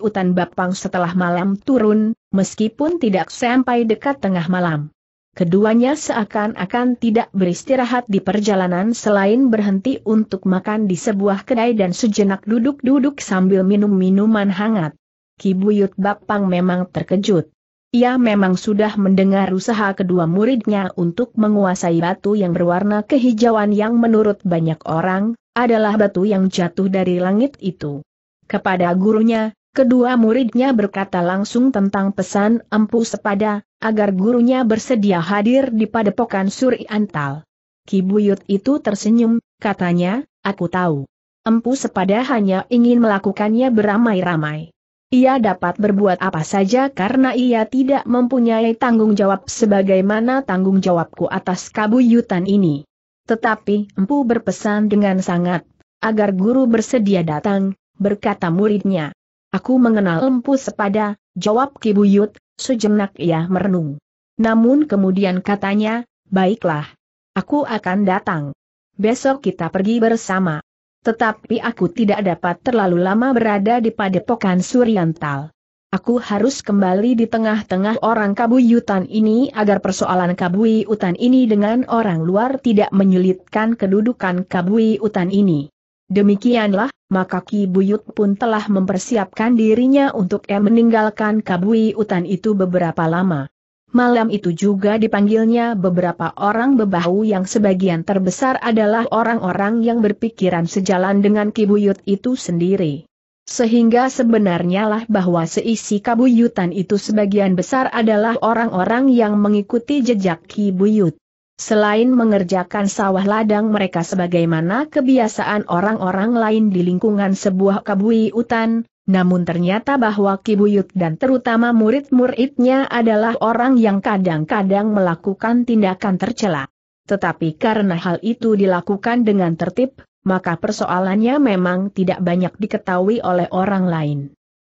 Utan Bapang setelah malam turun, meskipun tidak sampai dekat tengah malam keduanya seakan-akan tidak beristirahat di perjalanan selain berhenti untuk makan di sebuah kedai dan sejenak duduk-duduk sambil minum minuman hangat. Kibuyut Bapang memang terkejut. Ia memang sudah mendengar usaha kedua muridnya untuk menguasai batu yang berwarna kehijauan yang menurut banyak orang, adalah batu yang jatuh dari langit itu. Kepada gurunya, Kedua muridnya berkata langsung tentang pesan empu sepada, agar gurunya bersedia hadir di padepokan Suri Antal. Kibuyut itu tersenyum, katanya, aku tahu. Empu sepada hanya ingin melakukannya beramai-ramai. Ia dapat berbuat apa saja karena ia tidak mempunyai tanggung jawab sebagaimana tanggung jawabku atas kabuyutan ini. Tetapi empu berpesan dengan sangat, agar guru bersedia datang, berkata muridnya. Aku mengenal empu sepada, jawab Kibuyut, sejenak ia merenung. Namun kemudian katanya, baiklah. Aku akan datang. Besok kita pergi bersama. Tetapi aku tidak dapat terlalu lama berada di padepokan Suriantal. Aku harus kembali di tengah-tengah orang kabuyutan ini agar persoalan kabuyutan ini dengan orang luar tidak menyulitkan kedudukan kabuyutan ini. Demikianlah, maka Ki Buyut pun telah mempersiapkan dirinya untuk meninggalkan kabui utan itu beberapa lama. Malam itu juga dipanggilnya beberapa orang bebahu yang sebagian terbesar adalah orang-orang yang berpikiran sejalan dengan kibuyut itu sendiri. Sehingga sebenarnya lah bahwa seisi kabuyutan itu sebagian besar adalah orang-orang yang mengikuti jejak kibuyut. Selain mengerjakan sawah ladang mereka sebagaimana kebiasaan orang-orang lain di lingkungan sebuah kabui hutan, namun ternyata bahwa Kibuyut dan terutama murid-muridnya adalah orang yang kadang-kadang melakukan tindakan tercela. Tetapi karena hal itu dilakukan dengan tertib, maka persoalannya memang tidak banyak diketahui oleh orang lain.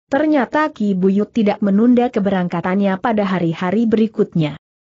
Ternyata Kibuyut tidak menunda keberangkatannya pada hari-hari berikutnya.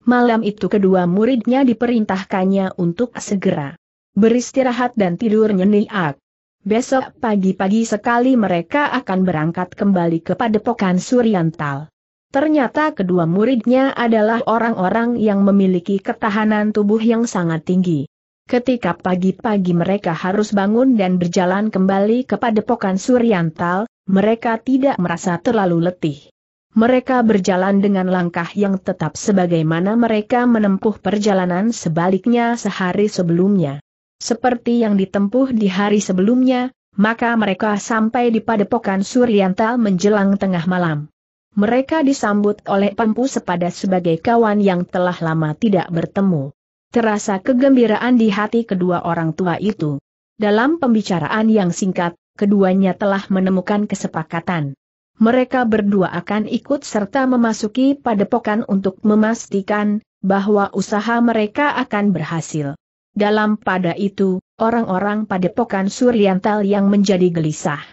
Malam itu kedua muridnya diperintahkannya untuk segera beristirahat dan tidur nyenyak. Besok pagi-pagi sekali mereka akan berangkat kembali ke padepokan Suryantal. Ternyata kedua muridnya adalah orang-orang yang memiliki ketahanan tubuh yang sangat tinggi. Ketika pagi-pagi mereka harus bangun dan berjalan kembali ke padepokan Suryantal, mereka tidak merasa terlalu letih mereka berjalan dengan langkah yang tetap sebagaimana mereka menempuh perjalanan sebaliknya sehari sebelumnya. Seperti yang ditempuh di hari sebelumnya, maka mereka sampai di padepokan Suryanta menjelang tengah malam. Mereka disambut oleh Pempu Sepada sebagai kawan yang telah lama tidak bertemu. Terasa kegembiraan di hati kedua orang tua itu. Dalam pembicaraan yang singkat, keduanya telah menemukan kesepakatan mereka berdua akan ikut serta memasuki padepokan untuk memastikan bahwa usaha mereka akan berhasil. Dalam pada itu, orang-orang padepokan Suryantal yang menjadi gelisah.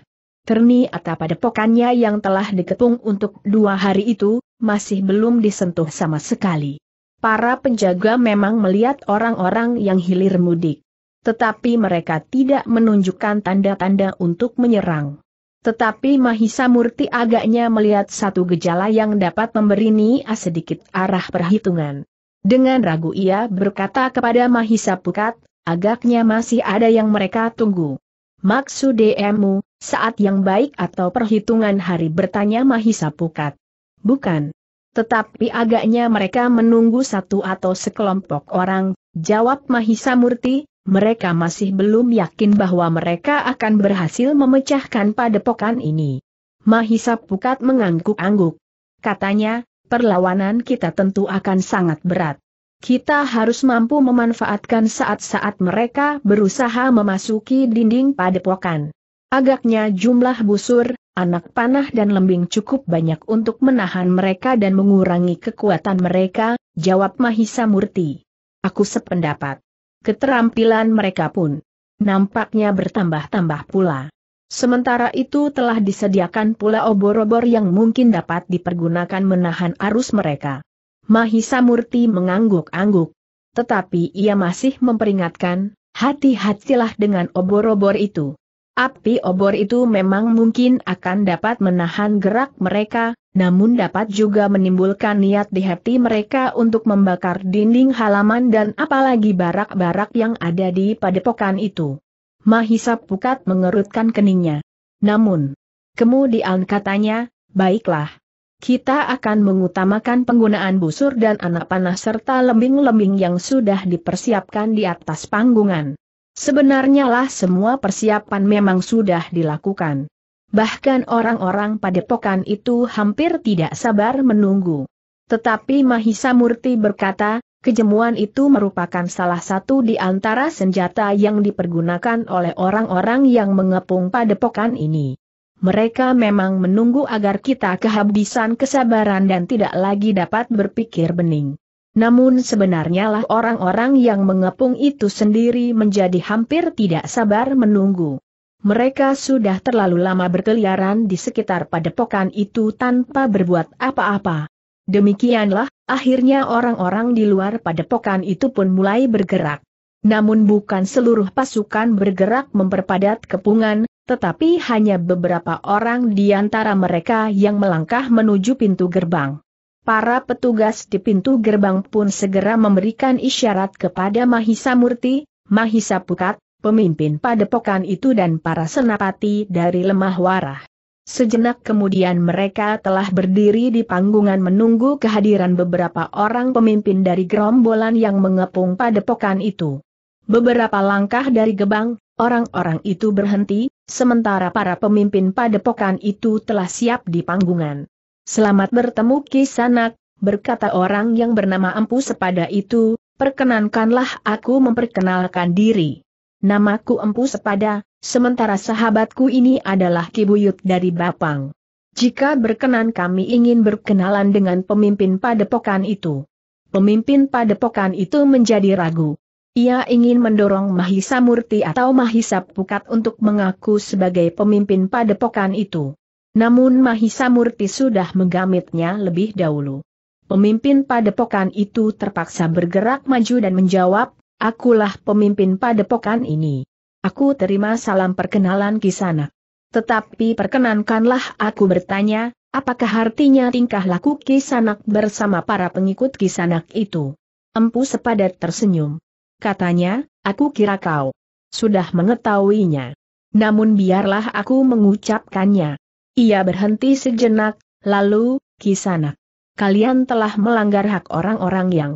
Terni atau padepokannya yang telah dikepung untuk dua hari itu, masih belum disentuh sama sekali. Para penjaga memang melihat orang-orang yang hilir mudik. Tetapi mereka tidak menunjukkan tanda-tanda untuk menyerang. Tetapi Mahisa Murti agaknya melihat satu gejala yang dapat memberi Nia sedikit arah perhitungan. Dengan ragu ia berkata kepada Mahisa Pukat, agaknya masih ada yang mereka tunggu. Maksud DMU, saat yang baik atau perhitungan hari bertanya Mahisa Pukat. Bukan. Tetapi agaknya mereka menunggu satu atau sekelompok orang, jawab Mahisa Murti, mereka masih belum yakin bahwa mereka akan berhasil memecahkan padepokan ini. Mahisa Pukat mengangguk-angguk. Katanya, perlawanan kita tentu akan sangat berat. Kita harus mampu memanfaatkan saat-saat mereka berusaha memasuki dinding padepokan. Agaknya jumlah busur, anak panah dan lembing cukup banyak untuk menahan mereka dan mengurangi kekuatan mereka, jawab Mahisa Murti. Aku sependapat keterampilan mereka pun nampaknya bertambah-tambah pula. Sementara itu telah disediakan pula obor-obor yang mungkin dapat dipergunakan menahan arus mereka. Mahisa Murti mengangguk-angguk. Tetapi ia masih memperingatkan, hati-hatilah dengan obor-obor itu. Api obor itu memang mungkin akan dapat menahan gerak mereka, namun dapat juga menimbulkan niat di hati mereka untuk membakar dinding halaman dan apalagi barak-barak yang ada di padepokan itu. Mahisa Pukat mengerutkan keningnya. Namun, kemudian katanya, baiklah. Kita akan mengutamakan penggunaan busur dan anak panah serta lembing-lembing yang sudah dipersiapkan di atas panggungan. Sebenarnya lah semua persiapan memang sudah dilakukan. Bahkan orang-orang padepokan itu hampir tidak sabar menunggu. Tetapi Mahisa Murti berkata, kejemuan itu merupakan salah satu di antara senjata yang dipergunakan oleh orang-orang yang mengepung padepokan ini. Mereka memang menunggu agar kita kehabisan kesabaran dan tidak lagi dapat berpikir bening. Namun sebenarnya lah orang-orang yang mengepung itu sendiri menjadi hampir tidak sabar menunggu. Mereka sudah terlalu lama berkeliaran di sekitar padepokan itu tanpa berbuat apa-apa. Demikianlah, akhirnya orang-orang di luar padepokan itu pun mulai bergerak. Namun bukan seluruh pasukan bergerak memperpadat kepungan, tetapi hanya beberapa orang di antara mereka yang melangkah menuju pintu gerbang. Para petugas di pintu gerbang pun segera memberikan isyarat kepada Mahisa Murti, Mahisa Pukat, pemimpin padepokan itu dan para senapati dari lemah warah. Sejenak kemudian mereka telah berdiri di panggungan menunggu kehadiran beberapa orang pemimpin dari gerombolan yang mengepung padepokan itu. Beberapa langkah dari gebang, orang-orang itu berhenti, sementara para pemimpin padepokan itu telah siap di panggungan. Selamat bertemu Kisanak, berkata orang yang bernama Empu Sepada itu, perkenankanlah aku memperkenalkan diri. Namaku Empu Sepada, sementara sahabatku ini adalah Kibuyut dari Bapang. Jika berkenan kami ingin berkenalan dengan pemimpin padepokan itu. Pemimpin padepokan itu menjadi ragu. Ia ingin mendorong Mahisa Murti atau Mahisa Pukat untuk mengaku sebagai pemimpin padepokan itu. Namun Mahisa Murti sudah menggamitnya lebih dahulu. Pemimpin padepokan itu terpaksa bergerak maju dan menjawab, Akulah pemimpin padepokan ini. Aku terima salam perkenalan Kisanak. Tetapi perkenankanlah aku bertanya, apakah artinya tingkah laku Kisanak bersama para pengikut Kisanak itu? Empu sepadat tersenyum. Katanya, aku kira kau sudah mengetahuinya. Namun biarlah aku mengucapkannya. Ia berhenti sejenak, lalu, kisana. Kalian telah melanggar hak orang-orang yang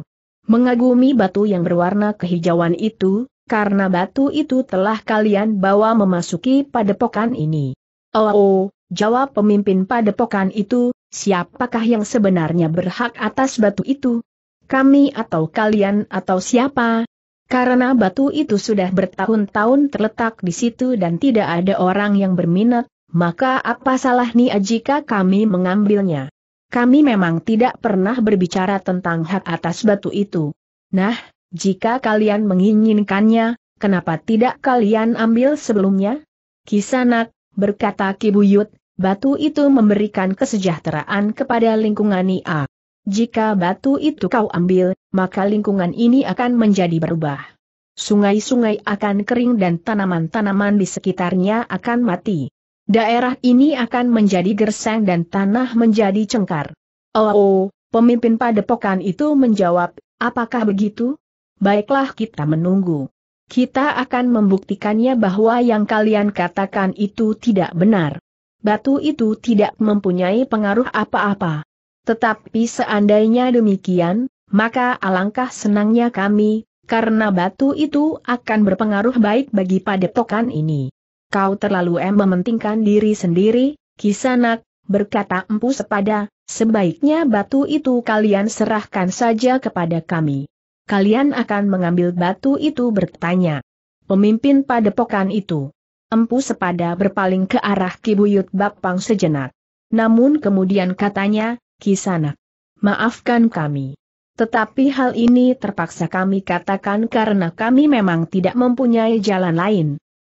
mengagumi batu yang berwarna kehijauan itu, karena batu itu telah kalian bawa memasuki padepokan ini. Oh, oh jawab pemimpin padepokan itu, siapakah yang sebenarnya berhak atas batu itu? Kami atau kalian atau siapa? Karena batu itu sudah bertahun-tahun terletak di situ dan tidak ada orang yang berminat, maka apa salah salahnya eh, jika kami mengambilnya? Kami memang tidak pernah berbicara tentang hak atas batu itu. Nah, jika kalian menginginkannya, kenapa tidak kalian ambil sebelumnya? Kisanak, berkata Kibuyut, batu itu memberikan kesejahteraan kepada lingkungan IA. Jika batu itu kau ambil, maka lingkungan ini akan menjadi berubah. Sungai-sungai akan kering dan tanaman-tanaman di sekitarnya akan mati. Daerah ini akan menjadi gersang dan tanah menjadi cengkar. Oh, oh pemimpin padepokan itu menjawab, apakah begitu? Baiklah kita menunggu. Kita akan membuktikannya bahwa yang kalian katakan itu tidak benar. Batu itu tidak mempunyai pengaruh apa-apa. Tetapi seandainya demikian, maka alangkah senangnya kami, karena batu itu akan berpengaruh baik bagi padepokan ini kau terlalu mementingkan diri sendiri, kisanak, berkata empu sepada, sebaiknya batu itu kalian serahkan saja kepada kami. Kalian akan mengambil batu itu bertanya. Pemimpin padepokan itu. Empu sepada berpaling ke arah Kibuyut Bapang sejenak. Namun kemudian katanya, Kisanak, maafkan kami. Tetapi hal ini terpaksa kami katakan karena kami memang tidak mempunyai jalan lain.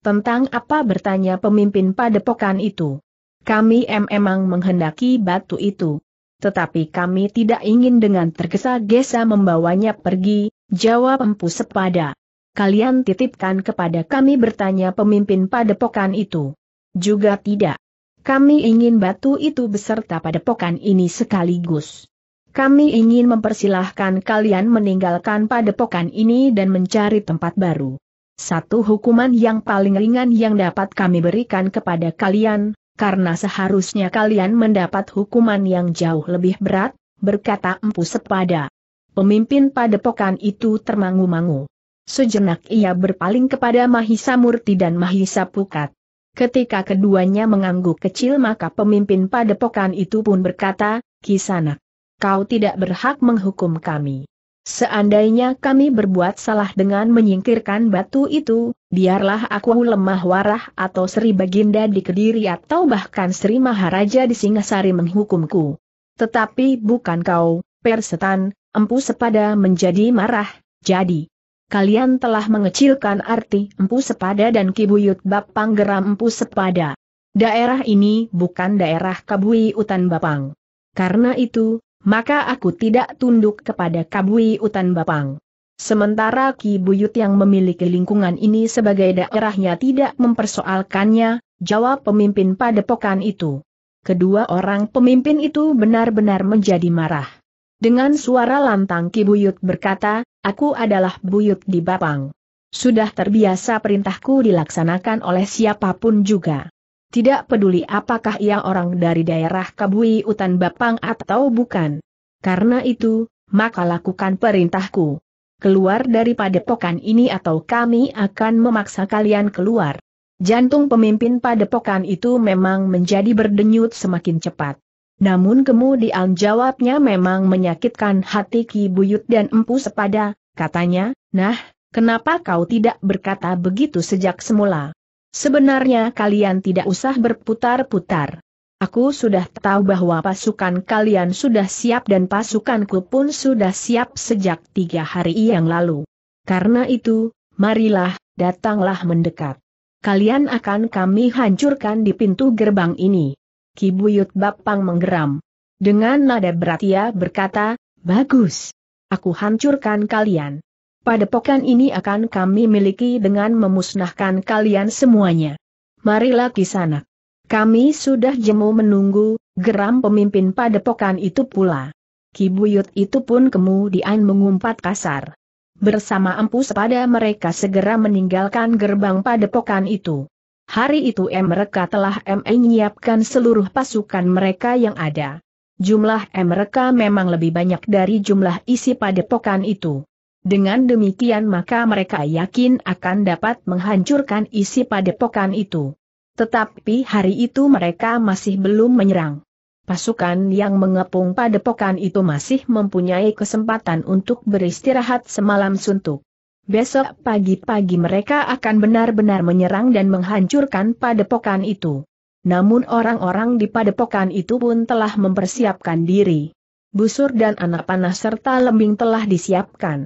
Tentang apa bertanya pemimpin padepokan itu? Kami memang menghendaki batu itu. Tetapi kami tidak ingin dengan tergesa-gesa membawanya pergi, jawab empu sepada. Kalian titipkan kepada kami bertanya pemimpin padepokan itu. Juga tidak. Kami ingin batu itu beserta padepokan ini sekaligus. Kami ingin mempersilahkan kalian meninggalkan padepokan ini dan mencari tempat baru. Satu hukuman yang paling ringan yang dapat kami berikan kepada kalian, karena seharusnya kalian mendapat hukuman yang jauh lebih berat, berkata Empu Sepada. Pemimpin padepokan itu termangu-mangu. Sejenak ia berpaling kepada Mahisa Murti dan Mahisa Pukat. Ketika keduanya mengangguk kecil maka pemimpin padepokan itu pun berkata, Kisanak, kau tidak berhak menghukum kami. Seandainya kami berbuat salah dengan menyingkirkan batu itu, biarlah aku lemah warah atau Sri Baginda di Kediri atau bahkan Sri Maharaja di Singasari menghukumku. Tetapi bukan kau, Persetan, Empu Sepada menjadi marah, jadi. Kalian telah mengecilkan arti Empu Sepada dan Kibuyut Bapang Geram Empu Sepada. Daerah ini bukan daerah Kabui Utan Bapang. Karena itu, maka aku tidak tunduk kepada Kabui Utan Bapang. Sementara Ki Buyut yang memiliki lingkungan ini sebagai daerahnya tidak mempersoalkannya, jawab pemimpin padepokan itu. Kedua orang pemimpin itu benar-benar menjadi marah. Dengan suara lantang Ki Buyut berkata, aku adalah Buyut di Bapang. Sudah terbiasa perintahku dilaksanakan oleh siapapun juga tidak peduli apakah ia orang dari daerah Kabui Utan Bapang atau bukan. Karena itu, maka lakukan perintahku. Keluar dari padepokan ini atau kami akan memaksa kalian keluar. Jantung pemimpin padepokan itu memang menjadi berdenyut semakin cepat. Namun kemudian jawabnya memang menyakitkan hati Ki Buyut dan Empu Sepada, katanya, nah, kenapa kau tidak berkata begitu sejak semula? Sebenarnya kalian tidak usah berputar-putar. Aku sudah tahu bahwa pasukan kalian sudah siap dan pasukanku pun sudah siap sejak tiga hari yang lalu. Karena itu, marilah, datanglah mendekat. Kalian akan kami hancurkan di pintu gerbang ini. Kibuyut Bapang menggeram. Dengan nada berat ia berkata, Bagus. Aku hancurkan kalian. Padepokan ini akan kami miliki dengan memusnahkan kalian semuanya. Marilah sana. Kami sudah jemu menunggu, geram pemimpin padepokan itu pula. Kibuyut itu pun kemudian mengumpat kasar. Bersama empu pada mereka segera meninggalkan gerbang padepokan itu. Hari itu mereka telah menyiapkan seluruh pasukan mereka yang ada. Jumlah mereka memang lebih banyak dari jumlah isi padepokan itu. Dengan demikian maka mereka yakin akan dapat menghancurkan isi padepokan itu. Tetapi hari itu mereka masih belum menyerang. Pasukan yang mengepung padepokan itu masih mempunyai kesempatan untuk beristirahat semalam suntuk. Besok pagi-pagi mereka akan benar-benar menyerang dan menghancurkan padepokan itu. Namun orang-orang di padepokan itu pun telah mempersiapkan diri. Busur dan anak panah serta lembing telah disiapkan.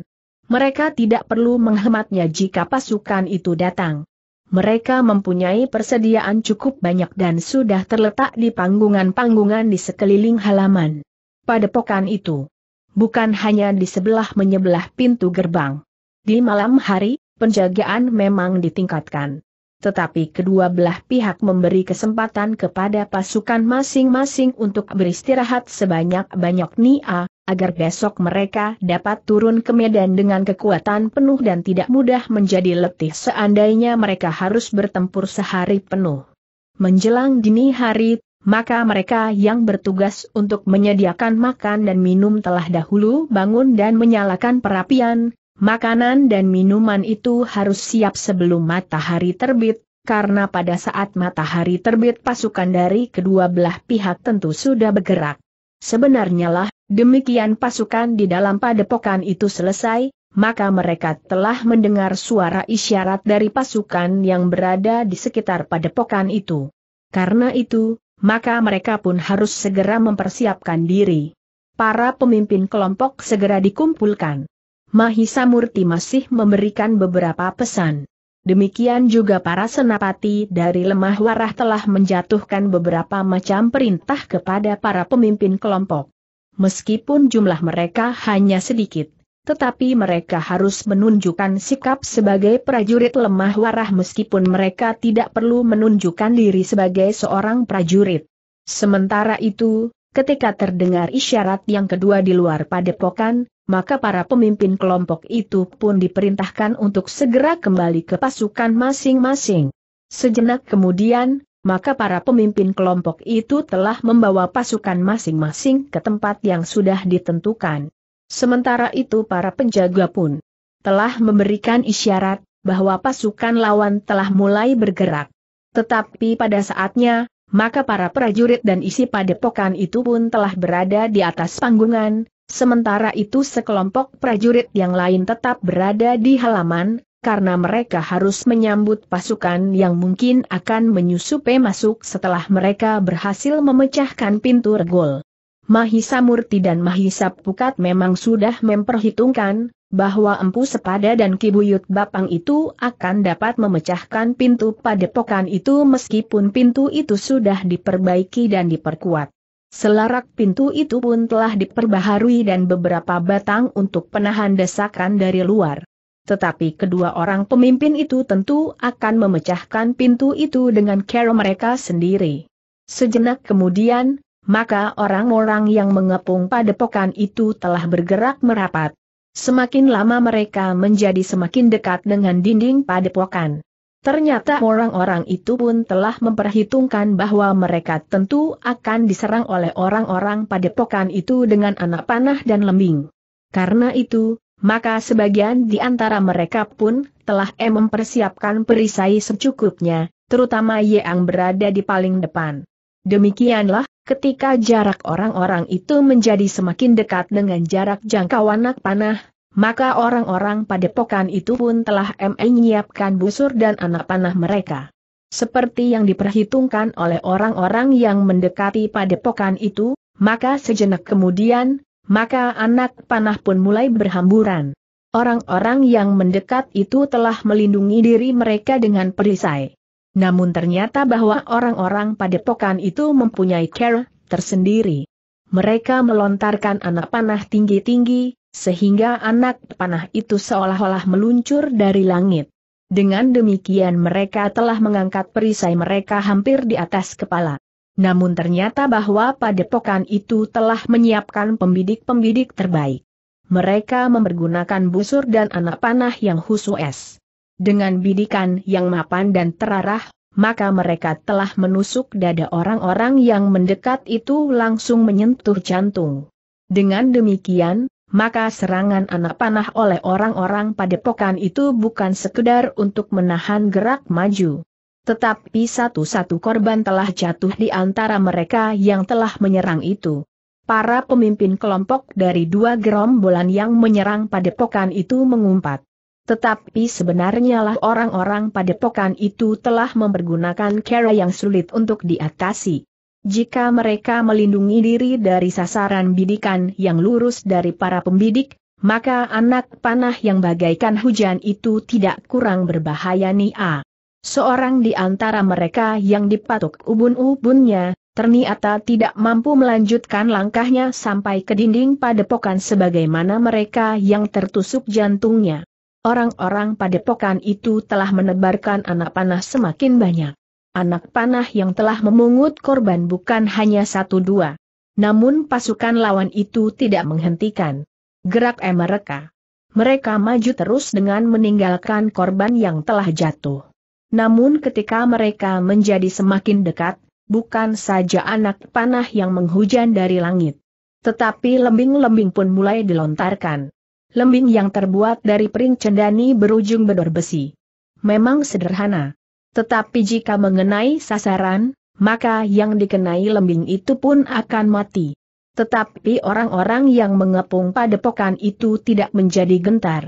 Mereka tidak perlu menghematnya jika pasukan itu datang. Mereka mempunyai persediaan cukup banyak dan sudah terletak di panggungan-panggungan di sekeliling halaman. Pada pokan itu bukan hanya di sebelah menyebelah pintu gerbang. Di malam hari, penjagaan memang ditingkatkan. Tetapi kedua belah pihak memberi kesempatan kepada pasukan masing-masing untuk beristirahat sebanyak-banyak nia, agar besok mereka dapat turun ke medan dengan kekuatan penuh dan tidak mudah menjadi letih seandainya mereka harus bertempur sehari penuh. Menjelang dini hari, maka mereka yang bertugas untuk menyediakan makan dan minum telah dahulu bangun dan menyalakan perapian, makanan dan minuman itu harus siap sebelum matahari terbit, karena pada saat matahari terbit pasukan dari kedua belah pihak tentu sudah bergerak. Sebenarnya lah, demikian pasukan di dalam padepokan itu selesai, maka mereka telah mendengar suara isyarat dari pasukan yang berada di sekitar padepokan itu. Karena itu, maka mereka pun harus segera mempersiapkan diri. Para pemimpin kelompok segera dikumpulkan. Mahisa Murti masih memberikan beberapa pesan. Demikian juga para senapati dari lemah warah telah menjatuhkan beberapa macam perintah kepada para pemimpin kelompok. Meskipun jumlah mereka hanya sedikit, tetapi mereka harus menunjukkan sikap sebagai prajurit lemah warah meskipun mereka tidak perlu menunjukkan diri sebagai seorang prajurit. Sementara itu, ketika terdengar isyarat yang kedua di luar padepokan, maka para pemimpin kelompok itu pun diperintahkan untuk segera kembali ke pasukan masing-masing. Sejenak kemudian, maka para pemimpin kelompok itu telah membawa pasukan masing-masing ke tempat yang sudah ditentukan. Sementara itu para penjaga pun telah memberikan isyarat bahwa pasukan lawan telah mulai bergerak. Tetapi pada saatnya, maka para prajurit dan isi padepokan itu pun telah berada di atas panggungan, sementara itu sekelompok prajurit yang lain tetap berada di halaman, karena mereka harus menyambut pasukan yang mungkin akan menyusupe masuk setelah mereka berhasil memecahkan pintu regol. Mahisa Murti dan Mahisa Pukat memang sudah memperhitungkan, bahwa Empu Sepada dan Kibuyut Bapang itu akan dapat memecahkan pintu padepokan itu meskipun pintu itu sudah diperbaiki dan diperkuat. Selarak pintu itu pun telah diperbaharui dan beberapa batang untuk penahan desakan dari luar. Tetapi kedua orang pemimpin itu tentu akan memecahkan pintu itu dengan cara mereka sendiri. Sejenak kemudian, maka orang-orang yang mengepung padepokan itu telah bergerak merapat. Semakin lama mereka menjadi semakin dekat dengan dinding padepokan. Ternyata orang-orang itu pun telah memperhitungkan bahwa mereka tentu akan diserang oleh orang-orang padepokan itu dengan anak panah dan lembing. Karena itu, maka sebagian di antara mereka pun telah mempersiapkan perisai secukupnya, terutama yang berada di paling depan. Demikianlah, ketika jarak orang-orang itu menjadi semakin dekat dengan jarak jangkauan anak panah, maka orang-orang pada padepokan itu pun telah menyiapkan busur dan anak panah mereka. Seperti yang diperhitungkan oleh orang-orang yang mendekati pada padepokan itu, maka sejenak kemudian, maka anak panah pun mulai berhamburan. Orang-orang yang mendekat itu telah melindungi diri mereka dengan perisai namun ternyata bahwa orang-orang padepokan itu mempunyai cara tersendiri. Mereka melontarkan anak panah tinggi-tinggi, sehingga anak panah itu seolah-olah meluncur dari langit. Dengan demikian mereka telah mengangkat perisai mereka hampir di atas kepala. Namun ternyata bahwa padepokan itu telah menyiapkan pembidik-pembidik terbaik. Mereka mempergunakan busur dan anak panah yang khusus. Dengan bidikan yang mapan dan terarah, maka mereka telah menusuk dada orang-orang yang mendekat itu langsung menyentuh jantung. Dengan demikian, maka serangan anak panah oleh orang-orang padepokan itu bukan sekedar untuk menahan gerak maju. Tetapi satu-satu korban telah jatuh di antara mereka yang telah menyerang itu. Para pemimpin kelompok dari dua gerombolan yang menyerang padepokan itu mengumpat. Tetapi sebenarnya lah orang-orang padepokan itu telah mempergunakan cara yang sulit untuk diatasi. Jika mereka melindungi diri dari sasaran bidikan yang lurus dari para pembidik, maka anak panah yang bagaikan hujan itu tidak kurang berbahaya nih Seorang di antara mereka yang dipatuk ubun-ubunnya, ternyata tidak mampu melanjutkan langkahnya sampai ke dinding padepokan sebagaimana mereka yang tertusuk jantungnya. Orang-orang padepokan itu telah menebarkan anak panah semakin banyak. Anak panah yang telah memungut korban bukan hanya satu dua. Namun pasukan lawan itu tidak menghentikan gerak mereka. Mereka maju terus dengan meninggalkan korban yang telah jatuh. Namun ketika mereka menjadi semakin dekat, bukan saja anak panah yang menghujan dari langit. Tetapi lembing-lembing pun mulai dilontarkan. Lembing yang terbuat dari pering cendani berujung bedor besi. Memang sederhana. Tetapi jika mengenai sasaran, maka yang dikenai lembing itu pun akan mati. Tetapi orang-orang yang mengepung padepokan itu tidak menjadi gentar.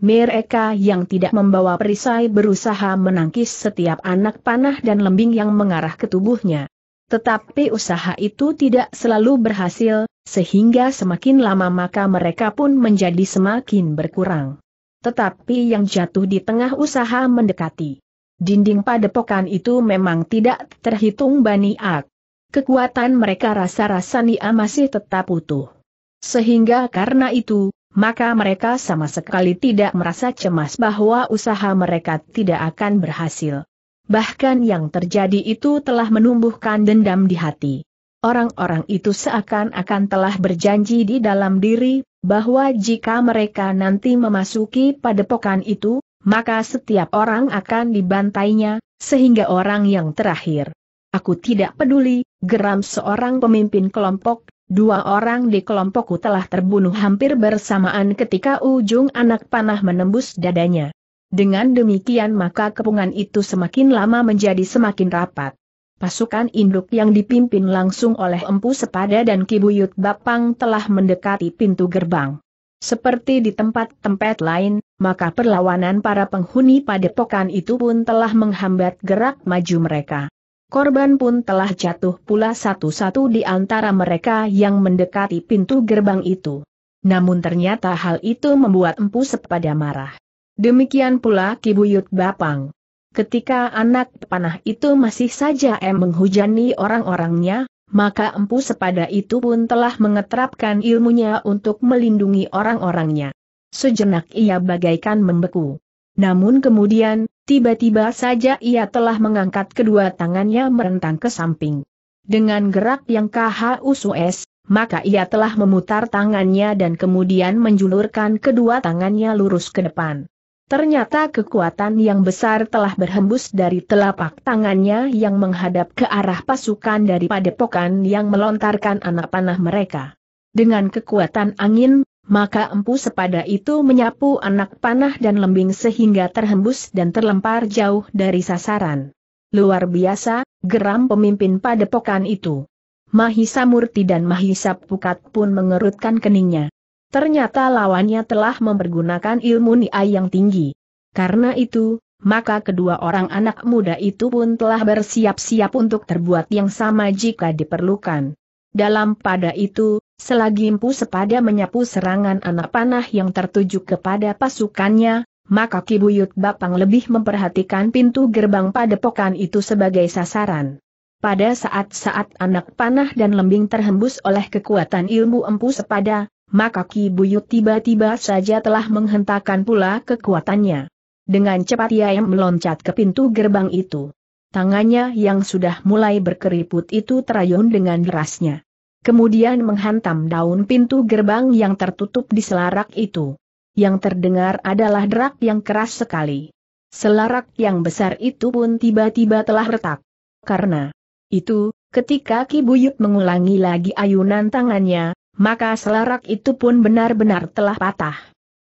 Mereka yang tidak membawa perisai berusaha menangkis setiap anak panah dan lembing yang mengarah ke tubuhnya. Tetapi usaha itu tidak selalu berhasil, sehingga semakin lama maka mereka pun menjadi semakin berkurang. Tetapi yang jatuh di tengah usaha mendekati. Dinding padepokan itu memang tidak terhitung Bani Ak. Kekuatan mereka rasa-rasanya rasa masih tetap utuh. Sehingga karena itu, maka mereka sama sekali tidak merasa cemas bahwa usaha mereka tidak akan berhasil. Bahkan yang terjadi itu telah menumbuhkan dendam di hati. Orang-orang itu seakan-akan telah berjanji di dalam diri, bahwa jika mereka nanti memasuki padepokan itu, maka setiap orang akan dibantainya, sehingga orang yang terakhir. Aku tidak peduli, geram seorang pemimpin kelompok, dua orang di kelompokku telah terbunuh hampir bersamaan ketika ujung anak panah menembus dadanya. Dengan demikian maka kepungan itu semakin lama menjadi semakin rapat. Pasukan induk yang dipimpin langsung oleh Empu Sepada dan Kibuyut Bapang telah mendekati pintu gerbang. Seperti di tempat-tempat lain, maka perlawanan para penghuni padepokan itu pun telah menghambat gerak maju mereka. Korban pun telah jatuh pula satu-satu di antara mereka yang mendekati pintu gerbang itu. Namun ternyata hal itu membuat Empu Sepada marah. Demikian pula Kibuyut Bapang. Ketika anak panah itu masih saja em menghujani orang-orangnya, maka empu sepada itu pun telah mengeterapkan ilmunya untuk melindungi orang-orangnya. Sejenak ia bagaikan membeku. Namun kemudian, tiba-tiba saja ia telah mengangkat kedua tangannya merentang ke samping. Dengan gerak yang khas-usus, maka ia telah memutar tangannya dan kemudian menjulurkan kedua tangannya lurus ke depan. Ternyata kekuatan yang besar telah berhembus dari telapak tangannya yang menghadap ke arah pasukan dari padepokan yang melontarkan anak panah mereka. Dengan kekuatan angin, maka empu sepada itu menyapu anak panah dan lembing sehingga terhembus dan terlempar jauh dari sasaran. Luar biasa, geram pemimpin padepokan itu. Mahisa Murti dan Mahisa Pukat pun mengerutkan keningnya. Ternyata lawannya telah mempergunakan ilmu niai yang tinggi. Karena itu, maka kedua orang anak muda itu pun telah bersiap-siap untuk terbuat yang sama jika diperlukan. Dalam pada itu, selagi Empu Sepada menyapu serangan anak panah yang tertuju kepada pasukannya, maka Kibuyut Bapang lebih memperhatikan pintu gerbang padepokan itu sebagai sasaran. Pada saat-saat anak panah dan lembing terhembus oleh kekuatan ilmu Empu Sepada, maka Ki Buyut tiba-tiba saja telah menghentakkan pula kekuatannya. Dengan cepat ia meloncat ke pintu gerbang itu. Tangannya yang sudah mulai berkeriput itu terayun dengan derasnya. Kemudian menghantam daun pintu gerbang yang tertutup di selarak itu. Yang terdengar adalah derak yang keras sekali. Selarak yang besar itu pun tiba-tiba telah retak. Karena itu, ketika Ki Buyut mengulangi lagi ayunan tangannya, maka selarak itu pun benar-benar telah patah.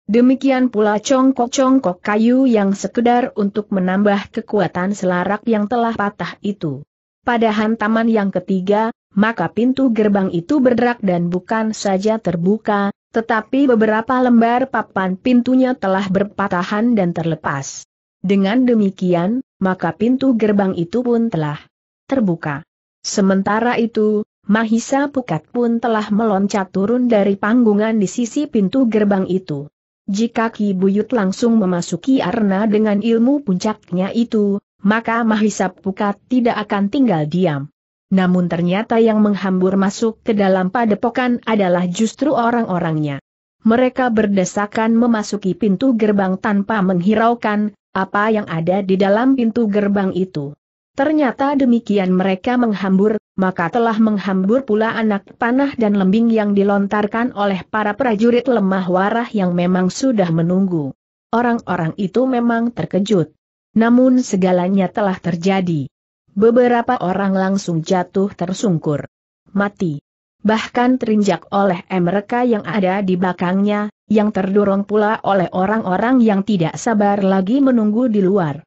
Demikian pula congkok-congkok kayu yang sekedar untuk menambah kekuatan selarak yang telah patah itu. Pada hantaman yang ketiga, maka pintu gerbang itu berderak dan bukan saja terbuka, tetapi beberapa lembar papan pintunya telah berpatahan dan terlepas. Dengan demikian, maka pintu gerbang itu pun telah terbuka. Sementara itu, Mahisa Pukat pun telah meloncat turun dari panggungan di sisi pintu gerbang itu. Jika Ki Buyut langsung memasuki arena dengan ilmu puncaknya itu, maka Mahisa Pukat tidak akan tinggal diam. Namun ternyata yang menghambur masuk ke dalam padepokan adalah justru orang-orangnya. Mereka berdesakan memasuki pintu gerbang tanpa menghiraukan apa yang ada di dalam pintu gerbang itu. Ternyata demikian mereka menghambur, maka telah menghambur pula anak panah dan lembing yang dilontarkan oleh para prajurit lemah warah yang memang sudah menunggu. Orang-orang itu memang terkejut. Namun segalanya telah terjadi. Beberapa orang langsung jatuh tersungkur. Mati. Bahkan terinjak oleh mereka yang ada di belakangnya, yang terdorong pula oleh orang-orang yang tidak sabar lagi menunggu di luar.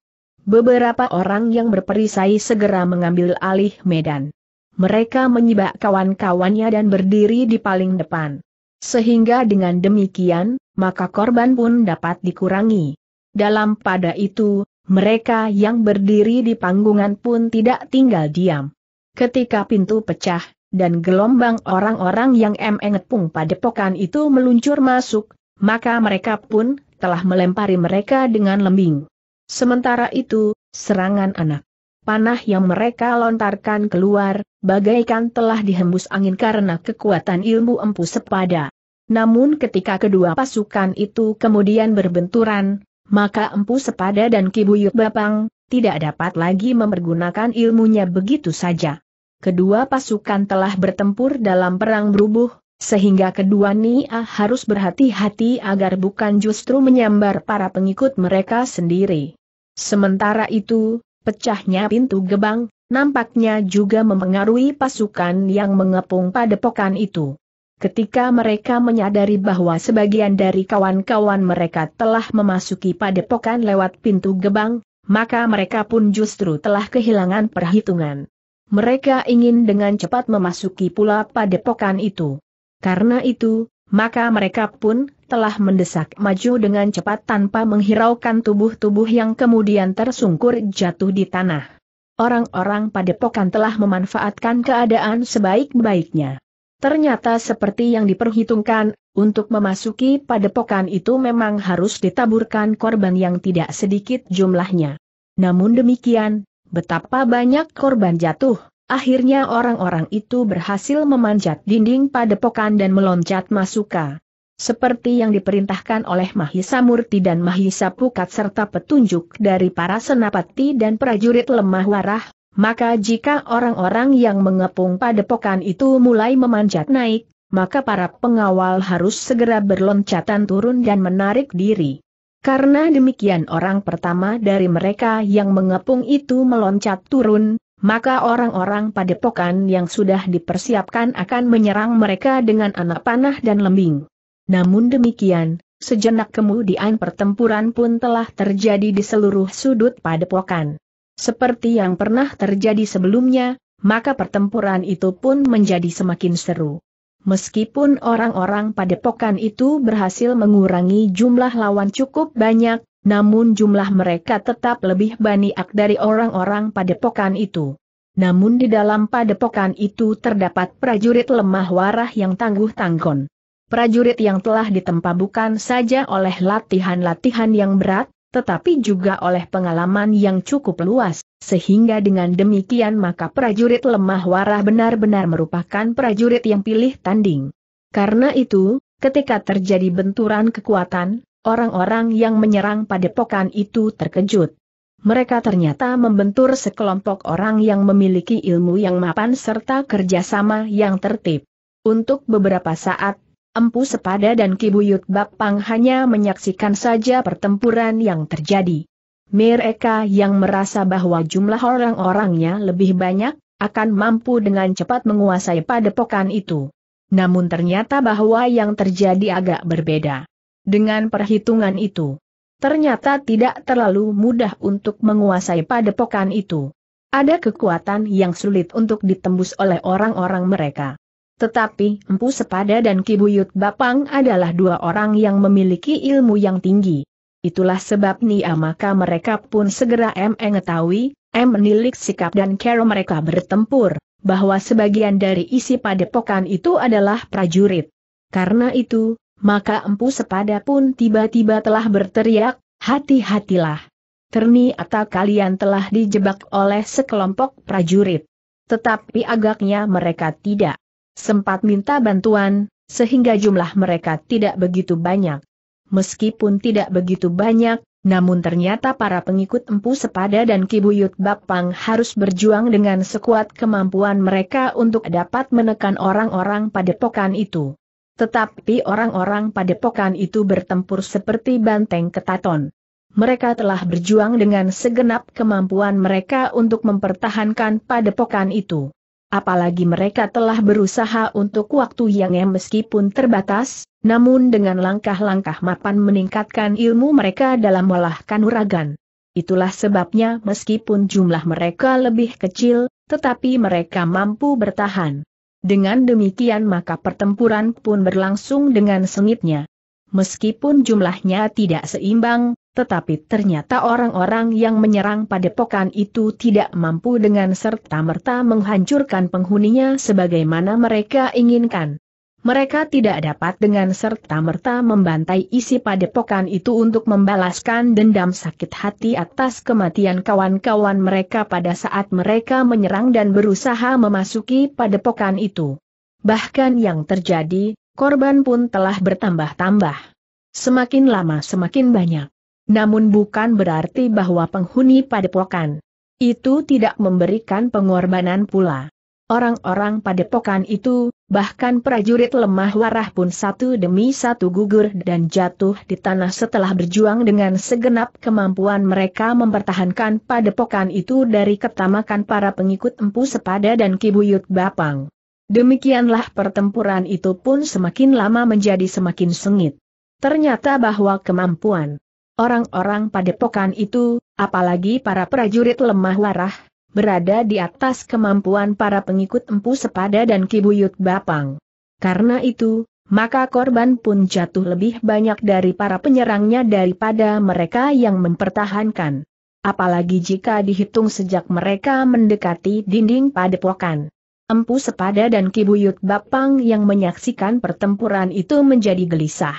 Beberapa orang yang berperisai segera mengambil alih medan. Mereka menyibak kawan-kawannya dan berdiri di paling depan. Sehingga dengan demikian, maka korban pun dapat dikurangi. Dalam pada itu, mereka yang berdiri di panggungan pun tidak tinggal diam. Ketika pintu pecah, dan gelombang orang-orang yang pada padepokan itu meluncur masuk, maka mereka pun telah melempari mereka dengan lembing. Sementara itu, serangan anak panah yang mereka lontarkan keluar, bagaikan telah dihembus angin karena kekuatan ilmu empu sepada. Namun ketika kedua pasukan itu kemudian berbenturan, maka empu sepada dan kibuyuk bapang, tidak dapat lagi mempergunakan ilmunya begitu saja. Kedua pasukan telah bertempur dalam perang berubuh, sehingga kedua Nia harus berhati-hati agar bukan justru menyambar para pengikut mereka sendiri. Sementara itu, pecahnya pintu gebang, nampaknya juga mempengaruhi pasukan yang mengepung padepokan itu. Ketika mereka menyadari bahwa sebagian dari kawan-kawan mereka telah memasuki padepokan lewat pintu gebang, maka mereka pun justru telah kehilangan perhitungan. Mereka ingin dengan cepat memasuki pula padepokan itu. Karena itu, maka mereka pun telah mendesak maju dengan cepat tanpa menghiraukan tubuh-tubuh yang kemudian tersungkur jatuh di tanah. Orang-orang pada padepokan telah memanfaatkan keadaan sebaik-baiknya. Ternyata seperti yang diperhitungkan, untuk memasuki padepokan itu memang harus ditaburkan korban yang tidak sedikit jumlahnya. Namun demikian, betapa banyak korban jatuh, Akhirnya orang-orang itu berhasil memanjat dinding padepokan dan meloncat masuka. Seperti yang diperintahkan oleh Mahisa Murti dan Mahisa Pukat serta petunjuk dari para senapati dan prajurit lemah warah, maka jika orang-orang yang mengepung padepokan itu mulai memanjat naik, maka para pengawal harus segera berloncatan turun dan menarik diri. Karena demikian orang pertama dari mereka yang mengepung itu meloncat turun, maka orang-orang padepokan yang sudah dipersiapkan akan menyerang mereka dengan anak panah dan lembing. Namun demikian, sejenak kemudian pertempuran pun telah terjadi di seluruh sudut padepokan. Seperti yang pernah terjadi sebelumnya, maka pertempuran itu pun menjadi semakin seru. Meskipun orang-orang padepokan itu berhasil mengurangi jumlah lawan cukup banyak, namun jumlah mereka tetap lebih banyak dari orang-orang padepokan itu. Namun di dalam padepokan itu terdapat prajurit lemah warah yang tangguh tanggon. Prajurit yang telah ditempa bukan saja oleh latihan-latihan yang berat, tetapi juga oleh pengalaman yang cukup luas, sehingga dengan demikian maka prajurit lemah warah benar-benar merupakan prajurit yang pilih tanding. Karena itu, ketika terjadi benturan kekuatan, Orang-orang yang menyerang padepokan itu terkejut. Mereka ternyata membentur sekelompok orang yang memiliki ilmu yang mapan serta kerjasama yang tertib. Untuk beberapa saat, Empu Sepada dan Kibuyut Bapang hanya menyaksikan saja pertempuran yang terjadi. Mereka yang merasa bahwa jumlah orang-orangnya lebih banyak, akan mampu dengan cepat menguasai padepokan itu. Namun ternyata bahwa yang terjadi agak berbeda dengan perhitungan itu. Ternyata tidak terlalu mudah untuk menguasai padepokan itu. Ada kekuatan yang sulit untuk ditembus oleh orang-orang mereka. Tetapi Empu Sepada dan Kibuyut Bapang adalah dua orang yang memiliki ilmu yang tinggi. Itulah sebabnya maka mereka pun segera mengetahui, M menilik sikap dan cara mereka bertempur, bahwa sebagian dari isi padepokan itu adalah prajurit. Karena itu, maka empu sepada pun tiba-tiba telah berteriak, hati-hatilah. Ternyata kalian telah dijebak oleh sekelompok prajurit. Tetapi agaknya mereka tidak sempat minta bantuan, sehingga jumlah mereka tidak begitu banyak. Meskipun tidak begitu banyak, namun ternyata para pengikut Empu Sepada dan Kibuyut Bapang harus berjuang dengan sekuat kemampuan mereka untuk dapat menekan orang-orang pada padepokan itu. Tetapi orang-orang padepokan itu bertempur seperti banteng ketaton. Mereka telah berjuang dengan segenap kemampuan mereka untuk mempertahankan padepokan itu. Apalagi mereka telah berusaha untuk waktu yang meskipun terbatas, namun dengan langkah-langkah mapan meningkatkan ilmu mereka dalam olah kanuragan. Itulah sebabnya meskipun jumlah mereka lebih kecil, tetapi mereka mampu bertahan. Dengan demikian maka pertempuran pun berlangsung dengan sengitnya. Meskipun jumlahnya tidak seimbang, tetapi ternyata orang-orang yang menyerang padepokan itu tidak mampu dengan serta-merta menghancurkan penghuninya sebagaimana mereka inginkan mereka tidak dapat dengan serta-merta membantai isi padepokan itu untuk membalaskan dendam sakit hati atas kematian kawan-kawan mereka pada saat mereka menyerang dan berusaha memasuki padepokan itu. Bahkan yang terjadi, korban pun telah bertambah-tambah. Semakin lama semakin banyak. Namun bukan berarti bahwa penghuni padepokan itu tidak memberikan pengorbanan pula. Orang-orang padepokan itu, bahkan prajurit lemah warah pun satu demi satu gugur dan jatuh di tanah setelah berjuang dengan segenap kemampuan mereka mempertahankan padepokan itu dari ketamakan para pengikut Empu Sepada dan Kibuyut Bapang. Demikianlah pertempuran itu pun semakin lama menjadi semakin sengit. Ternyata bahwa kemampuan orang-orang padepokan itu, apalagi para prajurit lemah warah, berada di atas kemampuan para pengikut Empu Sepada dan Kibuyut Bapang. Karena itu, maka korban pun jatuh lebih banyak dari para penyerangnya daripada mereka yang mempertahankan. Apalagi jika dihitung sejak mereka mendekati dinding padepokan. Empu Sepada dan Kibuyut Bapang yang menyaksikan pertempuran itu menjadi gelisah.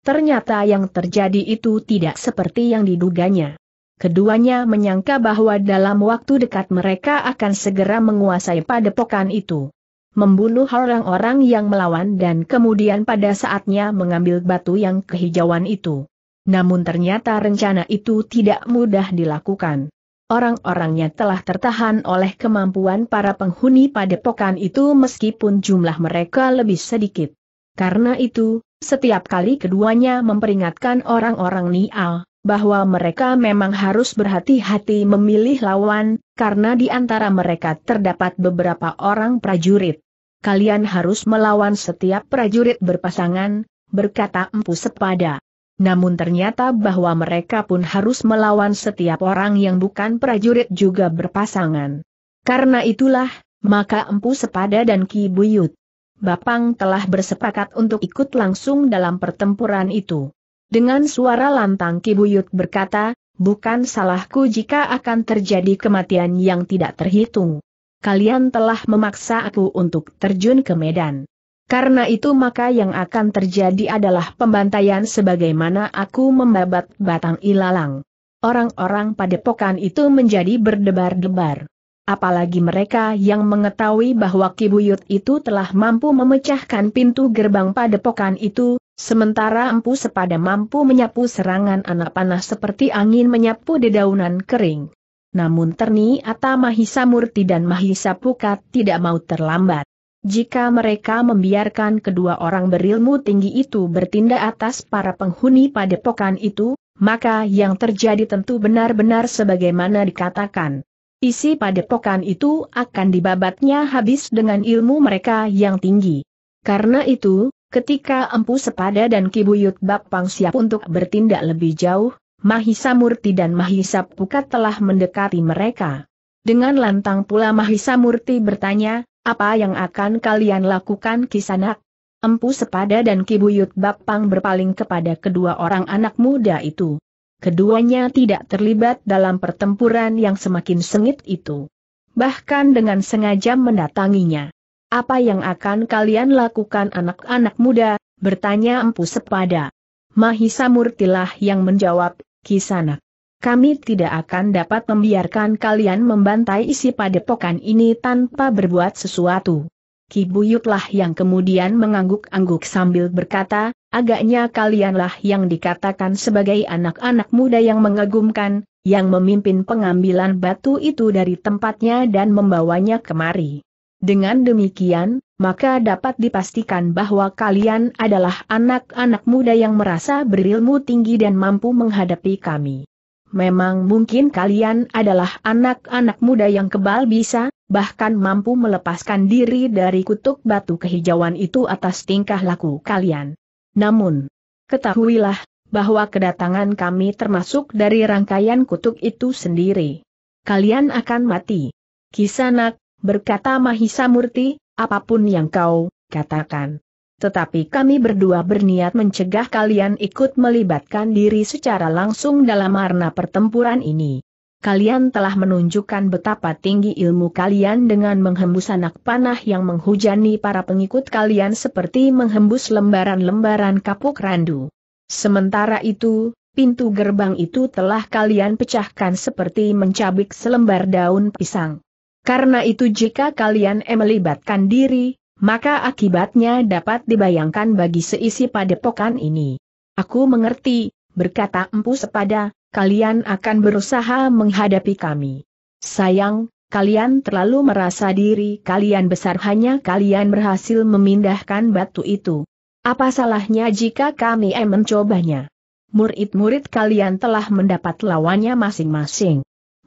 Ternyata yang terjadi itu tidak seperti yang diduganya keduanya menyangka bahwa dalam waktu dekat mereka akan segera menguasai padepokan itu. Membunuh orang-orang yang melawan dan kemudian pada saatnya mengambil batu yang kehijauan itu. Namun ternyata rencana itu tidak mudah dilakukan. Orang-orangnya telah tertahan oleh kemampuan para penghuni padepokan itu meskipun jumlah mereka lebih sedikit. Karena itu, setiap kali keduanya memperingatkan orang-orang Nial, bahwa mereka memang harus berhati-hati memilih lawan, karena di antara mereka terdapat beberapa orang prajurit. Kalian harus melawan setiap prajurit berpasangan, berkata Empu Sepada. Namun ternyata bahwa mereka pun harus melawan setiap orang yang bukan prajurit juga berpasangan. Karena itulah, maka Empu Sepada dan Ki Buyut. Bapang telah bersepakat untuk ikut langsung dalam pertempuran itu. Dengan suara lantang Kibuyut berkata, bukan salahku jika akan terjadi kematian yang tidak terhitung. Kalian telah memaksa aku untuk terjun ke medan. Karena itu maka yang akan terjadi adalah pembantaian sebagaimana aku membabat batang ilalang. Orang-orang padepokan itu menjadi berdebar-debar. Apalagi mereka yang mengetahui bahwa Kibuyut itu telah mampu memecahkan pintu gerbang padepokan itu, Sementara empu sepada mampu menyapu serangan anak panah seperti angin menyapu dedaunan kering. Namun Terni Ata Mahisa Murti dan Mahisa Pukat tidak mau terlambat. Jika mereka membiarkan kedua orang berilmu tinggi itu bertindak atas para penghuni padepokan itu, maka yang terjadi tentu benar-benar sebagaimana dikatakan. Isi padepokan itu akan dibabatnya habis dengan ilmu mereka yang tinggi. Karena itu, Ketika Empu Sepada dan Kibuyut Bapang siap untuk bertindak lebih jauh, Mahisa Murti dan Mahisa Pukat telah mendekati mereka. Dengan lantang pula Mahisa Murti bertanya, apa yang akan kalian lakukan kisanak? Empu Sepada dan Kibuyut Bapang berpaling kepada kedua orang anak muda itu. Keduanya tidak terlibat dalam pertempuran yang semakin sengit itu. Bahkan dengan sengaja mendatanginya. Apa yang akan kalian lakukan anak-anak muda? bertanya Empu Sepada. Mahisa Murtilah yang menjawab, Kisanak. Kami tidak akan dapat membiarkan kalian membantai isi padepokan ini tanpa berbuat sesuatu. Kibuyutlah yang kemudian mengangguk-angguk sambil berkata, agaknya kalianlah yang dikatakan sebagai anak-anak muda yang mengagumkan, yang memimpin pengambilan batu itu dari tempatnya dan membawanya kemari. Dengan demikian, maka dapat dipastikan bahwa kalian adalah anak-anak muda yang merasa berilmu tinggi dan mampu menghadapi kami. Memang mungkin kalian adalah anak-anak muda yang kebal bisa, bahkan mampu melepaskan diri dari kutuk batu kehijauan itu atas tingkah laku kalian. Namun, ketahuilah, bahwa kedatangan kami termasuk dari rangkaian kutuk itu sendiri. Kalian akan mati. Kisanak, berkata Mahisa Murti, apapun yang kau katakan. Tetapi kami berdua berniat mencegah kalian ikut melibatkan diri secara langsung dalam arena pertempuran ini. Kalian telah menunjukkan betapa tinggi ilmu kalian dengan menghembus anak panah yang menghujani para pengikut kalian seperti menghembus lembaran-lembaran kapuk randu. Sementara itu, pintu gerbang itu telah kalian pecahkan seperti mencabik selembar daun pisang. Karena itu jika kalian melibatkan diri, maka akibatnya dapat dibayangkan bagi seisi padepokan ini. Aku mengerti, berkata empu sepada, kalian akan berusaha menghadapi kami. Sayang, kalian terlalu merasa diri kalian besar hanya kalian berhasil memindahkan batu itu. Apa salahnya jika kami mencobanya? Murid-murid kalian telah mendapat lawannya masing-masing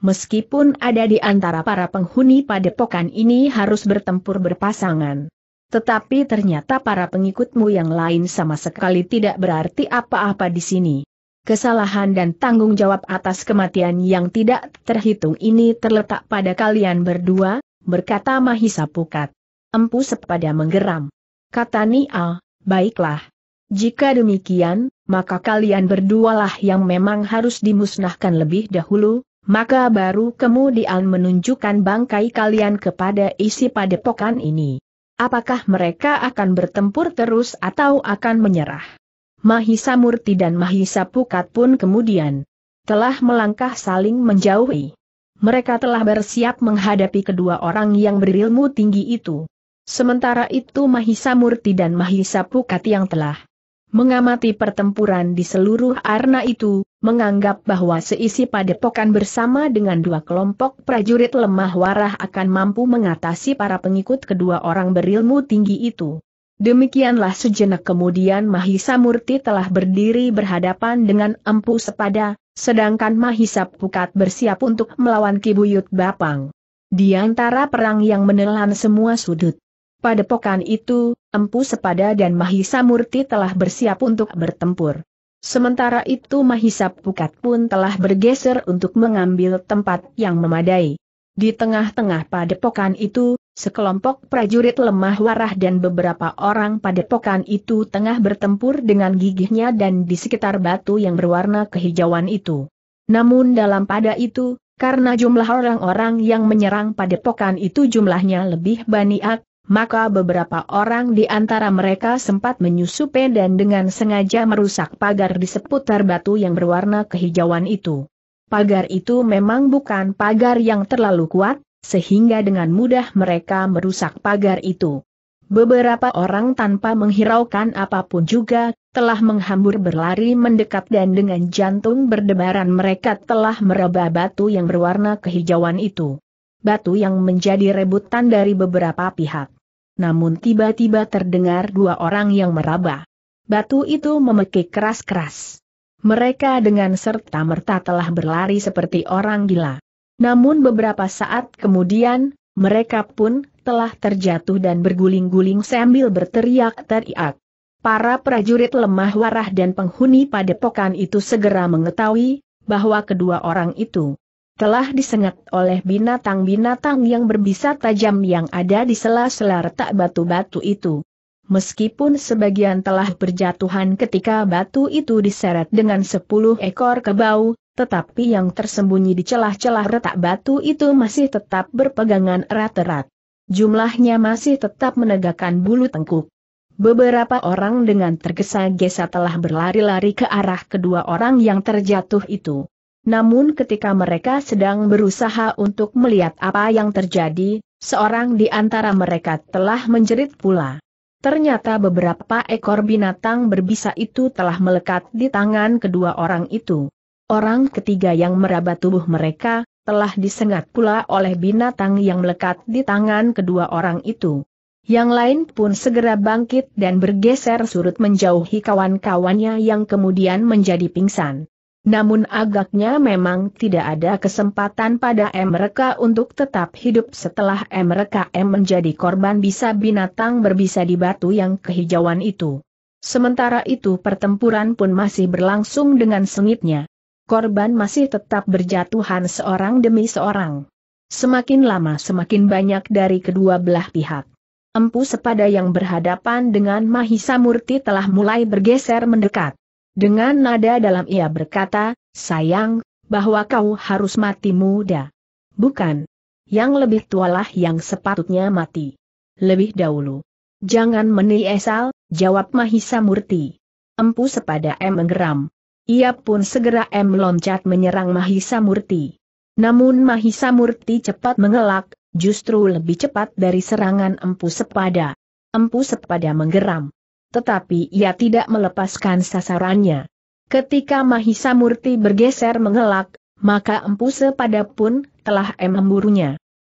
meskipun ada di antara para penghuni padepokan ini harus bertempur berpasangan. Tetapi ternyata para pengikutmu yang lain sama sekali tidak berarti apa-apa di sini. Kesalahan dan tanggung jawab atas kematian yang tidak terhitung ini terletak pada kalian berdua, berkata Mahisa Pukat. Empu sepada menggeram. Kata Nia, baiklah. Jika demikian, maka kalian berdualah yang memang harus dimusnahkan lebih dahulu, maka baru kemudian menunjukkan bangkai kalian kepada isi padepokan ini. Apakah mereka akan bertempur terus atau akan menyerah? Mahisa Murti dan Mahisa Pukat pun kemudian telah melangkah saling menjauhi. Mereka telah bersiap menghadapi kedua orang yang berilmu tinggi itu. Sementara itu Mahisa Murti dan Mahisa Pukat yang telah mengamati pertempuran di seluruh arna itu, menganggap bahwa seisi padepokan bersama dengan dua kelompok prajurit lemah warah akan mampu mengatasi para pengikut kedua orang berilmu tinggi itu. Demikianlah sejenak kemudian Mahisa Murti telah berdiri berhadapan dengan empu sepada, sedangkan Mahisa Pukat bersiap untuk melawan Kibuyut Bapang. Di antara perang yang menelan semua sudut, pada Padepokan itu, Empu Sepada dan Mahisa Murti telah bersiap untuk bertempur. Sementara itu Mahisa Pukat pun telah bergeser untuk mengambil tempat yang memadai. Di tengah-tengah padepokan itu, sekelompok prajurit lemah warah dan beberapa orang padepokan itu tengah bertempur dengan gigihnya dan di sekitar batu yang berwarna kehijauan itu. Namun dalam pada itu, karena jumlah orang-orang yang menyerang padepokan itu jumlahnya lebih baniak, maka beberapa orang di antara mereka sempat menyusupi dan dengan sengaja merusak pagar di seputar batu yang berwarna kehijauan itu. Pagar itu memang bukan pagar yang terlalu kuat, sehingga dengan mudah mereka merusak pagar itu. Beberapa orang tanpa menghiraukan apapun juga, telah menghambur berlari mendekat dan dengan jantung berdebaran mereka telah meraba batu yang berwarna kehijauan itu batu yang menjadi rebutan dari beberapa pihak. Namun tiba-tiba terdengar dua orang yang meraba. Batu itu memekik keras-keras. Mereka dengan serta-merta telah berlari seperti orang gila. Namun beberapa saat kemudian, mereka pun telah terjatuh dan berguling-guling sambil berteriak-teriak. Para prajurit lemah warah dan penghuni padepokan itu segera mengetahui bahwa kedua orang itu telah disengat oleh binatang-binatang yang berbisa tajam yang ada di sela-sela retak batu-batu itu. Meskipun sebagian telah berjatuhan ketika batu itu diseret dengan sepuluh ekor kebau, tetapi yang tersembunyi di celah-celah retak batu itu masih tetap berpegangan erat-erat. Jumlahnya masih tetap menegakkan bulu tengkuk. Beberapa orang dengan tergesa-gesa telah berlari-lari ke arah kedua orang yang terjatuh itu. Namun ketika mereka sedang berusaha untuk melihat apa yang terjadi, seorang di antara mereka telah menjerit pula. Ternyata beberapa ekor binatang berbisa itu telah melekat di tangan kedua orang itu. Orang ketiga yang meraba tubuh mereka, telah disengat pula oleh binatang yang melekat di tangan kedua orang itu. Yang lain pun segera bangkit dan bergeser surut menjauhi kawan-kawannya yang kemudian menjadi pingsan. Namun agaknya memang tidak ada kesempatan pada mereka untuk tetap hidup setelah mereka m menjadi korban bisa binatang berbisa di batu yang kehijauan itu. Sementara itu pertempuran pun masih berlangsung dengan sengitnya. Korban masih tetap berjatuhan seorang demi seorang. Semakin lama semakin banyak dari kedua belah pihak. Empu sepada yang berhadapan dengan Mahisa Murti telah mulai bergeser mendekat. Dengan nada dalam ia berkata, sayang, bahwa kau harus mati muda. Bukan. Yang lebih tualah yang sepatutnya mati. Lebih dahulu. Jangan meniesal, jawab Mahisa Murti. Empu sepada M menggeram. Ia pun segera M loncat menyerang Mahisa Murti. Namun Mahisa Murti cepat mengelak, justru lebih cepat dari serangan empu sepada. Empu sepada menggeram tetapi ia tidak melepaskan sasarannya. Ketika Mahisa Murti bergeser mengelak, maka Empu Sepada pun telah em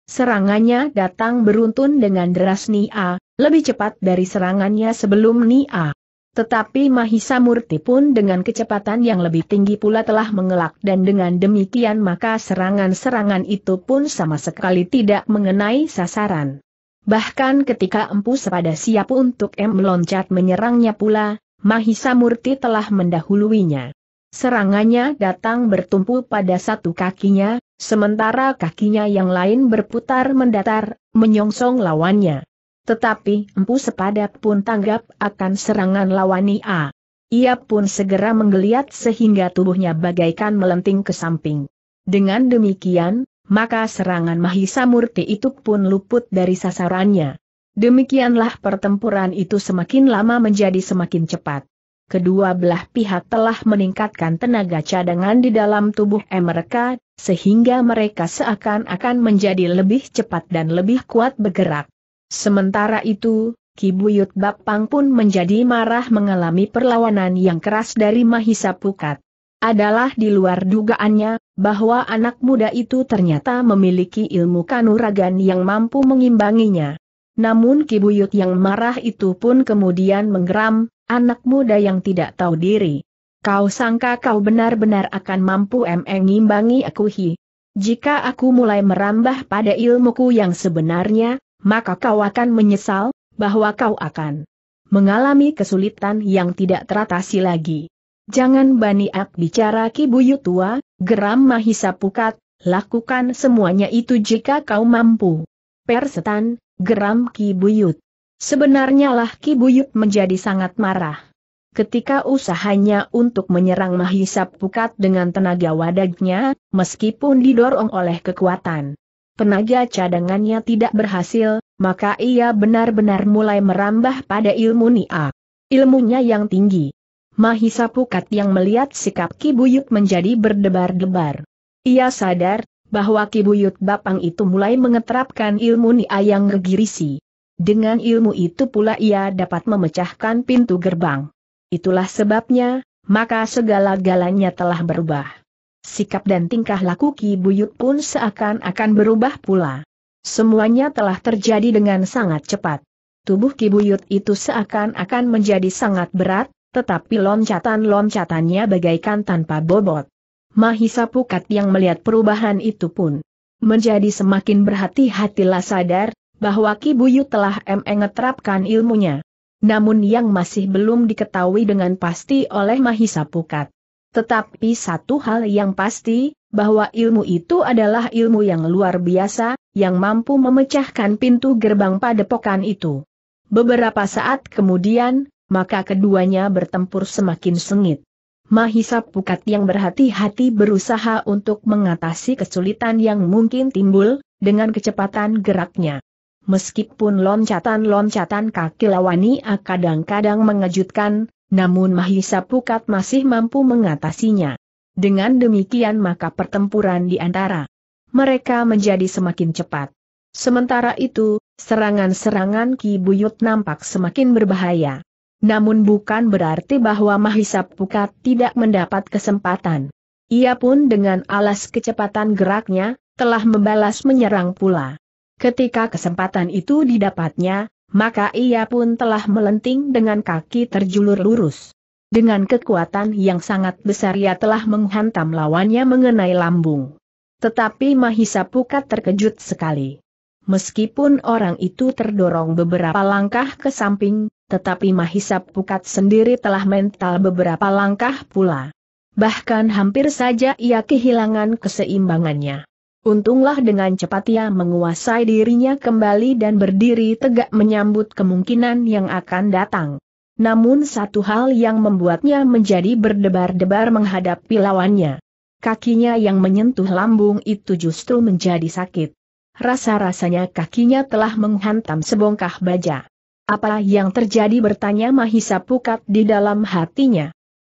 Serangannya datang beruntun dengan deras Nia, lebih cepat dari serangannya sebelum Nia. Tetapi Mahisa Murti pun dengan kecepatan yang lebih tinggi pula telah mengelak dan dengan demikian maka serangan-serangan itu pun sama sekali tidak mengenai sasaran. Bahkan ketika Empu Sepada siap untuk M meloncat menyerangnya pula, Mahisa Murti telah mendahuluinya. Serangannya datang bertumpu pada satu kakinya, sementara kakinya yang lain berputar mendatar, menyongsong lawannya. Tetapi Empu Sepada pun tanggap akan serangan lawani A. Ia pun segera menggeliat sehingga tubuhnya bagaikan melenting ke samping. Dengan demikian, maka serangan Mahisa Murti itu pun luput dari sasarannya. Demikianlah pertempuran itu semakin lama menjadi semakin cepat. Kedua belah pihak telah meningkatkan tenaga cadangan di dalam tubuh mereka, sehingga mereka seakan-akan menjadi lebih cepat dan lebih kuat bergerak. Sementara itu, Kibuyut Bapang pun menjadi marah mengalami perlawanan yang keras dari Mahisa Pukat. Adalah di luar dugaannya, bahwa anak muda itu ternyata memiliki ilmu kanuragan yang mampu mengimbanginya. Namun Kibuyut yang marah itu pun kemudian menggeram, anak muda yang tidak tahu diri. Kau sangka kau benar-benar akan mampu mengimbangi aku hi. Jika aku mulai merambah pada ilmuku yang sebenarnya, maka kau akan menyesal, bahwa kau akan mengalami kesulitan yang tidak teratasi lagi. Jangan baniak bicara Kibuyut tua, Geram Mahisa Pukat, lakukan semuanya itu jika kau mampu. Persetan, geram Ki Buyut. Sebenarnya lah Ki Buyut menjadi sangat marah. Ketika usahanya untuk menyerang Mahisa Pukat dengan tenaga wadagnya, meskipun didorong oleh kekuatan tenaga cadangannya tidak berhasil, maka ia benar-benar mulai merambah pada ilmu Nia. Ilmunya yang tinggi. Mahisa Pukat yang melihat sikap Kibuyut menjadi berdebar-debar. Ia sadar, bahwa Kibuyut Bapang itu mulai mengeterapkan ilmu Niayang Gegirisi. Dengan ilmu itu pula ia dapat memecahkan pintu gerbang. Itulah sebabnya, maka segala-galanya telah berubah. Sikap dan tingkah laku Kibuyut pun seakan-akan berubah pula. Semuanya telah terjadi dengan sangat cepat. Tubuh Kibuyut itu seakan-akan menjadi sangat berat, tetapi loncatan-loncatannya bagaikan tanpa bobot. Mahisa Pukat yang melihat perubahan itu pun menjadi semakin berhati-hatilah sadar bahwa Ki Buyu telah mengetrapkan ilmunya. Namun yang masih belum diketahui dengan pasti oleh Mahisa Pukat. Tetapi satu hal yang pasti, bahwa ilmu itu adalah ilmu yang luar biasa, yang mampu memecahkan pintu gerbang padepokan itu. Beberapa saat kemudian, maka keduanya bertempur semakin sengit. Mahisa Pukat yang berhati-hati berusaha untuk mengatasi kesulitan yang mungkin timbul, dengan kecepatan geraknya. Meskipun loncatan-loncatan kaki lawani kadang-kadang mengejutkan, namun Mahisa Pukat masih mampu mengatasinya. Dengan demikian maka pertempuran di antara mereka menjadi semakin cepat. Sementara itu, serangan-serangan Ki Buyut nampak semakin berbahaya. Namun bukan berarti bahwa Mahisa Pukat tidak mendapat kesempatan. Ia pun dengan alas kecepatan geraknya, telah membalas menyerang pula. Ketika kesempatan itu didapatnya, maka ia pun telah melenting dengan kaki terjulur lurus. Dengan kekuatan yang sangat besar ia telah menghantam lawannya mengenai lambung. Tetapi Mahisa Pukat terkejut sekali. Meskipun orang itu terdorong beberapa langkah ke samping, tetapi Mahisa Pukat sendiri telah mental beberapa langkah pula. Bahkan hampir saja ia kehilangan keseimbangannya. Untunglah dengan cepat ia menguasai dirinya kembali dan berdiri tegak menyambut kemungkinan yang akan datang. Namun satu hal yang membuatnya menjadi berdebar-debar menghadapi lawannya. Kakinya yang menyentuh lambung itu justru menjadi sakit. Rasa-rasanya kakinya telah menghantam sebongkah baja. Apa yang terjadi bertanya Mahisa Pukat di dalam hatinya.